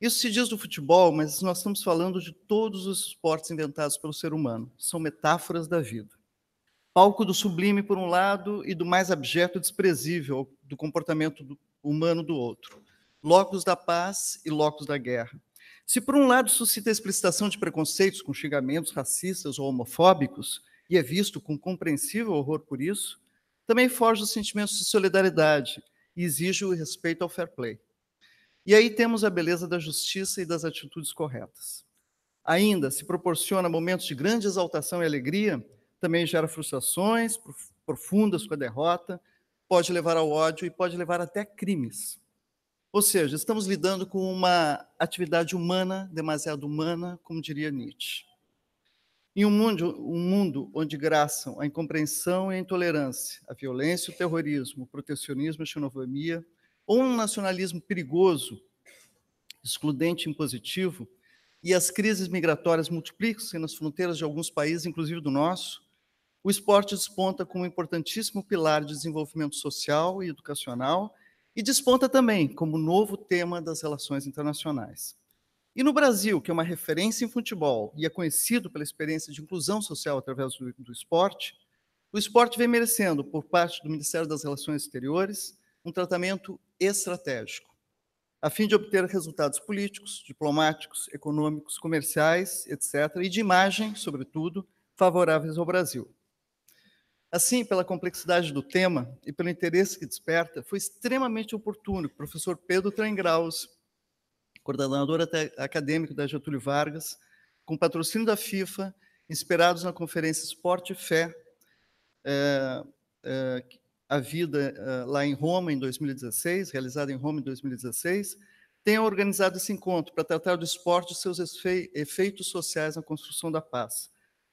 Isso se diz do futebol, mas nós estamos falando de todos os esportes inventados pelo ser humano, são metáforas da vida palco do sublime por um lado e do mais abjeto e desprezível do comportamento humano do outro, locos da paz e locos da guerra. Se por um lado suscita a explicitação de preconceitos com xingamentos racistas ou homofóbicos e é visto com compreensível horror por isso, também forja os sentimentos de solidariedade e exige o respeito ao fair play. E aí temos a beleza da justiça e das atitudes corretas. Ainda se proporciona momentos de grande exaltação e alegria também gera frustrações profundas com a derrota, pode levar ao ódio e pode levar até crimes. Ou seja, estamos lidando com uma atividade humana, demasiado humana, como diria Nietzsche. Em um mundo, um mundo onde graçam a incompreensão e a intolerância, a violência e o terrorismo, o protecionismo e a xenofobia, ou um nacionalismo perigoso, excludente e impositivo, e as crises migratórias multiplicam-se nas fronteiras de alguns países, inclusive do nosso, o esporte desponta como um importantíssimo pilar de desenvolvimento social e educacional e desponta também como novo tema das relações internacionais. E no Brasil, que é uma referência em futebol e é conhecido pela experiência de inclusão social através do, do esporte, o esporte vem merecendo, por parte do Ministério das Relações Exteriores, um tratamento estratégico, a fim de obter resultados políticos, diplomáticos, econômicos, comerciais, etc., e de imagem, sobretudo, favoráveis ao Brasil. Assim, pela complexidade do tema e pelo interesse que desperta, foi extremamente oportuno que o professor Pedro Trangraus, coordenador acadêmico da Getúlio Vargas, com patrocínio da FIFA, inspirados na conferência Esporte e Fé, é, é, a vida é, lá em Roma, em 2016, realizada em Roma em 2016, tenha organizado esse encontro para tratar do esporte e seus efeitos sociais na construção da paz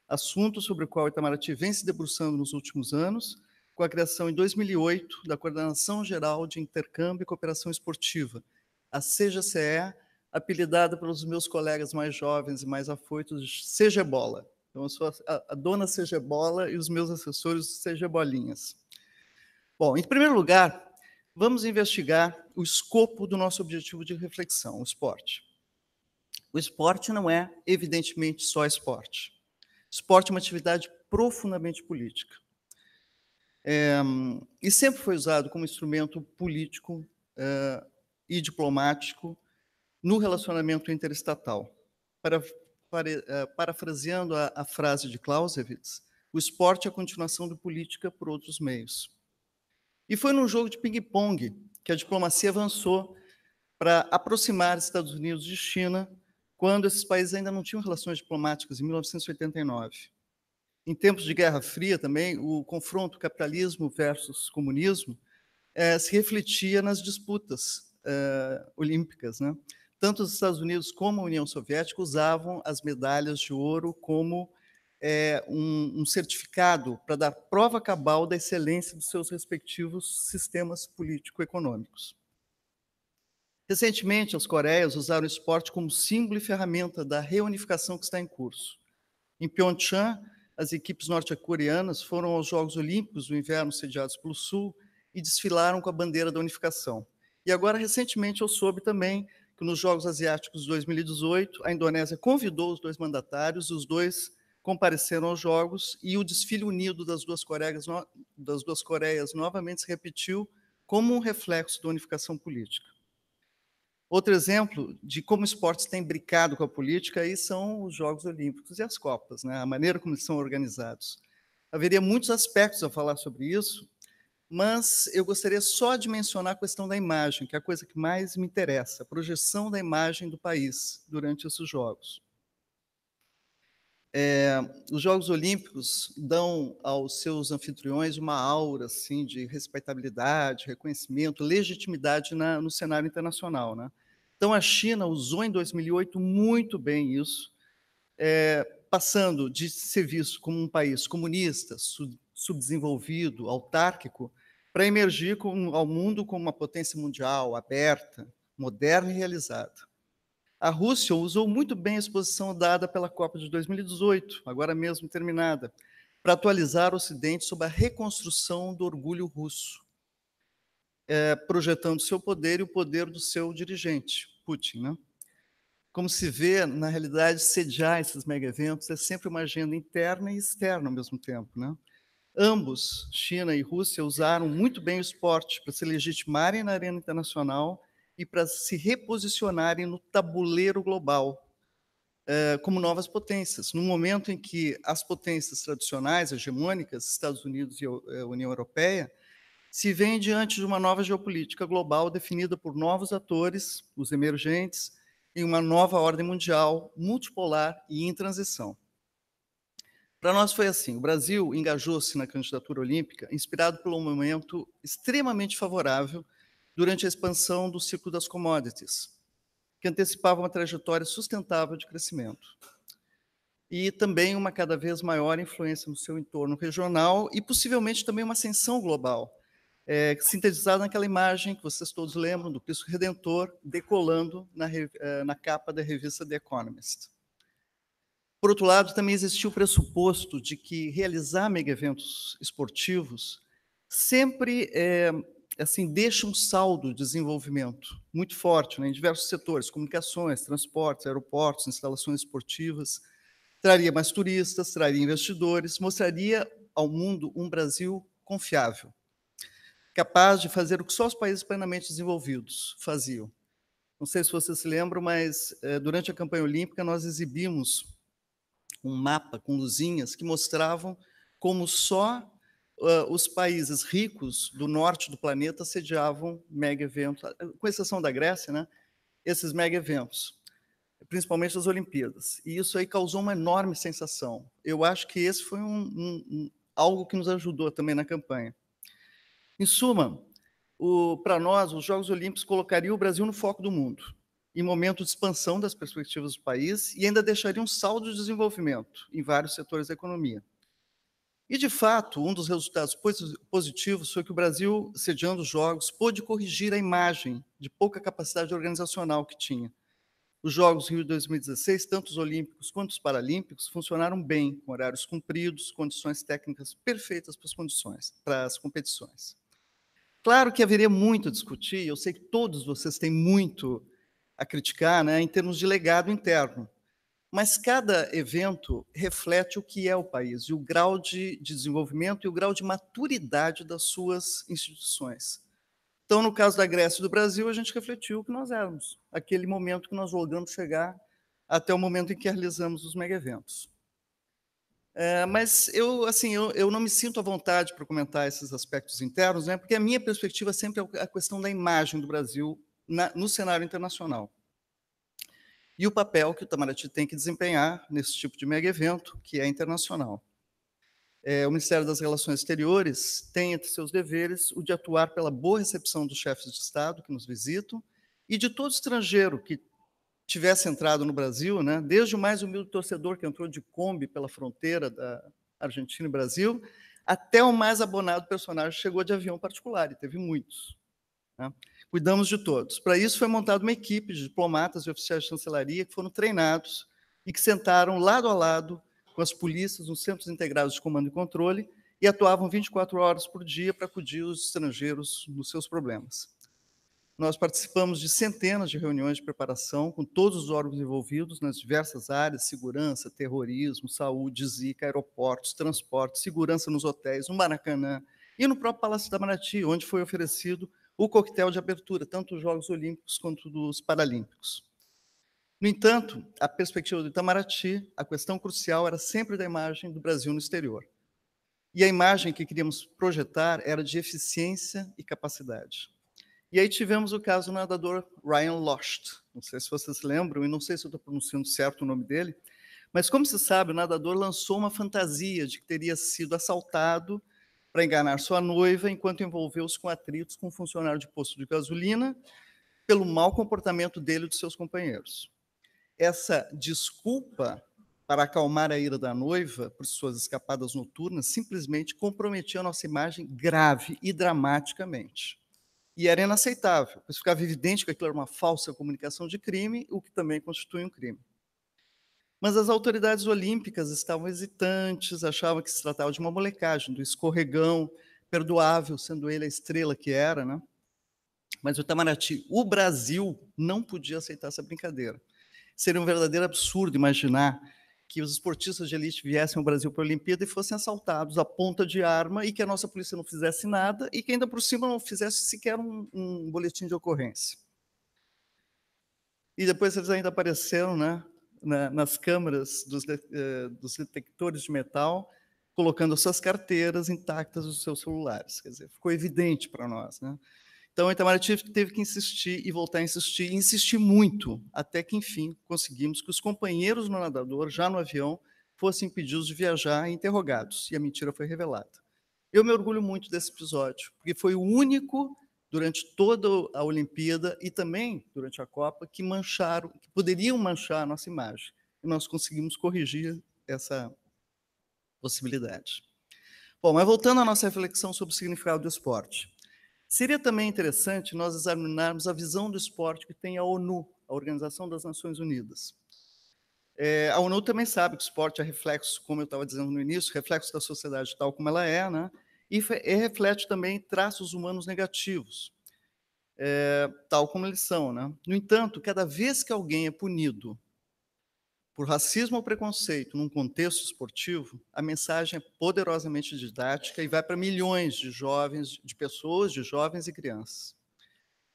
assunto sobre o qual o Itamaraty vem se debruçando nos últimos anos, com a criação em 2008 da Coordenação Geral de Intercâmbio e Cooperação Esportiva, a CGCE, apelidada pelos meus colegas mais jovens e mais afoitos de CG Bola. Então, eu sou a, a dona CG Bola e os meus assessores CG Bolinhas. Bom, em primeiro lugar, vamos investigar o escopo do nosso objetivo de reflexão, o esporte. O esporte não é, evidentemente, só esporte. Esporte é uma atividade profundamente política. É, e sempre foi usado como instrumento político é, e diplomático no relacionamento interestatal. Para, para, é, eh, parafraseando a, a frase de Clausewitz, o esporte é a continuação da política por outros meios. E foi num jogo de ping-pong que a diplomacia avançou para aproximar Estados Unidos de China quando esses países ainda não tinham relações diplomáticas, em 1989. Em tempos de Guerra Fria também, o confronto capitalismo versus comunismo eh, se refletia nas disputas eh, olímpicas. Né? Tanto os Estados Unidos como a União Soviética usavam as medalhas de ouro como eh, um, um certificado para dar prova cabal da excelência dos seus respectivos sistemas político-econômicos. Recentemente, as Coreias usaram o esporte como símbolo e ferramenta da reunificação que está em curso. Em Pyeongchang, as equipes norte-coreanas foram aos Jogos Olímpicos do Inverno sediados pelo Sul e desfilaram com a bandeira da unificação. E agora, recentemente, eu soube também que nos Jogos Asiáticos de 2018, a Indonésia convidou os dois mandatários, os dois compareceram aos Jogos e o desfile unido das duas Coreias, das duas Coreias novamente se repetiu como um reflexo da unificação política. Outro exemplo de como esportes têm brincado com a política aí são os Jogos Olímpicos e as Copas, né? a maneira como eles são organizados. Haveria muitos aspectos a falar sobre isso, mas eu gostaria só de mencionar a questão da imagem, que é a coisa que mais me interessa, a projeção da imagem do país durante esses Jogos. É, os Jogos Olímpicos dão aos seus anfitriões uma aura assim, de respeitabilidade, reconhecimento, legitimidade na, no cenário internacional. Né? Então, a China usou em 2008 muito bem isso, é, passando de ser visto como um país comunista, subdesenvolvido, autárquico, para emergir com, ao mundo como uma potência mundial, aberta, moderna e realizada. A Rússia usou muito bem a exposição dada pela Copa de 2018, agora mesmo terminada, para atualizar o Ocidente sobre a reconstrução do orgulho russo, é, projetando seu poder e o poder do seu dirigente, Putin. Né? Como se vê, na realidade, sediar esses mega-eventos é sempre uma agenda interna e externa ao mesmo tempo. Né? Ambos, China e Rússia, usaram muito bem o esporte para se legitimarem na arena internacional e para se reposicionarem no tabuleiro global eh, como novas potências, no momento em que as potências tradicionais, hegemônicas, Estados Unidos e eh, União Europeia, se veem diante de uma nova geopolítica global definida por novos atores, os emergentes, em uma nova ordem mundial, multipolar e em transição. Para nós foi assim: o Brasil engajou-se na candidatura olímpica, inspirado por um momento extremamente favorável durante a expansão do ciclo das commodities, que antecipava uma trajetória sustentável de crescimento. E também uma cada vez maior influência no seu entorno regional e possivelmente também uma ascensão global, é, sintetizada naquela imagem que vocês todos lembram do Cristo Redentor decolando na, é, na capa da revista The Economist. Por outro lado, também existia o pressuposto de que realizar mega eventos esportivos sempre é, assim deixa um saldo de desenvolvimento muito forte né, em diversos setores, comunicações, transportes, aeroportos, instalações esportivas. Traria mais turistas, traria investidores, mostraria ao mundo um Brasil confiável, capaz de fazer o que só os países plenamente desenvolvidos faziam. Não sei se vocês se lembram, mas eh, durante a campanha olímpica nós exibimos um mapa com luzinhas que mostravam como só Uh, os países ricos do norte do planeta sediavam mega eventos, com exceção da Grécia, né? Esses mega eventos, principalmente as Olimpíadas. E isso aí causou uma enorme sensação. Eu acho que esse foi um, um, um algo que nos ajudou também na campanha. Em suma, para nós, os Jogos Olímpicos colocariam o Brasil no foco do mundo, em momento de expansão das perspectivas do país e ainda deixariam um saldo de desenvolvimento em vários setores da economia. E, de fato, um dos resultados positivos foi que o Brasil, sediando os Jogos, pôde corrigir a imagem de pouca capacidade organizacional que tinha. Os Jogos Rio 2016, tanto os Olímpicos quanto os Paralímpicos, funcionaram bem, com horários cumpridos, condições técnicas perfeitas para as, condições, para as competições. Claro que haveria muito a discutir, eu sei que todos vocês têm muito a criticar, né, em termos de legado interno. Mas cada evento reflete o que é o país e o grau de desenvolvimento e o grau de maturidade das suas instituições. Então, no caso da Grécia e do Brasil, a gente refletiu o que nós éramos, aquele momento que nós logramos chegar até o momento em que realizamos os mega-eventos. É, mas eu, assim, eu, eu, não me sinto à vontade para comentar esses aspectos internos, né, porque a minha perspectiva sempre é a questão da imagem do Brasil na, no cenário internacional e o papel que o Itamaraty tem que desempenhar nesse tipo de mega evento, que é internacional. É, o Ministério das Relações Exteriores tem entre seus deveres o de atuar pela boa recepção dos chefes de Estado que nos visitam e de todo estrangeiro que tivesse entrado no Brasil, né, desde o mais humilde torcedor que entrou de Kombi pela fronteira da Argentina e Brasil, até o mais abonado personagem que chegou de avião particular, e teve muitos. Né cuidamos de todos. Para isso foi montada uma equipe de diplomatas e oficiais de chancelaria que foram treinados e que sentaram lado a lado com as polícias nos centros integrados de comando e controle e atuavam 24 horas por dia para acudir os estrangeiros nos seus problemas. Nós participamos de centenas de reuniões de preparação com todos os órgãos envolvidos nas diversas áreas: segurança, terrorismo, saúde, zika, aeroportos, transporte, segurança nos hotéis, no Maracanã e no próprio Palácio da Manati, onde foi oferecido o coquetel de abertura, tanto dos Jogos Olímpicos quanto dos Paralímpicos. No entanto, a perspectiva do Itamaraty, a questão crucial era sempre da imagem do Brasil no exterior. E a imagem que queríamos projetar era de eficiência e capacidade. E aí tivemos o caso do nadador Ryan Lochte. Não sei se vocês lembram, e não sei se eu estou pronunciando certo o nome dele, mas como se sabe, o nadador lançou uma fantasia de que teria sido assaltado para enganar sua noiva enquanto envolveu-se com atritos com um funcionário de posto de gasolina pelo mau comportamento dele e dos seus companheiros. Essa desculpa para acalmar a ira da noiva por suas escapadas noturnas simplesmente comprometia a nossa imagem grave e dramaticamente. E era inaceitável, pois ficava evidente que aquilo era uma falsa comunicação de crime, o que também constitui um crime. Mas as autoridades olímpicas estavam hesitantes, achavam que se tratava de uma molecagem, do escorregão perdoável, sendo ele a estrela que era, né? Mas o Itamaraty, o Brasil não podia aceitar essa brincadeira. Seria um verdadeiro absurdo imaginar que os esportistas de elite viessem ao Brasil para a Olimpíada e fossem assaltados à ponta de arma e que a nossa polícia não fizesse nada e que ainda por cima não fizesse sequer um, um boletim de ocorrência. E depois eles ainda apareceram, né, na, nas câmaras dos, eh, dos detectores de metal, colocando suas carteiras intactas nos seus celulares. Quer dizer, ficou evidente para nós. Né? Então, o Itamaraty teve que insistir e voltar a insistir, e insistir muito, até que, enfim, conseguimos que os companheiros no nadador, já no avião, fossem impedidos de viajar e interrogados, e a mentira foi revelada. Eu me orgulho muito desse episódio, porque foi o único durante toda a Olimpíada e também durante a Copa que mancharam, que poderiam manchar a nossa imagem. E nós conseguimos corrigir essa possibilidade. Bom, mas voltando à nossa reflexão sobre o significado do esporte. Seria também interessante nós examinarmos a visão do esporte que tem a ONU, a Organização das Nações Unidas. É, a ONU também sabe que o esporte é reflexo, como eu estava dizendo no início, reflexo da sociedade tal como ela é, né? e, e reflete também traços humanos negativos, é, tal como eles são. Né? No entanto, cada vez que alguém é punido por racismo ou preconceito num contexto esportivo, a mensagem é poderosamente didática e vai para milhões de jovens, de pessoas, de jovens e crianças.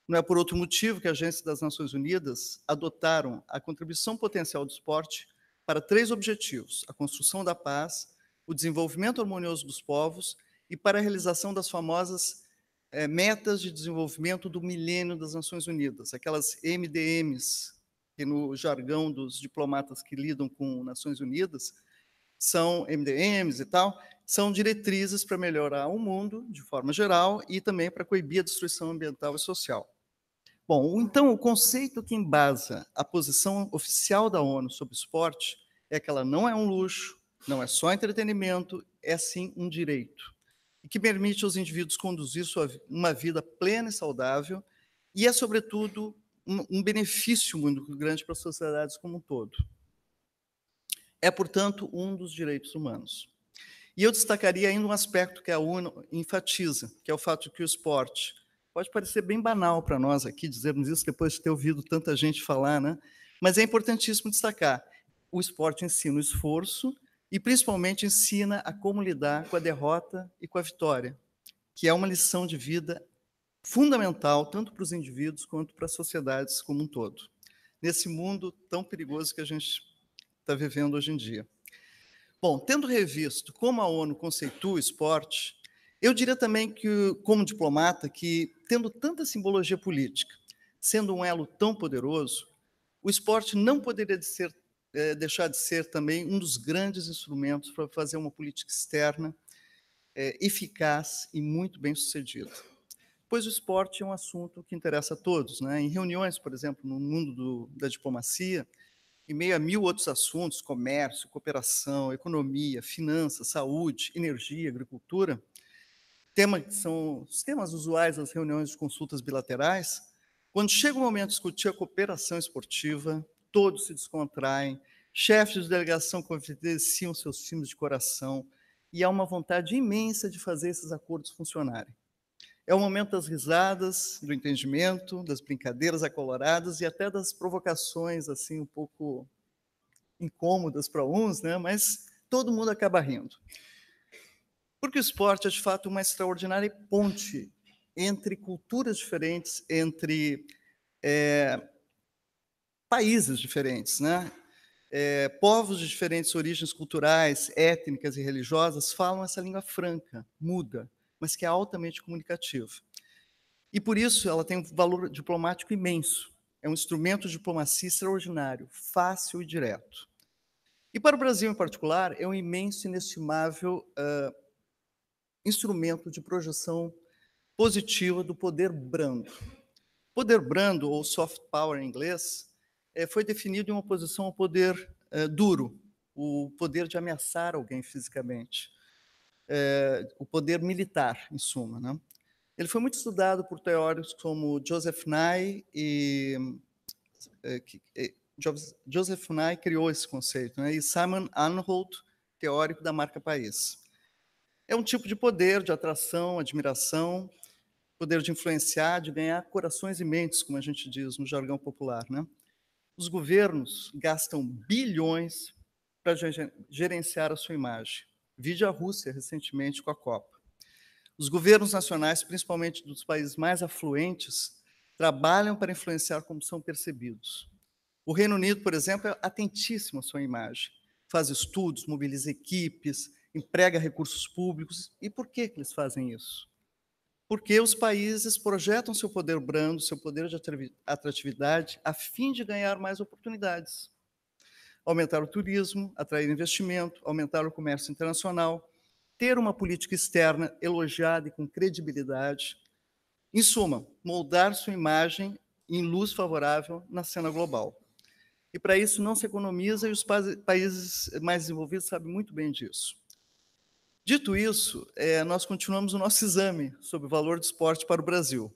Não é por outro motivo que a Agência das Nações Unidas adotaram a contribuição potencial do esporte para três objetivos: a construção da paz, o desenvolvimento harmonioso dos povos e para a realização das famosas é, metas de desenvolvimento do milênio das Nações Unidas, aquelas MDMs, que no jargão dos diplomatas que lidam com Nações Unidas são MDMs e tal, são diretrizes para melhorar o mundo de forma geral e também para coibir a destruição ambiental e social. Bom, então o conceito que embasa a posição oficial da ONU sobre esporte é que ela não é um luxo, não é só entretenimento, é sim um direito e que permite aos indivíduos conduzir sua, uma vida plena e saudável, e é, sobretudo, um, um benefício muito grande para as sociedades como um todo. É, portanto, um dos direitos humanos. E eu destacaria ainda um aspecto que a ONU enfatiza, que é o fato de que o esporte pode parecer bem banal para nós aqui dizermos isso depois de ter ouvido tanta gente falar, né? Mas é importantíssimo destacar: o esporte ensina o esforço e principalmente ensina a como lidar com a derrota e com a vitória, que é uma lição de vida fundamental tanto para os indivíduos quanto para as sociedades como um todo, nesse mundo tão perigoso que a gente está vivendo hoje em dia. Bom, tendo revisto como a ONU conceitua o esporte, eu diria também que, como diplomata, que tendo tanta simbologia política, sendo um elo tão poderoso, o esporte não poderia ser é, deixar de ser também um dos grandes instrumentos para fazer uma política externa é, eficaz e muito bem sucedida. Pois o esporte é um assunto que interessa a todos. Né? Em reuniões, por exemplo, no mundo do, da diplomacia, em meio a mil outros assuntos, comércio, cooperação, economia, finanças, saúde, energia, agricultura, tema que são os temas usuais das reuniões de consultas bilaterais, quando chega o momento de discutir a cooperação esportiva, todos se descontraem, chefes de delegação confidenciam seus times de coração, e há uma vontade imensa de fazer esses acordos funcionarem. É o momento das risadas, do entendimento, das brincadeiras acoloradas e até das provocações assim um pouco incômodas para uns, né? Mas todo mundo acaba rindo. Porque o esporte é de fato uma extraordinária ponte entre culturas diferentes, entre é, países diferentes, né? É, povos de diferentes origens culturais, étnicas e religiosas falam essa língua franca, muda, mas que é altamente comunicativa. E por isso ela tem um valor diplomático imenso. É um instrumento de diplomacia extraordinário, fácil e direto. E para o Brasil em particular, é um imenso, e inestimável uh, instrumento de projeção positiva do poder brando. Poder brando, ou soft power em inglês, eh, foi definido em uma posição ao poder eh, duro, o poder de ameaçar alguém fisicamente, eh, o poder militar, em suma. Né? Ele foi muito estudado por teóricos como Joseph Nye e Joseph Nye criou esse conceito, né? e Simon Anholt, teórico da marca país. É um tipo de poder de atração, admiração, poder de influenciar, de ganhar corações e mentes, como a gente diz no jargão popular, né? Os governos gastam bilhões para gerenciar a sua imagem. Vide a Rússia recentemente com a Copa. Os governos nacionais, principalmente dos países mais afluentes, trabalham para influenciar como são percebidos. O Reino Unido, por exemplo, é atentíssimo à sua imagem. Faz estudos, mobiliza equipes, emprega recursos públicos. E por que, que eles fazem isso? porque os países projetam seu poder brando, seu poder de atratividade, a fim de ganhar mais oportunidades. Aumentar o turismo, atrair investimento, aumentar o comércio internacional, ter uma política externa elogiada e com credibilidade. Em suma, moldar sua imagem em luz favorável na cena global. E para isso não se economiza, e os países mais desenvolvidos sabem muito bem disso. Dito isso, é, nós continuamos o nosso exame sobre o valor do esporte para o Brasil.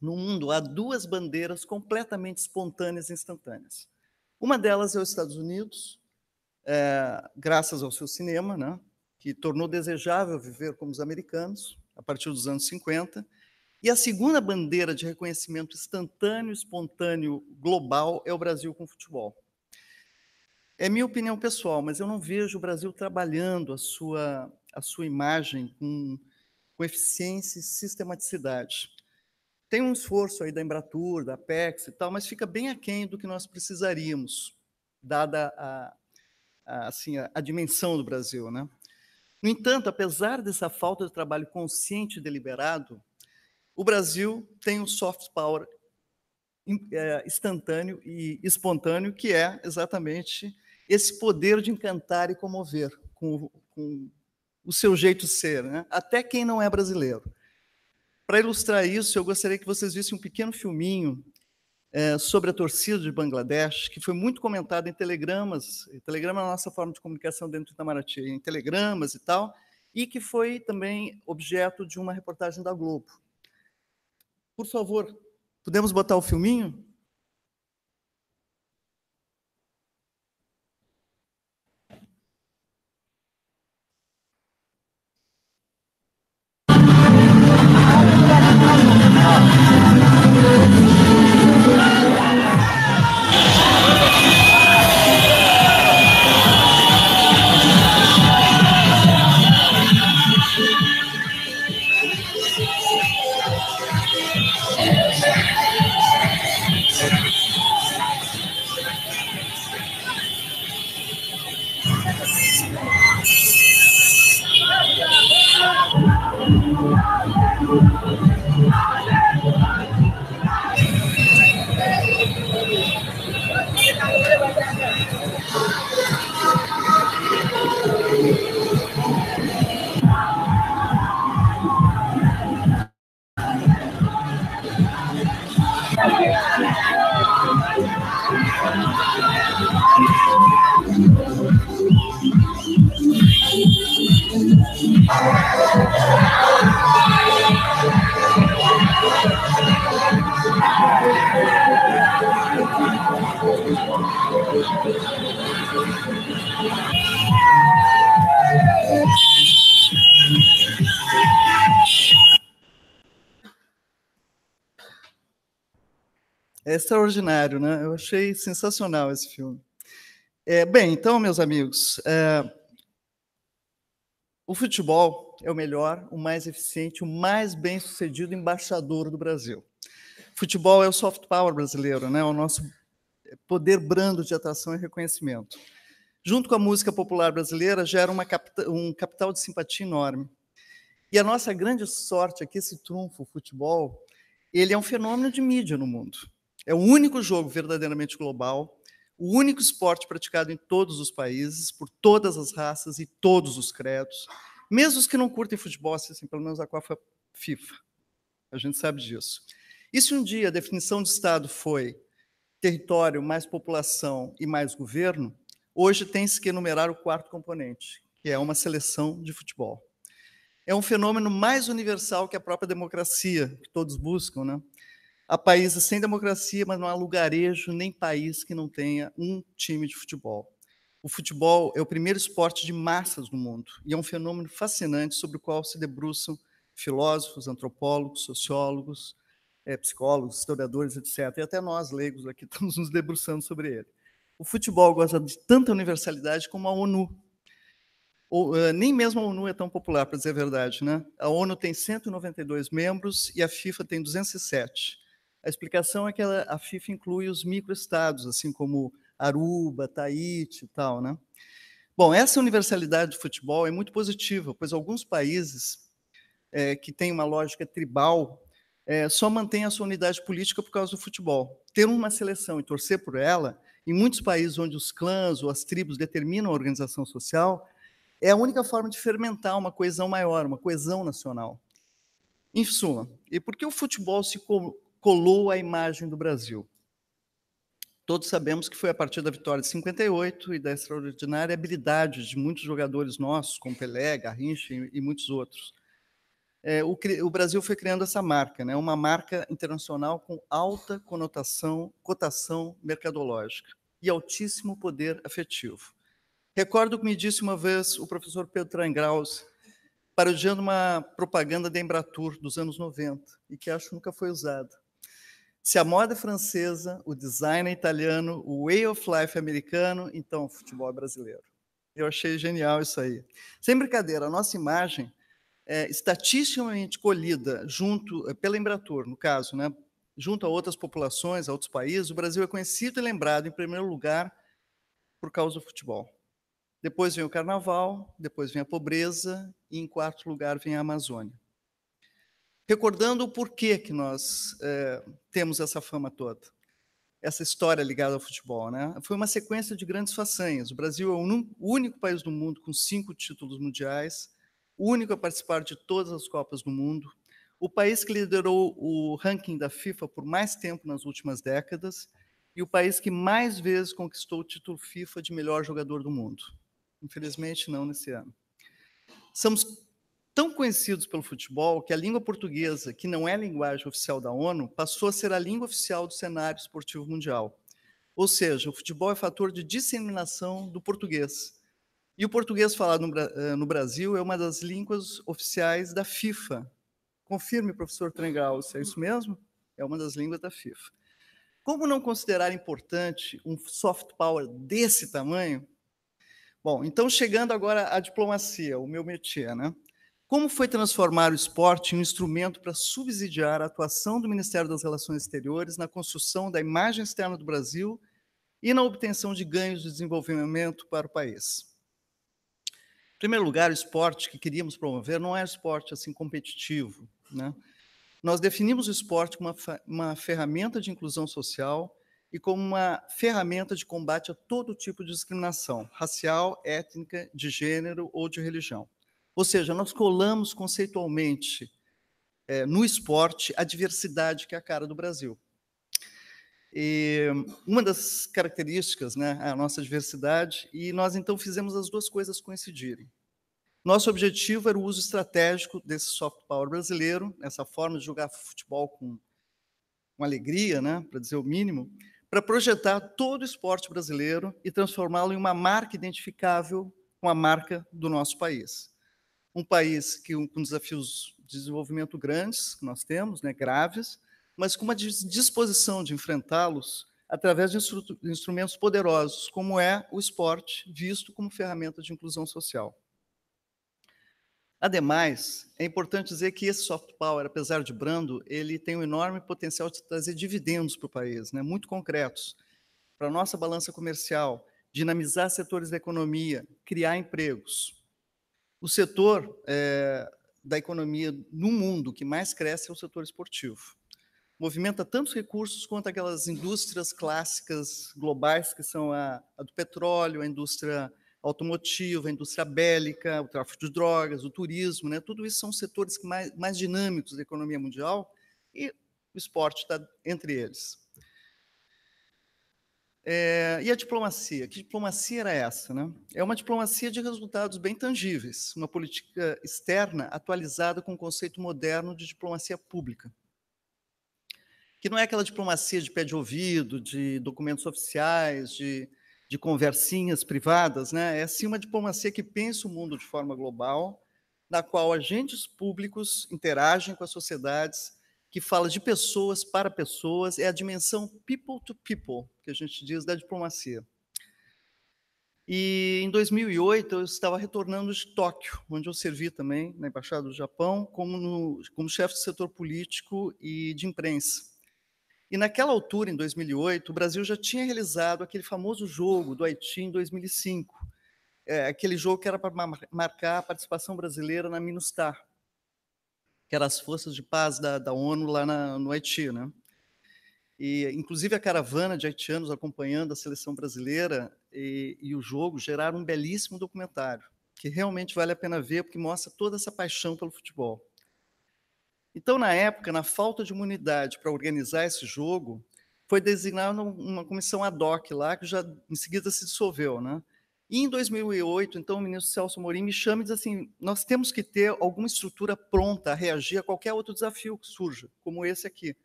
No mundo, há duas bandeiras completamente espontâneas e instantâneas. Uma delas é os Estados Unidos, é, graças ao seu cinema, né, que tornou desejável viver como os americanos, a partir dos anos 50. E a segunda bandeira de reconhecimento instantâneo, espontâneo, global é o Brasil com o futebol. É minha opinião pessoal, mas eu não vejo o Brasil trabalhando a sua, a sua imagem com, com eficiência e sistematicidade. Tem um esforço aí da Embratur, da Apex e tal, mas fica bem aquém do que nós precisaríamos, dada a, a assim, a, a dimensão do Brasil. Né? No entanto, apesar dessa falta de trabalho consciente e deliberado, o Brasil tem um soft power eh, instantâneo e espontâneo, que é exatamente esse poder de encantar e comover com, com o seu jeito de ser, né? até quem não é brasileiro. Para ilustrar isso, eu gostaria que vocês vissem um pequeno filminho é, sobre a torcida de Bangladesh, que foi muito comentado em telegramas. Telegrama é a nossa forma de comunicação dentro do Itamaraty, em telegramas e tal, e que foi também objeto de uma reportagem da Globo. Por favor, podemos botar o filminho? É extraordinário, né? Eu achei sensacional esse filme. É, bem, então, meus amigos, é, o futebol é o melhor, o mais eficiente, o mais bem-sucedido embaixador do Brasil. Futebol é o soft power brasileiro, né? O nosso poder brando de atração e reconhecimento. Junto com a música popular brasileira, gera capta, um capital de simpatia enorme. E a nossa grande sorte é que esse trunfo, o futebol, ele é um fenômeno de mídia no mundo. É o único jogo verdadeiramente global, o único esporte praticado em todos os países, por todas as raças e todos os credos. Mesmo os que não curtem futebol, assim, pelo menos a qual FIFA. A gente sabe disso. E se um dia a definição de Estado foi território, mais população e mais governo, hoje tem-se que enumerar o quarto componente, que é uma seleção de futebol. É um fenômeno mais universal que a própria democracia, que todos buscam. Né? Há países sem democracia, mas não há lugarejo nem país que não tenha um time de futebol. O futebol é o primeiro esporte de massas no mundo e é um fenômeno fascinante sobre o qual se debruçam filósofos, antropólogos, sociólogos, é, psicólogos, historiadores, etc. E até nós, leigos aqui, estamos nos debruçando sobre ele. O futebol goza de tanta universalidade como a ONU. Ou, uh, eh, nem mesmo a ONU é tão popular, para dizer a verdade. Né? A ONU tem 192 membros e a FIFA tem 207. A explicação é que ela, a FIFA inclui os microestados, assim como Aruba, Tahiti e tal. Né? Bom, essa universalidade do futebol é muito positiva, pois alguns países é, que têm uma lógica tribal é, só mantém a sua unidade política por causa do futebol. Ter uma seleção e torcer por ela, em muitos países onde os clãs ou as tribos determinam a organização social, é a única forma de fermentar uma coesão maior, uma coesão nacional. Em suma, e por que o futebol se colou à imagem do Brasil? Todos sabemos que foi a partir da vitória de 58 e da extraordinária habilidade de muitos jogadores nossos, como Pelé, Garrincha e muitos outros é, o, o, Brasil foi criando essa marca, né? uma marca internacional com alta conotação, cotação mercadológica e altíssimo poder afetivo. Recordo que me disse uma vez o professor Pedro Trangraus, parodiando uma propaganda da Embratur dos anos 90, e que acho nunca foi usada. Se a moda é francesa, o design é italiano, o way of life é americano, então o futebol é brasileiro. Eu achei genial isso aí. Sem brincadeira, a nossa imagem é, estatisticamente colhida junto é, pela Embratur, no caso, né, junto a outras populações, a outros países, o Brasil é conhecido e lembrado em primeiro lugar por causa do futebol. Depois vem o carnaval, depois vem a pobreza e em quarto lugar vem a Amazônia. Recordando o porquê que nós é, temos essa fama toda essa história ligada ao futebol, né? Foi uma sequência de grandes façanhas. O Brasil é o único país do mundo com cinco títulos mundiais, o único a participar de todas as Copas do Mundo, o país que liderou o ranking da FIFA por mais tempo nas últimas décadas e o país que mais vezes conquistou o título FIFA de melhor jogador do mundo. Infelizmente, não nesse ano. Somos tão conhecidos pelo futebol que a língua portuguesa, que não é linguagem oficial da ONU, passou a ser a língua oficial do cenário esportivo mundial. Ou seja, o futebol é fator de disseminação do português, e o português falado no, eh, no Brasil é uma das línguas oficiais da FIFA. Confirme, professor Trengal, se é isso mesmo? É uma das línguas da FIFA. Como não considerar importante um soft power desse tamanho? Bom, então chegando agora à diplomacia, o meu métier, né? Como foi transformar o esporte em um instrumento para subsidiar a atuação do Ministério das Relações Exteriores na construção da imagem externa do Brasil e na obtenção de ganhos de desenvolvimento para o país? Em primeiro lugar, o esporte que queríamos promover não é esporte assim competitivo, né? Nós definimos o esporte como uma, uma ferramenta de inclusão social e como uma ferramenta de combate a todo tipo de discriminação racial, étnica, de gênero ou de religião. Ou seja, nós colamos conceitualmente é, no esporte a diversidade que é a cara do Brasil. E uma das características, né, é a nossa diversidade, e nós então fizemos as duas coisas coincidirem. Nosso objetivo era o uso estratégico desse soft power brasileiro, essa forma de jogar futebol com, com alegria, né, para dizer o mínimo, para projetar todo o esporte brasileiro e transformá-lo em uma marca identificável com a marca do nosso país. Um país que com desafios de desenvolvimento grandes que nós temos, né, graves, mas com uma disposição de enfrentá-los através de instrumentos poderosos, como é o esporte, visto como ferramenta de inclusão social. Ademais, é importante dizer que esse soft power, apesar de brando, ele tem um enorme potencial de trazer dividendos para o país, né, muito concretos, para a nossa balança comercial, dinamizar setores da economia, criar empregos. O setor é, da economia no mundo que mais cresce é o setor esportivo movimenta tantos recursos quanto aquelas indústrias clássicas globais, que são a, a do petróleo, a indústria automotiva, a indústria bélica, o tráfico de drogas, o turismo, né? tudo isso são setores mais, mais dinâmicos da economia mundial e o esporte está entre eles. É, e a diplomacia? Que diplomacia era essa? Né? É uma diplomacia de resultados bem tangíveis, uma política externa atualizada com o conceito moderno de diplomacia pública que não é aquela diplomacia de pé de ouvido, de documentos oficiais, de, de conversinhas privadas, né? é sim uma diplomacia que pensa o mundo de forma global, na qual agentes públicos interagem com as sociedades, que fala de pessoas para pessoas, é a dimensão people to people, que a gente diz da diplomacia. E em 2008 eu estava retornando de Tóquio, onde eu servi também na embaixada do Japão como, no, como chefe do setor político e de imprensa. E naquela altura, em 2008, o Brasil já tinha realizado aquele famoso jogo do Haiti em 2005, é, aquele jogo que era para marcar a participação brasileira na MINUSTAH, que eram as forças de paz da, da ONU lá na, no Haiti, né? E, inclusive, a caravana de haitianos acompanhando a seleção brasileira e, e, o jogo geraram um belíssimo documentário, que realmente vale a pena ver, porque mostra toda essa paixão pelo futebol. Então, na época, na falta de imunidade unidade para organizar esse jogo, foi designada uma comissão ad hoc lá, que já em seguida se dissolveu. Né? E em 2008, então, o ministro Celso Morim me chama e diz assim: nós temos que ter alguma estrutura pronta a reagir a qualquer outro desafio que surja, como esse aqui.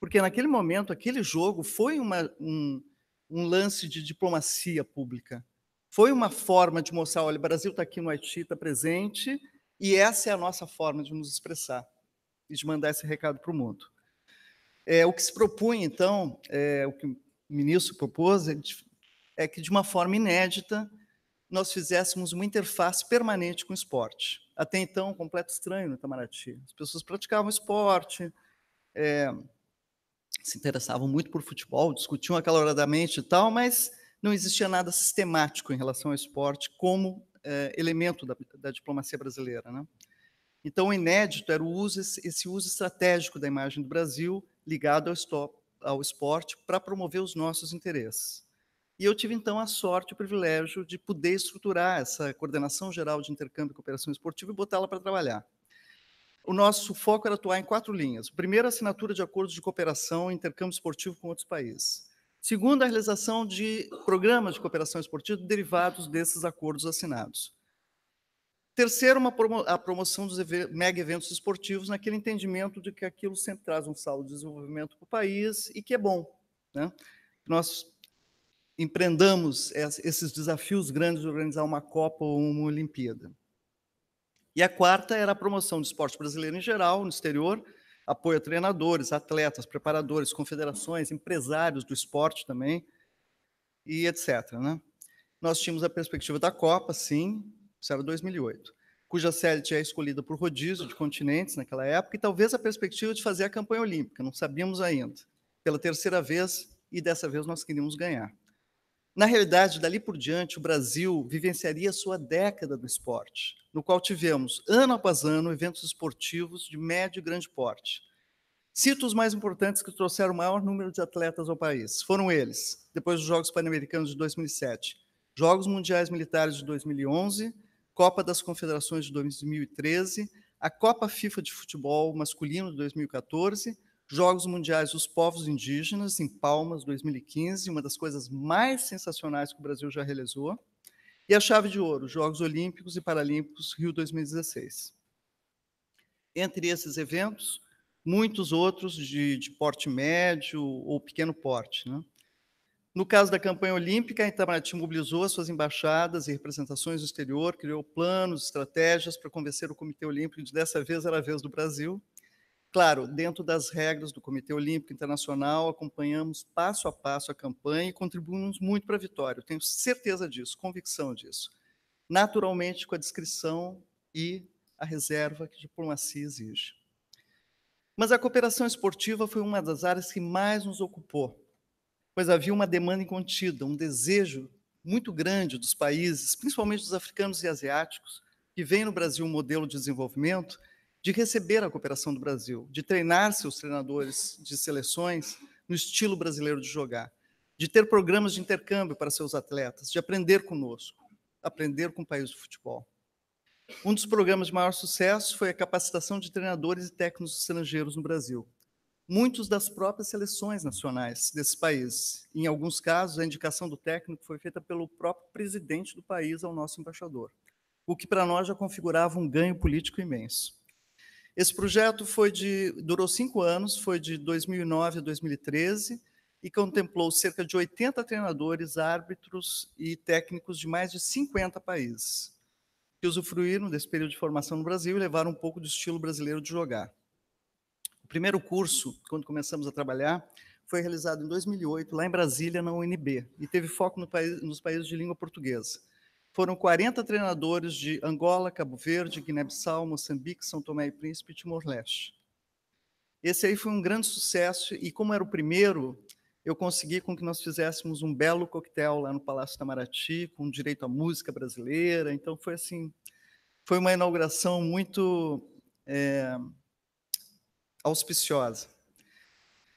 Porque naquele momento, aquele jogo foi uma, um, um lance de diplomacia pública. Foi uma forma de mostrar: olha, o Brasil está aqui no Haiti, está presente, e essa é a nossa forma de nos expressar e mandar esse recado para o mundo. É, o que se propunha, então, é, o que o ministro propôs, é, de, é que, de uma forma inédita, nós fizéssemos uma interface permanente com o esporte. Até então, um completo estranho no né, Itamaraty. As pessoas praticavam esporte, é, se interessavam muito por futebol, discutiam acaloradamente e tal, mas não existia nada sistemático em relação ao esporte como é, elemento da, da diplomacia brasileira. Né? Então, o inédito era o uso, esse uso estratégico da imagem do Brasil ligado ao, stop, ao esporte para promover os nossos interesses. E eu tive, então, a sorte e o privilégio de poder estruturar essa coordenação geral de intercâmbio e cooperação esportiva e botá-la para trabalhar. O nosso foco era atuar em quatro linhas. primeiro, a assinatura de acordos de cooperação e intercâmbio esportivo com outros países. Segundo, a realização de programas de cooperação esportiva derivados desses acordos assinados. Terceiro, uma promo a promoção dos ev mega eventos esportivos, naquele entendimento de que aquilo sempre traz um saldo de desenvolvimento para o país e que é bom. Né? Nós empreendamos esses desafios grandes de organizar uma Copa ou uma Olimpíada. E a quarta era a promoção do esporte brasileiro em geral, no exterior, apoio a treinadores, atletas, preparadores, confederações, empresários do esporte também, e etc. Né? Nós tínhamos a perspectiva da Copa, sim, 2008, cuja CELT é escolhida por rodízio de continentes naquela época e talvez a perspectiva de fazer a campanha olímpica, não sabíamos ainda, pela terceira vez e dessa vez nós queríamos ganhar. Na realidade, dali por diante, o Brasil vivenciaria sua década do esporte, no qual tivemos, ano após ano, eventos esportivos de médio e grande porte. Cito os mais importantes que trouxeram o maior número de atletas ao país. Foram eles, depois dos Jogos Pan-Americanos de 2007, Jogos Mundiais Militares de 2011, Copa das Confederações de 2013, a Copa FIFA de Futebol Masculino de 2014, Jogos Mundiais dos Povos Indígenas em Palmas 2015, uma das coisas mais sensacionais que o Brasil já realizou, e a chave de ouro, Jogos Olímpicos e Paralímpicos Rio 2016. Entre esses eventos, muitos outros de, de porte médio ou pequeno porte, né? No caso da campanha olímpica, a Itamaraty mobilizou as suas embaixadas e representações no exterior, criou planos, estratégias para convencer o Comitê Olímpico de dessa vez era a vez do Brasil. Claro, dentro das regras do Comitê Olímpico Internacional, acompanhamos passo a passo a campanha e contribuímos muito para a vitória. Eu tenho certeza disso, convicção disso. Naturalmente, com a descrição e a reserva que a diplomacia exige. Mas a cooperação esportiva foi uma das áreas que mais nos ocupou pois havia uma demanda incontida, um desejo muito grande dos países, principalmente dos africanos e asiáticos, que veem no Brasil um modelo de desenvolvimento, de receber a cooperação do Brasil, de treinar seus treinadores de seleções no estilo brasileiro de jogar, de ter programas de intercâmbio para seus atletas, de aprender conosco, aprender com o país do futebol. Um dos programas de maior sucesso foi a capacitação de treinadores e técnicos estrangeiros no Brasil muitos das próprias seleções nacionais desses países. Em alguns casos, a indicação do técnico foi feita pelo próprio presidente do país ao nosso embaixador, o que para nós já configurava um ganho político imenso. Esse projeto foi de, durou cinco anos, foi de 2009 a 2013, e contemplou cerca de 80 treinadores, árbitros e técnicos de mais de 50 países, que usufruíram desse período de formação no Brasil e levaram um pouco do estilo brasileiro de jogar. O primeiro curso, quando começamos a trabalhar, foi realizado em 2008, lá em Brasília, na UNB, e teve foco no país, nos países de língua portuguesa. Foram 40 treinadores de Angola, Cabo Verde, Guiné-Bissau, Moçambique, São Tomé e Príncipe e Timor-Leste. Esse aí foi um grande sucesso, e como era o primeiro, eu consegui com que nós fizéssemos um belo coquetel lá no Palácio Tamaraty, com direito à música brasileira. Então, foi assim, foi uma inauguração muito é, auspiciosa.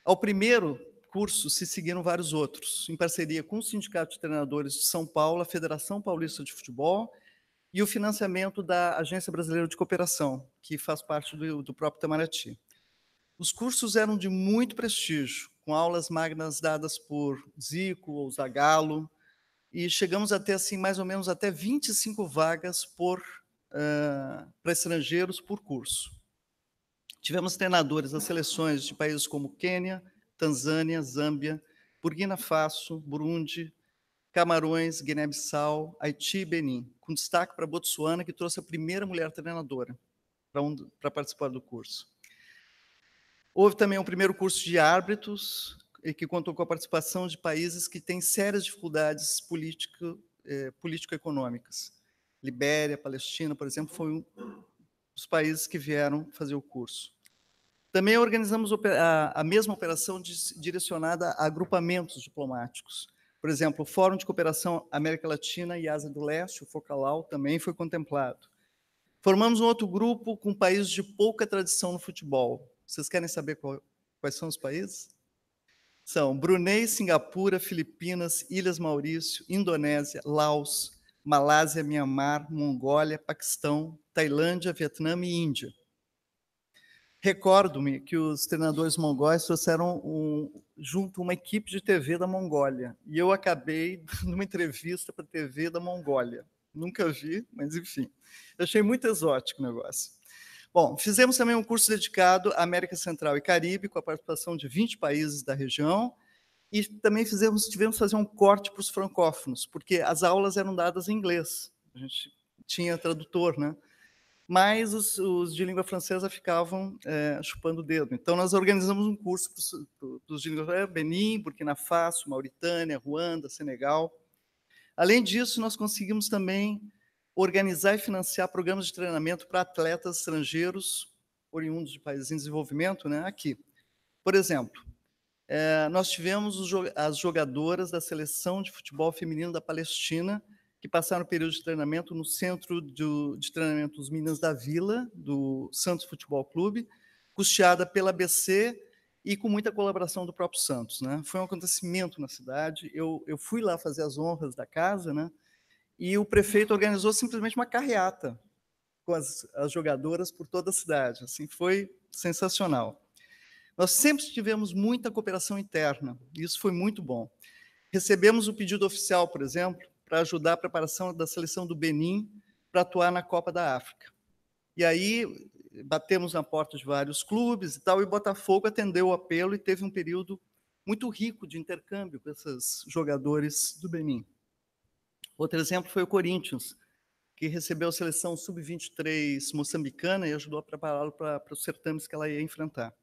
Ao primeiro curso se seguiram vários outros, em parceria com o Sindicato de Treinadores de São Paulo, a Federação Paulista de Futebol e o financiamento da Agência Brasileira de Cooperação, que faz parte do, do próprio Itamaraty. Os cursos eram de muito prestígio, com aulas magnas dadas por Zico ou Zagallo, e chegamos até assim mais ou menos até 25 vagas por uh, para estrangeiros por curso. Tivemos treinadores das seleções de países como Quênia, Tanzânia, Zâmbia, Burkina Faso, Burundi, Camarões, Guiné-Bissau, Haiti e Benin, com destaque para Botsuana, que trouxe a primeira mulher treinadora para, um, para participar do curso. Houve também um primeiro curso de árbitros, que contou com a participação de países que têm sérias dificuldades eh, político-econômicas. Eh, político Libéria, Palestina, por exemplo, foi um, dos países que vieram fazer o curso. Também organizamos a, mesma operação direcionada a agrupamentos diplomáticos. Por exemplo, o Fórum de Cooperação América Latina e Ásia do Leste, o Focalau, também foi contemplado. Formamos um outro grupo com países de pouca tradição no futebol. Vocês querem saber qual, quais são os países? São Brunei, Singapura, Filipinas, Ilhas Maurício, Indonésia, Laos, Malásia, Mianmar, Mongólia, Paquistão, Tailândia, Vietnã e Índia. Recordo-me que os treinadores mongóis trouxeram um, junto uma equipe de TV da Mongólia. E eu acabei numa entrevista para a TV da Mongólia. Nunca vi, mas enfim. achei muito exótico o negócio. Bom, fizemos também um curso dedicado à América Central e Caribe, com a participação de 20 países da região. E também fizemos, tivemos que fazer um corte para os francófonos, porque as aulas eram dadas em inglês. A gente tinha tradutor, né? mas os, os de língua francesa ficavam é, chupando o dedo. Então, nós organizamos um curso para os de língua francesa, é, Benin, Burkina Faso, Mauritânia, Ruanda, Senegal. Além disso, nós conseguimos também organizar e financiar programas de treinamento para atletas estrangeiros oriundos de países em desenvolvimento, né, aqui. Por exemplo, é, nós tivemos os, as jogadoras da seleção de futebol feminino da Palestina que passaram o período de treinamento no Centro de, de Treinamento dos Minas da Vila, do Santos Futebol Clube, custeada pela ABC e com muita colaboração do próprio Santos. Né? Foi um acontecimento na cidade, eu, eu fui lá fazer as honras da casa, né? e o prefeito organizou simplesmente uma carreata com as, as jogadoras por toda a cidade. Assim, foi sensacional. Nós sempre tivemos muita cooperação interna, e isso foi muito bom. Recebemos o pedido oficial, por exemplo, para ajudar a preparação da seleção do Benin para atuar na Copa da África. E aí batemos na porta de vários clubes e tal, e o Botafogo atendeu o apelo e teve um período muito rico de intercâmbio com esses jogadores do Benin. Outro exemplo foi o Corinthians, que recebeu a seleção sub-23 moçambicana e ajudou a prepará-lo para os certames que ela ia enfrentar.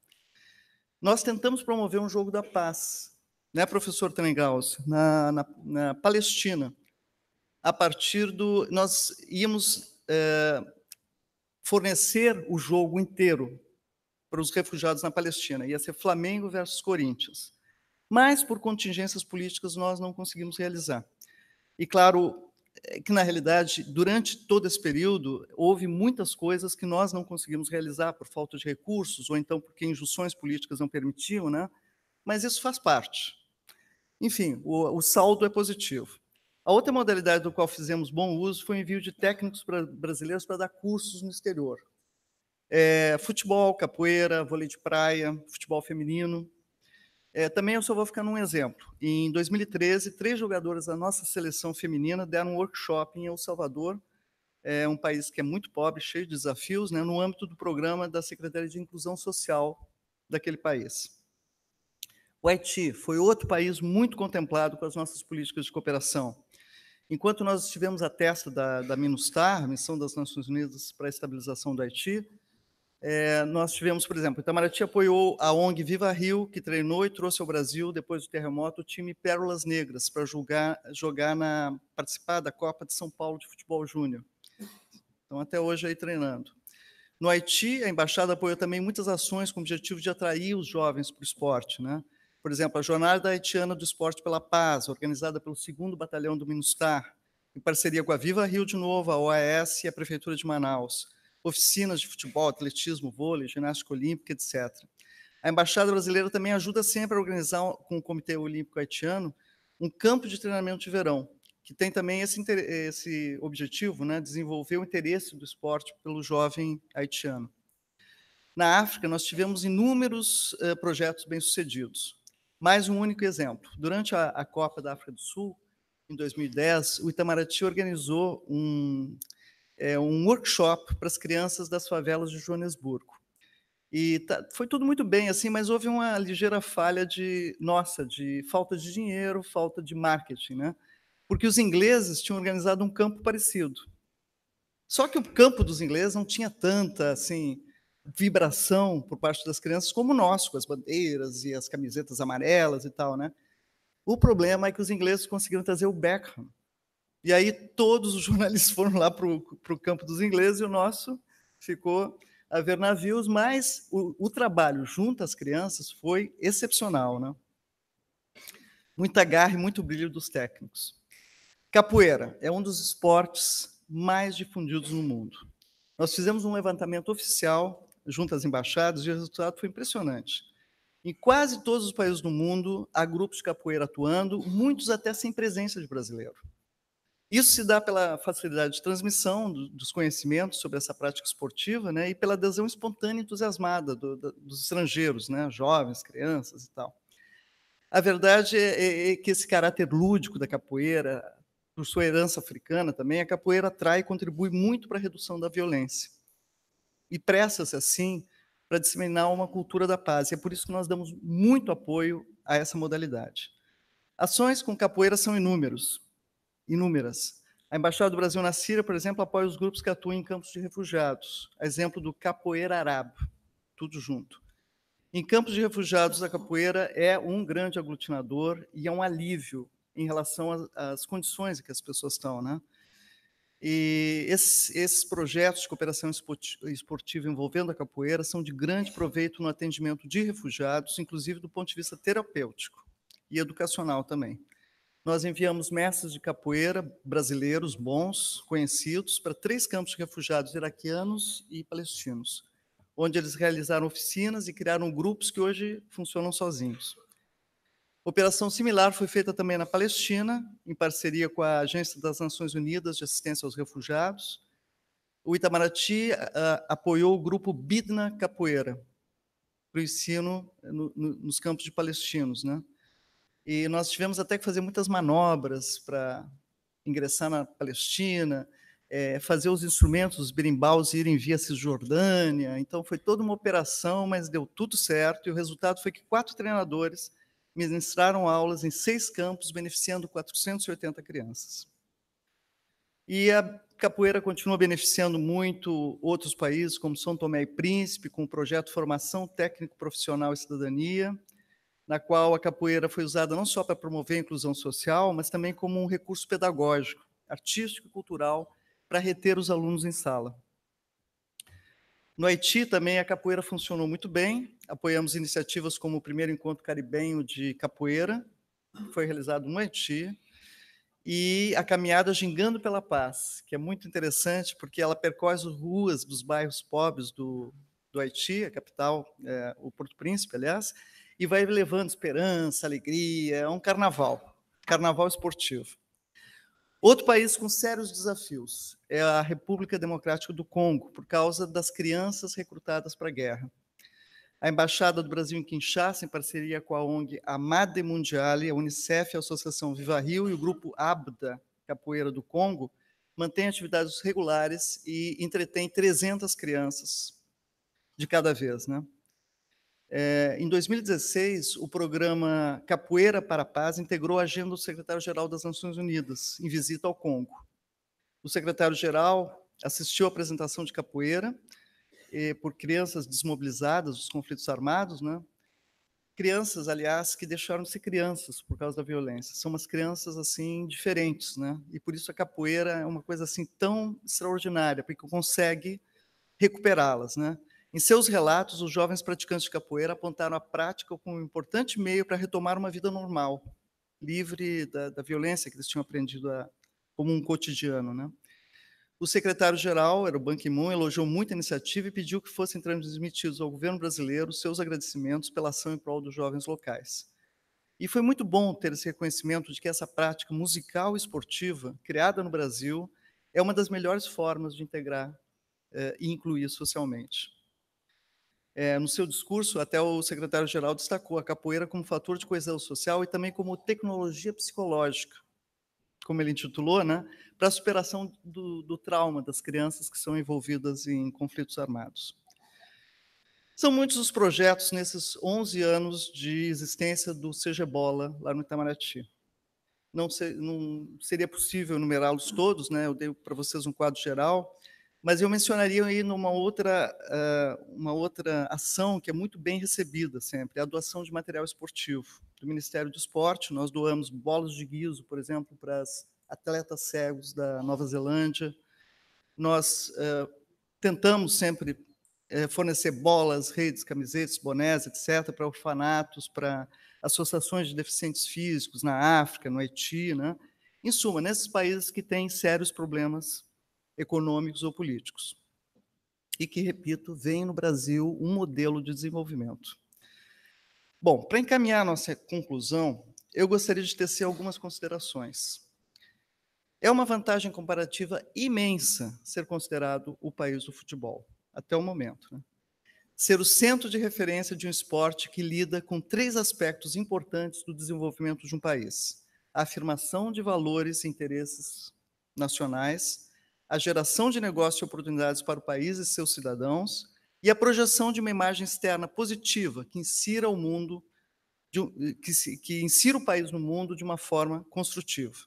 Nós tentamos promover um jogo da paz, né, professor Trengaus, na, na, na Palestina, a partir do. Nós íamos é, fornecer o jogo inteiro para os refugiados na Palestina. Ia ser Flamengo versus Corinthians. Mas, por contingências políticas, nós não conseguimos realizar. E, claro, é que na realidade, durante todo esse período, houve muitas coisas que nós não conseguimos realizar por falta de recursos, ou então porque injunções políticas não permitiam, né? mas isso faz parte. Enfim, o, o saldo é positivo. A outra modalidade do qual fizemos bom uso foi o envio de técnicos pra, brasileiros para dar cursos no exterior. É, futebol, capoeira, vôlei de praia, futebol feminino. É, também eu só vou ficar num exemplo. Em 2013, três jogadoras da nossa seleção feminina deram um workshop em El Salvador, é um país que é muito pobre, cheio de desafios, né, no âmbito do programa da Secretaria de Inclusão Social daquele país. O Haiti foi outro país muito contemplado com as nossas políticas de cooperação. Enquanto nós estivemos a testa da, da MINUSTAR, Missão das Nações Unidas para a Estabilização do Haiti, é, nós tivemos, por exemplo, Itamaraty apoiou a ONG Viva Rio, que treinou e trouxe ao Brasil, depois do terremoto, o time Pérolas Negras para jogar, jogar na, participar da Copa de São Paulo de Futebol Júnior. Então, até hoje aí treinando. No Haiti, a embaixada apoiou também muitas ações com o objetivo de atrair os jovens para o esporte, né? Por exemplo, a Jornada Haitiana do Esporte pela Paz, organizada pelo 2 Batalhão do Minustar, em parceria com a Viva Rio de Novo, a OAS e a Prefeitura de Manaus. Oficinas de futebol, atletismo, vôlei, ginástica olímpica, etc. A Embaixada Brasileira também ajuda sempre a organizar, com o Comitê Olímpico Haitiano, um campo de treinamento de verão, que tem também esse, esse objetivo, né, desenvolver o interesse do esporte pelo jovem haitiano. Na África, nós tivemos inúmeros eh, projetos bem-sucedidos. Mais um único exemplo. Durante a, a Copa da África do Sul, em 2010, o Itamaraty organizou um, é, um workshop para as crianças das favelas de Joanesburgo. E tá, foi tudo muito bem, assim, mas houve uma ligeira falha de nossa, de falta de dinheiro, falta de marketing, né? Porque os ingleses tinham organizado um campo parecido. Só que o campo dos ingleses não tinha tanta assim vibração por parte das crianças, como nós, com as bandeiras e as camisetas amarelas e tal, né? O problema é que os ingleses conseguiram trazer o Beckham. E aí todos os jornalistas foram lá para o campo dos ingleses e o nosso ficou a ver navios, mas o, o trabalho junto às crianças foi excepcional, né? Muita garra e muito brilho dos técnicos. Capoeira é um dos esportes mais difundidos no mundo. Nós fizemos um levantamento oficial junto às embaixadas, e o resultado foi impressionante. Em quase todos os países do mundo, há grupos de capoeira atuando, muitos até sem presença de brasileiro. Isso se dá pela facilidade de transmissão dos conhecimentos sobre essa prática esportiva né, e pela adesão espontânea e entusiasmada do, do, dos estrangeiros, né, jovens, crianças e tal. A verdade é, é, é que esse caráter lúdico da capoeira, por sua herança africana também, a capoeira atrai e contribui muito para a redução da violência e pressa-se assim para disseminar uma cultura da paz. E é por isso que nós damos muito apoio a essa modalidade. Ações com capoeira são inúmeros, inúmeras. A Embaixada do Brasil na Síria, por exemplo, apoia os grupos que atuam em campos de refugiados, exemplo do capoeira arabo, tudo junto. Em campos de refugiados, a capoeira é um grande aglutinador e é um alívio em relação às condições em que as pessoas estão, né? E esses, esses, projetos de cooperação esportiva envolvendo a capoeira são de grande proveito no atendimento de refugiados, inclusive do ponto de vista terapêutico e educacional também. Nós enviamos mestres de capoeira brasileiros bons, conhecidos, para três campos de refugiados iraquianos e palestinos, onde eles realizaram oficinas e criaram grupos que hoje funcionam sozinhos. Operação similar foi feita também na Palestina, em parceria com a Agência das Nações Unidas de Assistência aos Refugiados. O Itamaraty apoiou o grupo Bidna Capoeira para o ensino no, no, nos campos de palestinos, né? E nós tivemos até que fazer muitas manobras para ingressar na Palestina, é, fazer os instrumentos, os berimbaus irem via Cisjordânia. Então, foi toda uma operação, mas deu tudo certo. E o resultado foi que quatro treinadores ministraram aulas em seis campos, beneficiando 480 crianças. E a capoeira continua beneficiando muito outros países, como São Tomé e Príncipe, com o projeto Formação Técnico Profissional e Cidadania, na qual a capoeira foi usada não só para promover a inclusão social, mas também como um recurso pedagógico, artístico e cultural para reter os alunos em sala. No Haiti também a capoeira funcionou muito bem. Apoiamos iniciativas como o primeiro encontro caribenho de capoeira, que foi realizado no Haiti, e a caminhada Gingando pela Paz, que é muito interessante porque ela percorre as ruas dos bairros pobres do, do Haiti, a capital, é, o Porto Príncipe, aliás, e vai levando esperança, alegria, é um carnaval, carnaval esportivo. Outro país com sérios desafios é a República Democrática do Congo, por causa das crianças recrutadas para a guerra. A Embaixada do Brasil em Kinshasa, em parceria com a ONG Amade Mundiale, a Unicef, a Associação Viva Rio e o Grupo Abda Capoeira do Congo, mantém atividades regulares e entretém 300 crianças de cada vez, né? É, em 2016, o programa Capoeira para a Paz integrou a agenda do secretário-geral das Nações Unidas, em visita ao Congo. O secretário-geral assistiu à apresentação de capoeira eh, por crianças desmobilizadas dos conflitos armados, né? Crianças, aliás, que deixaram de ser crianças por causa da violência. São umas crianças assim diferentes, né? E por isso a capoeira é uma coisa assim tão extraordinária, porque consegue recuperá-las, né? Em seus relatos, os jovens praticantes de capoeira apontaram a prática como um importante meio para retomar uma vida normal, livre da, da violência que eles tinham aprendido a, como um cotidiano. Né? O secretário-geral, era o Ban Ki-moon, elogiou muito a iniciativa e pediu que fossem transmitidos ao governo brasileiro seus agradecimentos pela ação em prol dos jovens locais. E foi muito bom ter esse reconhecimento de que essa prática musical e esportiva, criada no Brasil, é uma das melhores formas de integrar eh, e incluir socialmente. É, no seu discurso, até o secretário-geral destacou a capoeira como fator de coesão social e também como tecnologia psicológica, como ele intitulou, né, para a superação do, do trauma das crianças que são envolvidas em conflitos armados. São muitos os projetos nesses 11 anos de existência do Seja Bola, lá no Itamaraty. Não, ser, não seria possível enumerá-los todos, né? eu dei para vocês um quadro geral, mas eu mencionaria aí numa outra, uma outra ação que é muito bem recebida sempre, é a doação de material esportivo do Ministério do Esporte. Nós doamos bolas de guiso, por exemplo, para as atletas cegos da Nova Zelândia. Nós uh, tentamos sempre uh, fornecer bolas, redes, camisetas, bonés, etc., para orfanatos, para associações de deficientes físicos na África, no Haiti. Né? Em suma, nesses países que têm sérios problemas econômicos ou políticos. E que, repito, vem no Brasil um modelo de desenvolvimento. Bom, para encaminhar a nossa conclusão, eu gostaria de tecer algumas considerações. É uma vantagem comparativa imensa ser considerado o país do futebol, até o momento. Né? Ser o centro de referência de um esporte que lida com três aspectos importantes do desenvolvimento de um país: a afirmação de valores e interesses nacionais, a geração de negócios e oportunidades para o país e seus cidadãos, e a projeção de uma imagem externa positiva que insira o mundo, de, que, que insira o país no mundo de uma forma construtiva.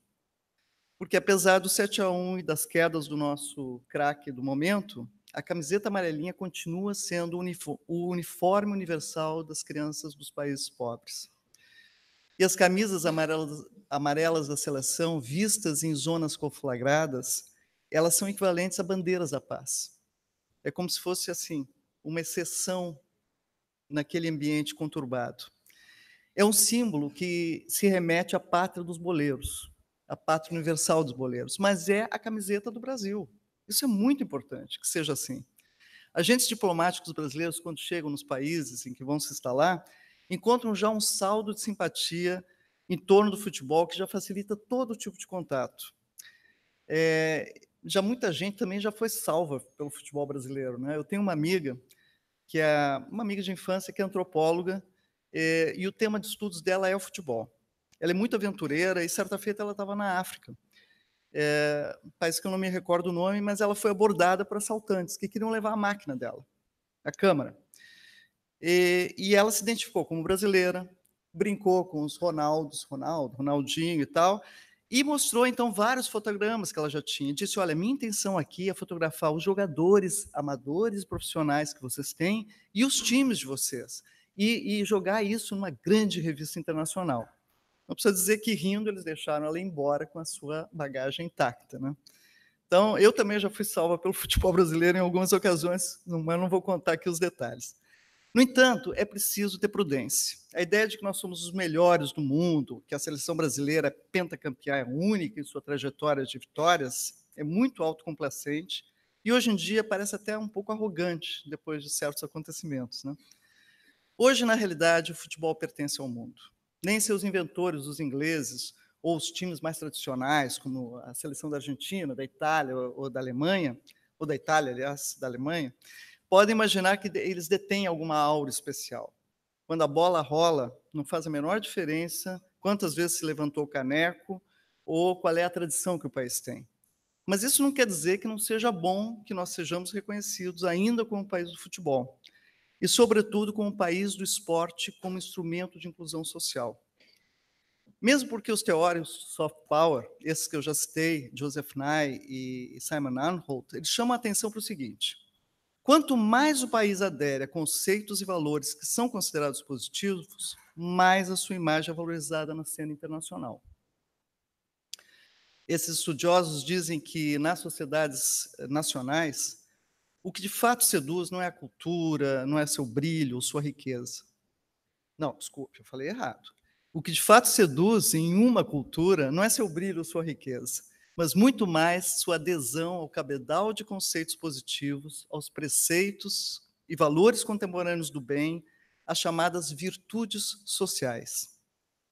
Porque apesar do 7 a 1 e das quedas do nosso craque do momento, a camiseta amarelinha continua sendo o uniforme universal das crianças dos países pobres. E as camisas amarelas, amarelas da seleção, vistas em zonas conflagradas, elas são equivalentes a bandeiras da paz. É como se fosse assim, uma exceção naquele ambiente conturbado. É um símbolo que se remete à pátria dos boleiros, à pátria universal dos boleiros, mas é a camiseta do Brasil. Isso é muito importante que seja assim. Agentes diplomáticos brasileiros, quando chegam nos países em que vão se instalar, encontram já um saldo de simpatia em torno do futebol que já facilita todo tipo de contato. É, já muita gente também já foi salva pelo futebol brasileiro, né? Eu tenho uma amiga que é uma amiga de infância que é antropóloga eh, e o tema de estudos dela é o futebol. Ela é muito aventureira e certa feita ela estava na África, é, eh, país que eu não me recordo o nome, mas ela foi abordada por assaltantes que queriam levar a máquina dela, a câmara. E, e ela se identificou como brasileira, brincou com os Ronaldos, Ronaldo, Ronaldinho e tal, e mostrou então vários fotogramas que ela já tinha. Disse: Olha, minha intenção aqui é fotografar os jogadores amadores, profissionais que vocês têm e os times de vocês. E, e jogar isso numa grande revista internacional. Não precisa dizer que rindo eles deixaram ela embora com a sua bagagem intacta, né? Então, eu também já fui salva pelo futebol brasileiro em algumas ocasiões, mas não vou contar aqui os detalhes. No entanto, é preciso ter prudência. A ideia de que nós somos os melhores do mundo, que a seleção brasileira é pentacampeã é única em sua trajetória de vitórias, é muito autocomplacente e hoje em dia parece até um pouco arrogante depois de certos acontecimentos. Né? Hoje, na realidade, o futebol pertence ao mundo. Nem seus inventores, os ingleses, ou os times mais tradicionais, como a seleção da Argentina, da Itália ou da Alemanha, ou da Itália, aliás, da Alemanha, podem imaginar que eles detêm alguma aura especial. Quando a bola rola, não faz a menor diferença quantas vezes se levantou o caneco ou qual é a tradição que o país tem. Mas isso não quer dizer que não seja bom que nós sejamos reconhecidos ainda como país do futebol e, sobretudo, como país do esporte como instrumento de inclusão social. Mesmo porque os teóricos soft power, esses que eu já citei, Joseph Nye e Simon Arnholt, eles chamam a atenção para o seguinte: Quanto mais o país adere a conceitos e valores que são considerados positivos, mais a sua imagem é valorizada na cena internacional. Esses estudiosos dizem que nas sociedades eh, nacionais, o que de fato seduz não é a cultura, não é seu brilho ou sua riqueza. Não, desculpe, eu falei errado. O que de fato seduz em uma cultura não é seu brilho ou sua riqueza, mas muito mais sua adesão ao cabedal de conceitos positivos, aos preceitos e valores contemporâneos do bem, às chamadas virtudes sociais.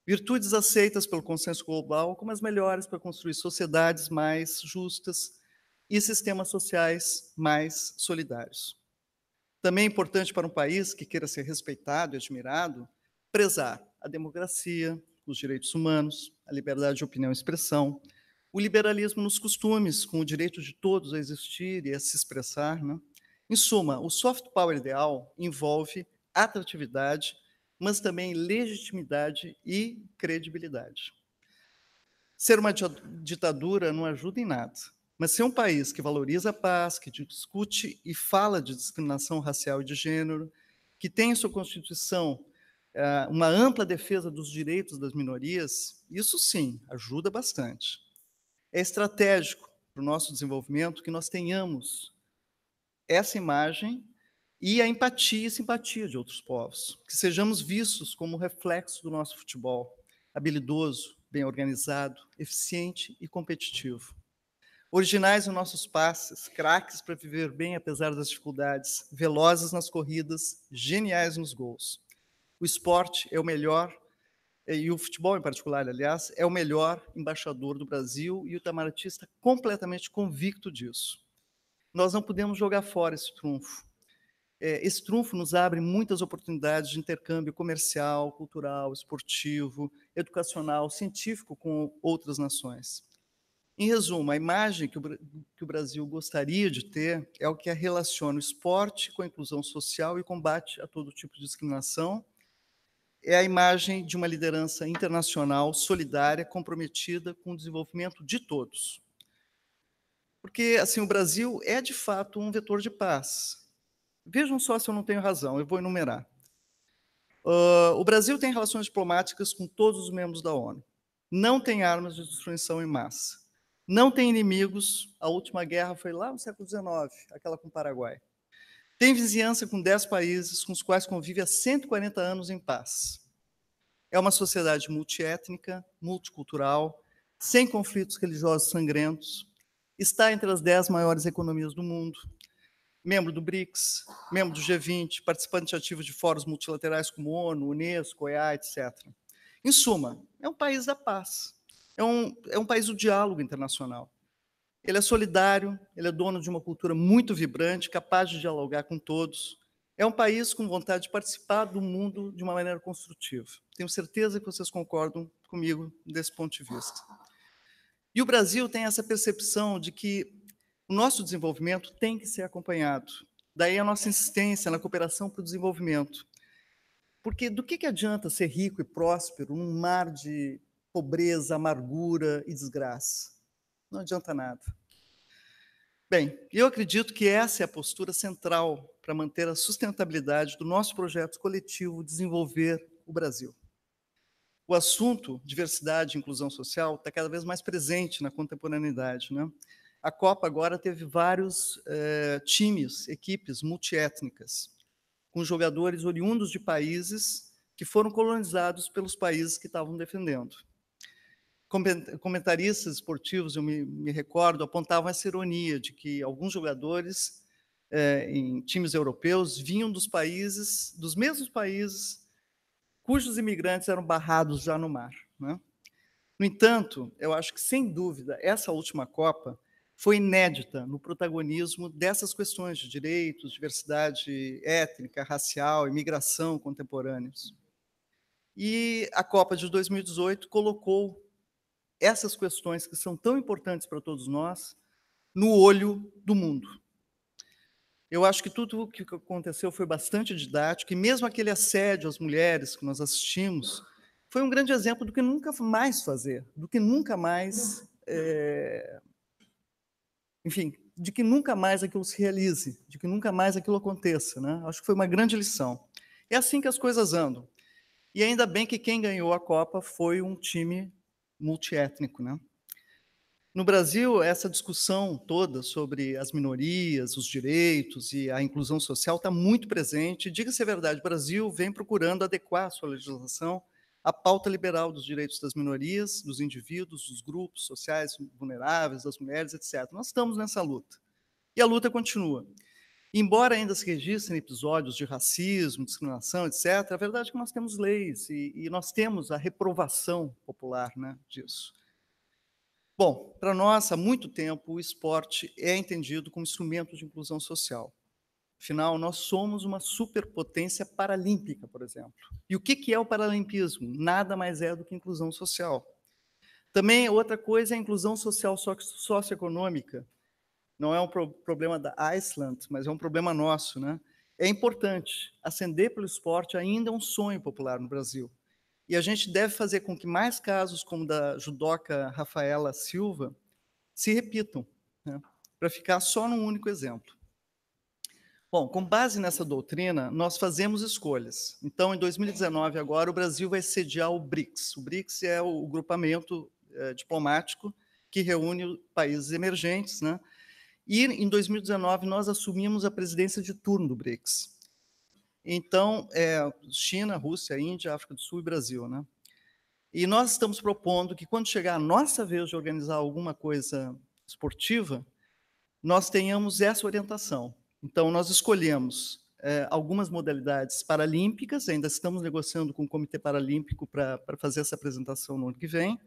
Virtudes aceitas pelo consenso global como as melhores para construir sociedades mais justas e sistemas sociais mais solidários. Também é importante para um país que queira ser respeitado e admirado prezar a democracia, os direitos humanos, a liberdade de opinião e expressão, o liberalismo nos costumes, com o direito de todos a existir e a se expressar. Né? Em suma, o soft power ideal envolve atratividade, mas também legitimidade e credibilidade. Ser uma ditadura não ajuda em nada, mas ser um país que valoriza a paz, que discute e fala de discriminação racial e de gênero, que tem em sua Constituição eh, uma ampla defesa dos direitos das minorias, isso sim ajuda bastante. É estratégico para o nosso desenvolvimento que nós tenhamos essa imagem e a empatia e simpatia de outros povos, que sejamos vistos como reflexo do nosso futebol, habilidoso, bem organizado, eficiente e competitivo. Originais nos nossos passes, craques para viver bem apesar das dificuldades, velozes nas corridas, geniais nos gols. O esporte é o melhor e o futebol em particular, aliás, é o melhor embaixador do Brasil e o Itamaraty está completamente convicto disso. Nós não podemos jogar fora esse trunfo. É, esse trunfo nos abre muitas oportunidades de intercâmbio comercial, cultural, esportivo, educacional, científico com outras nações. Em resumo, a imagem que o, Brasil gostaria de ter é o que relaciona o esporte com a inclusão social e combate a todo tipo de discriminação, é a imagem de uma liderança internacional solidária, comprometida com o desenvolvimento de todos. Porque assim o Brasil é de fato um vetor de paz. Vejam só se eu não tenho razão, eu vou enumerar. Uh, o Brasil tem relações diplomáticas com todos os membros da ONU. Não tem armas de destruição em massa. Não tem inimigos. A última guerra foi lá no século XIX, aquela com o Paraguai. Tem vizinhança com 10 países com os quais convive há 140 anos em paz. É uma sociedade multiétnica, multicultural, sem conflitos religiosos sangrentos, está entre as 10 maiores economias do mundo, membro do BRICS, membro do G20, participante ativo de fóruns multilaterais como ONU, Unesco, OEA, etc. Em suma, é um país da paz, é um, é um país do diálogo internacional. Ele é solidário, ele é dono de uma cultura muito vibrante, capaz de dialogar com todos. É um país com vontade de participar do mundo de uma maneira construtiva. Tenho certeza que vocês concordam comigo desse ponto de vista. E o Brasil tem essa percepção de que o nosso desenvolvimento tem que ser acompanhado. Daí a nossa insistência na cooperação para o desenvolvimento. Porque do que, que adianta ser rico e próspero num mar de pobreza, amargura e desgraça? não adianta nada. Bem, eu acredito que essa é a postura central para manter a sustentabilidade do nosso projeto coletivo Desenvolver o Brasil. O assunto diversidade e inclusão social está cada vez mais presente na contemporaneidade. Né? A Copa agora teve vários eh, times, equipes multiétnicas, com jogadores oriundos de países que foram colonizados pelos países que estavam defendendo. Comentaristas esportivos, eu me, me recordo, apontavam essa ironia de que alguns jogadores é, em times europeus vinham dos países, dos mesmos países cujos imigrantes eram barrados já no mar. Né? No entanto, eu acho que, sem dúvida, essa última Copa foi inédita no protagonismo dessas questões de direitos, diversidade étnica, racial, imigração contemporâneos. E a Copa de 2018 colocou essas questões que são tão importantes para todos nós no olho do mundo. Eu acho que tudo o que aconteceu foi bastante didático, e mesmo aquele assédio às mulheres que nós assistimos foi um grande exemplo do que nunca mais fazer, do que nunca mais. É... Enfim, de que nunca mais aquilo se realize, de que nunca mais aquilo aconteça. Né? Acho que foi uma grande lição. É assim que as coisas andam. E ainda bem que quem ganhou a Copa foi um time multiétnico, né? No Brasil, essa discussão toda sobre as minorias, os direitos e a inclusão social está muito presente. Diga-se a é verdade, o Brasil vem procurando adequar a sua legislação à pauta liberal dos direitos das minorias, dos indivíduos, dos grupos sociais vulneráveis, das mulheres, etc. Nós estamos nessa luta. E a luta continua. Embora ainda se registrem episódios de racismo, discriminação, etc., a verdade é que nós temos leis e, e nós temos a reprovação popular né, disso. Bom, para nós, há muito tempo, o esporte é entendido como instrumento de inclusão social. Afinal, nós somos uma superpotência paralímpica, por exemplo. E o que é o paralimpismo? Nada mais é do que inclusão social. Também outra coisa é a inclusão social socioeconômica, não é um pro problema da Iceland, mas é um problema nosso, né? É importante. Acender pelo esporte ainda é um sonho popular no Brasil. E a gente deve fazer com que mais casos, como da judoca Rafaela Silva, se repitam, né? para ficar só num único exemplo. Bom, com base nessa doutrina, nós fazemos escolhas. Então, em 2019, agora, o Brasil vai sediar o BRICS. O BRICS é o grupamento eh, diplomático que reúne países emergentes, né? E em 2019 nós assumimos a presidência de turno do BRICS. Então, é, China, Rússia, Índia, África do Sul e Brasil, né? E nós estamos propondo que quando chegar a nossa vez de organizar alguma coisa esportiva, nós tenhamos essa orientação. Então, nós escolhemos é, algumas modalidades paralímpicas, ainda estamos negociando com o Comitê Paralímpico para fazer essa apresentação no ano que vem,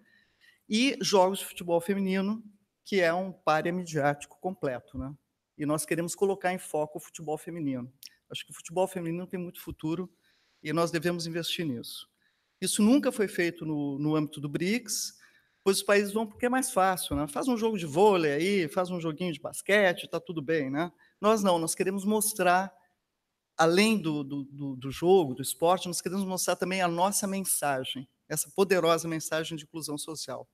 e jogos de futebol feminino, que é um páreo midiático completo, né? E nós queremos colocar em foco o futebol feminino. Acho que o futebol feminino tem muito futuro e nós devemos investir nisso. Isso nunca foi feito no, no âmbito do BRICS, pois os países vão porque é mais fácil, né? Faz um jogo de vôlei aí, faz um joguinho de basquete, está tudo bem, né? Nós não, nós queremos mostrar, além do, do, do jogo, do esporte, nós queremos mostrar também a nossa mensagem, essa poderosa mensagem de inclusão social.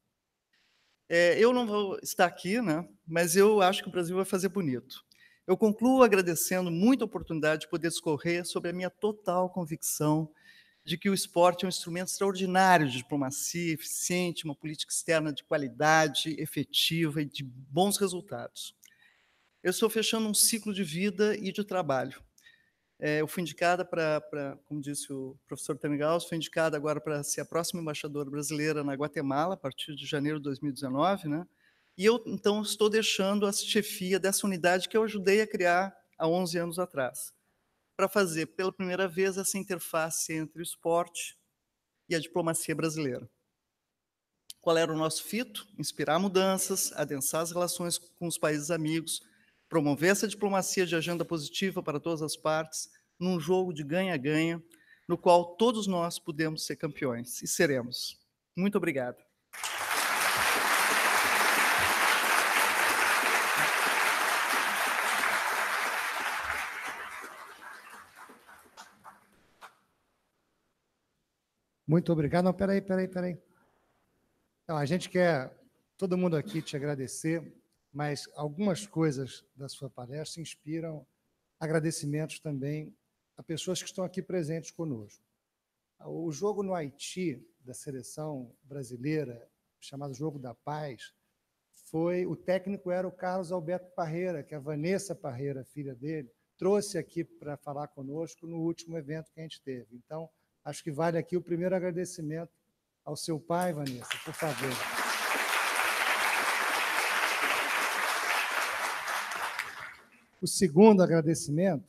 É, eu não vou estar aqui, né, mas eu acho que o Brasil vai fazer bonito. Eu concluo agradecendo muito a oportunidade de poder discorrer sobre a minha total convicção de que o esporte é um instrumento extraordinário de diplomacia eficiente, uma política externa de qualidade, efetiva e de bons resultados. Eu estou fechando um ciclo de vida e de trabalho. É, eu fui indicada para, como disse o professor Tamigaus, fui indicada agora para ser a próxima embaixadora brasileira na Guatemala, a partir de janeiro de 2019, né? E eu, então, estou deixando a chefia dessa unidade que eu ajudei a criar há 11 anos atrás, para fazer pela primeira vez essa interface entre o esporte e a diplomacia brasileira. Qual era o nosso fito? Inspirar mudanças, adensar as relações com os países amigos, promover essa diplomacia de agenda positiva para todas as partes, num jogo de ganha-ganha, no qual todos nós podemos ser campeões e seremos. Muito obrigado. Muito obrigado. Não, peraí, peraí, peraí. Então, a gente quer, todo mundo aqui, te agradecer mas algumas uhum. coisas da sua palestra inspiram agradecimentos também a pessoas que estão aqui presentes conosco. O jogo no Haiti da seleção brasileira, chamado Jogo da Paz, foi o técnico era o Carlos Alberto Parreira, que a Vanessa Parreira, filha dele, trouxe aqui para falar conosco no último evento que a gente teve. Então, acho que vale aqui o primeiro agradecimento ao seu pai, Vanessa, por favor. O segundo agradecimento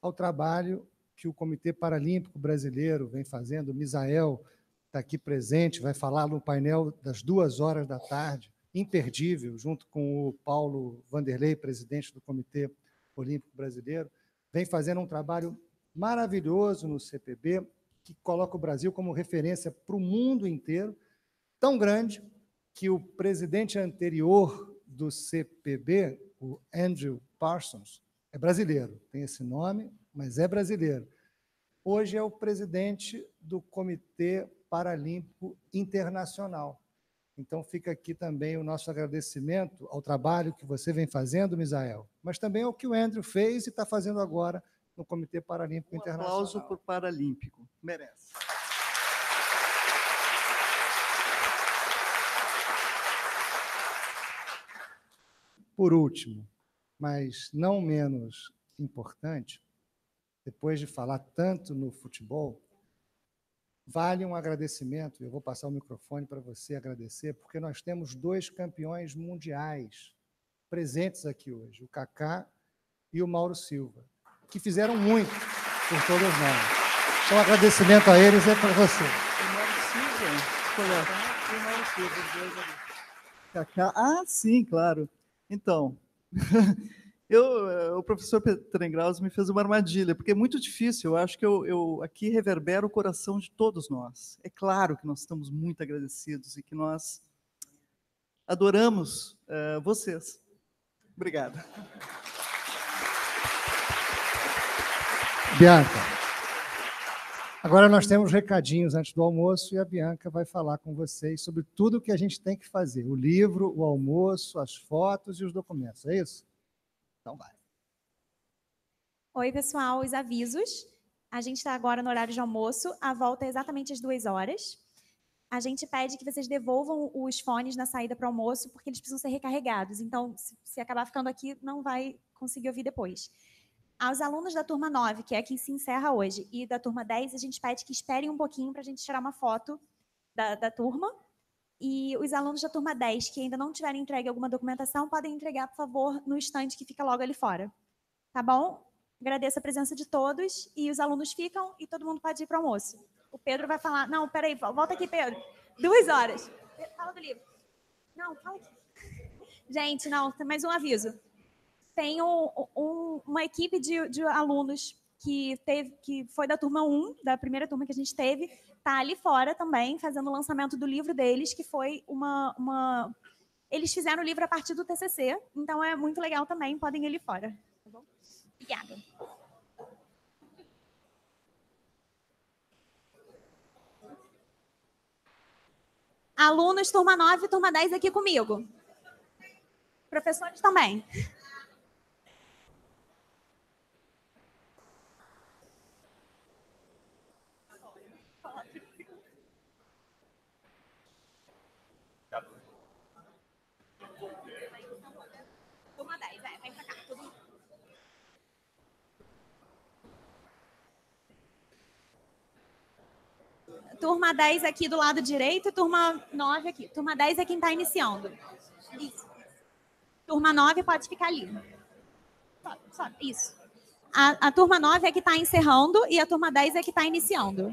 ao trabalho que o Comitê Paralímpico Brasileiro vem fazendo. O Misael está aqui presente, vai falar no painel das duas horas da tarde, imperdível, junto com o Paulo Vanderlei, presidente do Comitê Olímpico Brasileiro. Vem fazendo um trabalho maravilhoso no CPB, que coloca o Brasil como referência para o mundo inteiro, tão grande que o presidente anterior do CPB, o Andrew Parsons, é brasileiro, tem esse nome, mas é brasileiro. Hoje é o presidente do Comitê Paralímpico Internacional. Então fica aqui também o nosso agradecimento ao trabalho que você vem fazendo, Misael, mas também ao que o Andrew fez e está fazendo agora no Comitê Paralímpico um Internacional. Aplauso por Paralímpico, merece. Por último, mas não menos importante, depois de falar tanto no futebol, vale um agradecimento. Eu vou passar o microfone para você agradecer, porque nós temos dois campeões mundiais presentes aqui hoje, o Kaká e o Mauro Silva, que fizeram muito por todos nós. Então, agradecimento a eles é para você. O Mauro Silva, o Mauro Silva, os dois ali. Kaká, ah, sim, claro. Então, eu, eh, o professor Graus me fez uma armadilha, porque é muito difícil. Eu acho que eu, eu aqui reverbero o coração de todos nós. É claro que nós estamos muito agradecidos e que nós adoramos uh, vocês. Obrigado. Bianca. Agora nós temos recadinhos antes do almoço e a Bianca vai falar com vocês sobre tudo o que a gente tem que fazer: o livro, o almoço, as fotos e os documentos. É isso? Então vai. Oi, pessoal, os avisos. A gente está agora no horário de almoço, a volta é exatamente às duas horas. A gente pede que vocês devolvam os fones na saída para o almoço, porque eles precisam ser recarregados. Então, se acabar ficando aqui, não vai conseguir ouvir depois aos alunos da turma 9, que é quem se encerra hoje, e da turma 10, a gente pede que esperem um pouquinho para a gente tirar uma foto da, da turma. E os alunos da turma 10 que ainda não tiverem entregue alguma documentação, podem entregar, por favor, no estande que fica logo ali fora. Tá bom? Agradeço a presença de todos e os alunos ficam e todo mundo pode ir para o almoço. O Pedro vai falar. Não, peraí, volta aqui, Pedro. Duas horas. Fala do livro. Não, fala aqui. Gente, não, tem mais um aviso tem um, um, uma equipe de, de alunos que, teve, que foi da turma 1, da primeira turma que a gente teve, tá ali fora também, fazendo o lançamento do livro deles, que foi uma, uma... Eles fizeram o livro a partir do TCC, então é muito legal também, podem ir ali fora. Tá bom? Obrigada. Alunos, turma 9 e turma 10 aqui comigo. Professores também. Turma 10 aqui do lado direito e turma 9 aqui. Turma 10 é quem está iniciando. Isso. Turma 9 pode ficar ali. Sobe, Isso. A, a turma 9 é que está encerrando e a turma 10 é que está iniciando.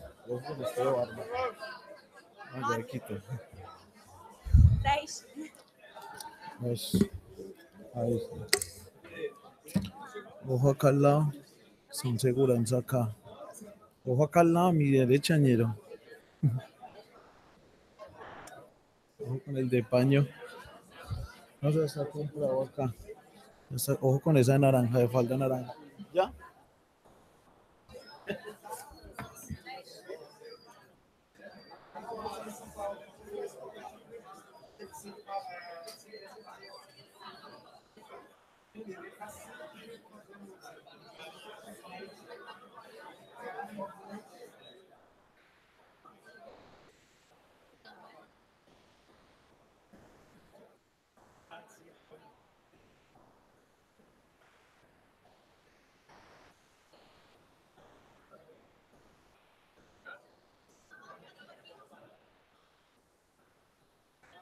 barba. quito. Pues, ahí está. Ojo acá al lado. Sin seguranza acá. Ojo acá al lado, mi derecha, ñero. Ojo con el de paño. No se está comprado acá. Ojo con esa naranja de falda naranja. ¿Ya?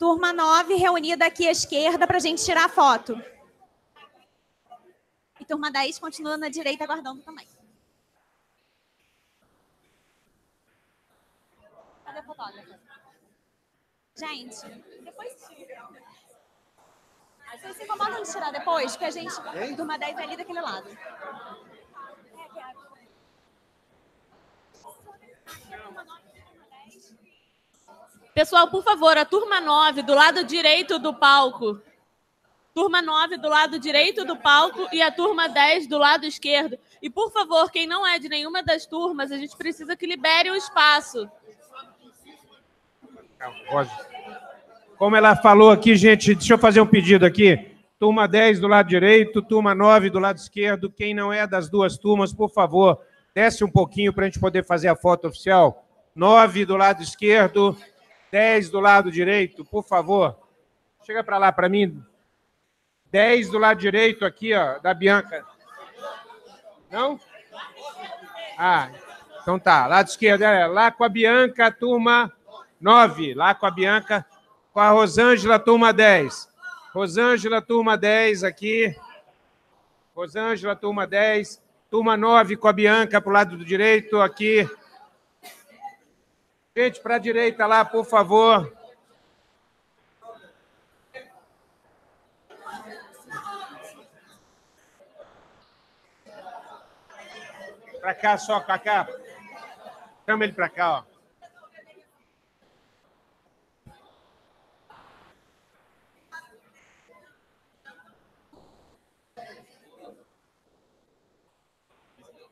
Turma 9 reunida aqui à esquerda para a gente tirar a foto. E turma 10 continua na direita aguardando também. Cadê a fotógrafa? Gente, depois Vocês se incomodam de tirar depois? Porque a gente. Hein? Turma 10 é ali daquele lado. É, é. Pessoal, por favor, a turma 9 do lado direito do palco. Turma 9 do lado direito do palco e a turma 10 do lado esquerdo. E, por favor, quem não é de nenhuma das turmas, a gente precisa que libere o espaço. Como ela falou aqui, gente, deixa eu fazer um pedido aqui. Turma 10 do lado direito, turma 9 do lado esquerdo. Quem não é das duas turmas, por favor, desce um pouquinho para a gente poder fazer a foto oficial. 9 do lado esquerdo, 10 do lado direito, por favor. Chega para lá para mim. 10 do lado direito aqui, ó, da Bianca. Não? Ah, então tá. Lado esquerdo, é lá com a Bianca, turma 9. Lá com a Bianca, com a Rosângela, turma 10. Rosângela, turma 10 aqui. Rosângela, turma 10. Turma 9 com a Bianca para o lado do direito aqui. Gente, para a direita lá, por favor. Para cá só, para cá. Chama ele para cá, ó.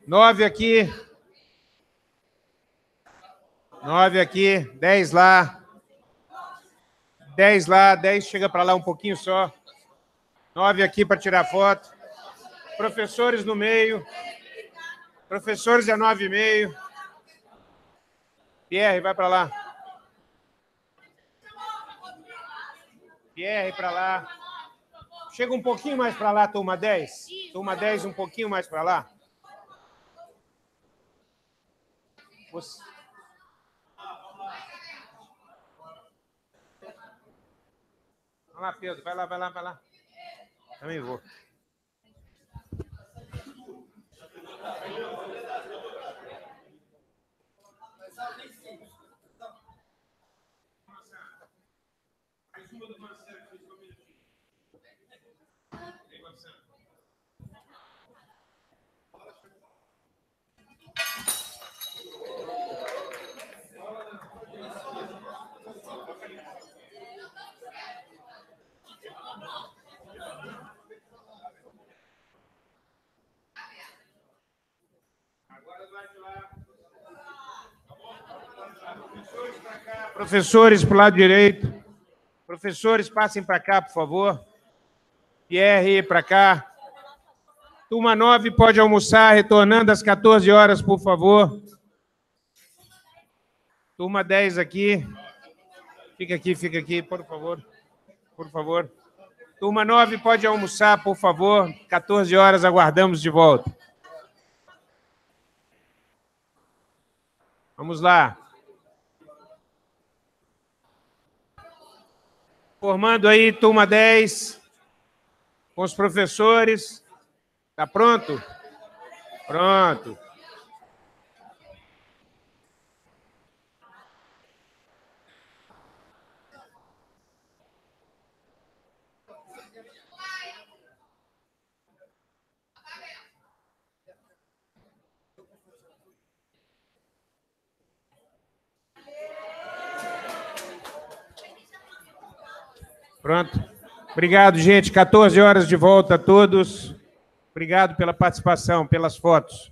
Nove aqui. 9 aqui, 10 lá. 10 lá, 10 chega para lá um pouquinho só. 9 aqui para tirar foto. Professores no meio. Professores é nove e meio. Pierre, vai para lá. Pierre, para lá. Chega um pouquinho mais para lá, turma 10. Turma 10, um pouquinho mais para lá. Você... Vai lá, Pedro. Vai lá, vai lá, vai lá. Também vou. Mais uma então, do Marcelo. Professores para o lado direito. Professores, passem para cá, por favor. Pierre, para cá. Turma 9 pode almoçar, retornando às 14 horas, por favor. Turma 10 aqui. Fica aqui, fica aqui, por favor. Por favor. Turma 9 pode almoçar, por favor. 14 horas, aguardamos de volta. Vamos lá. Formando aí, turma 10, com os professores. Está pronto? Pronto. Pronto. Obrigado, gente. 14 horas de volta a todos. Obrigado pela participação, pelas fotos.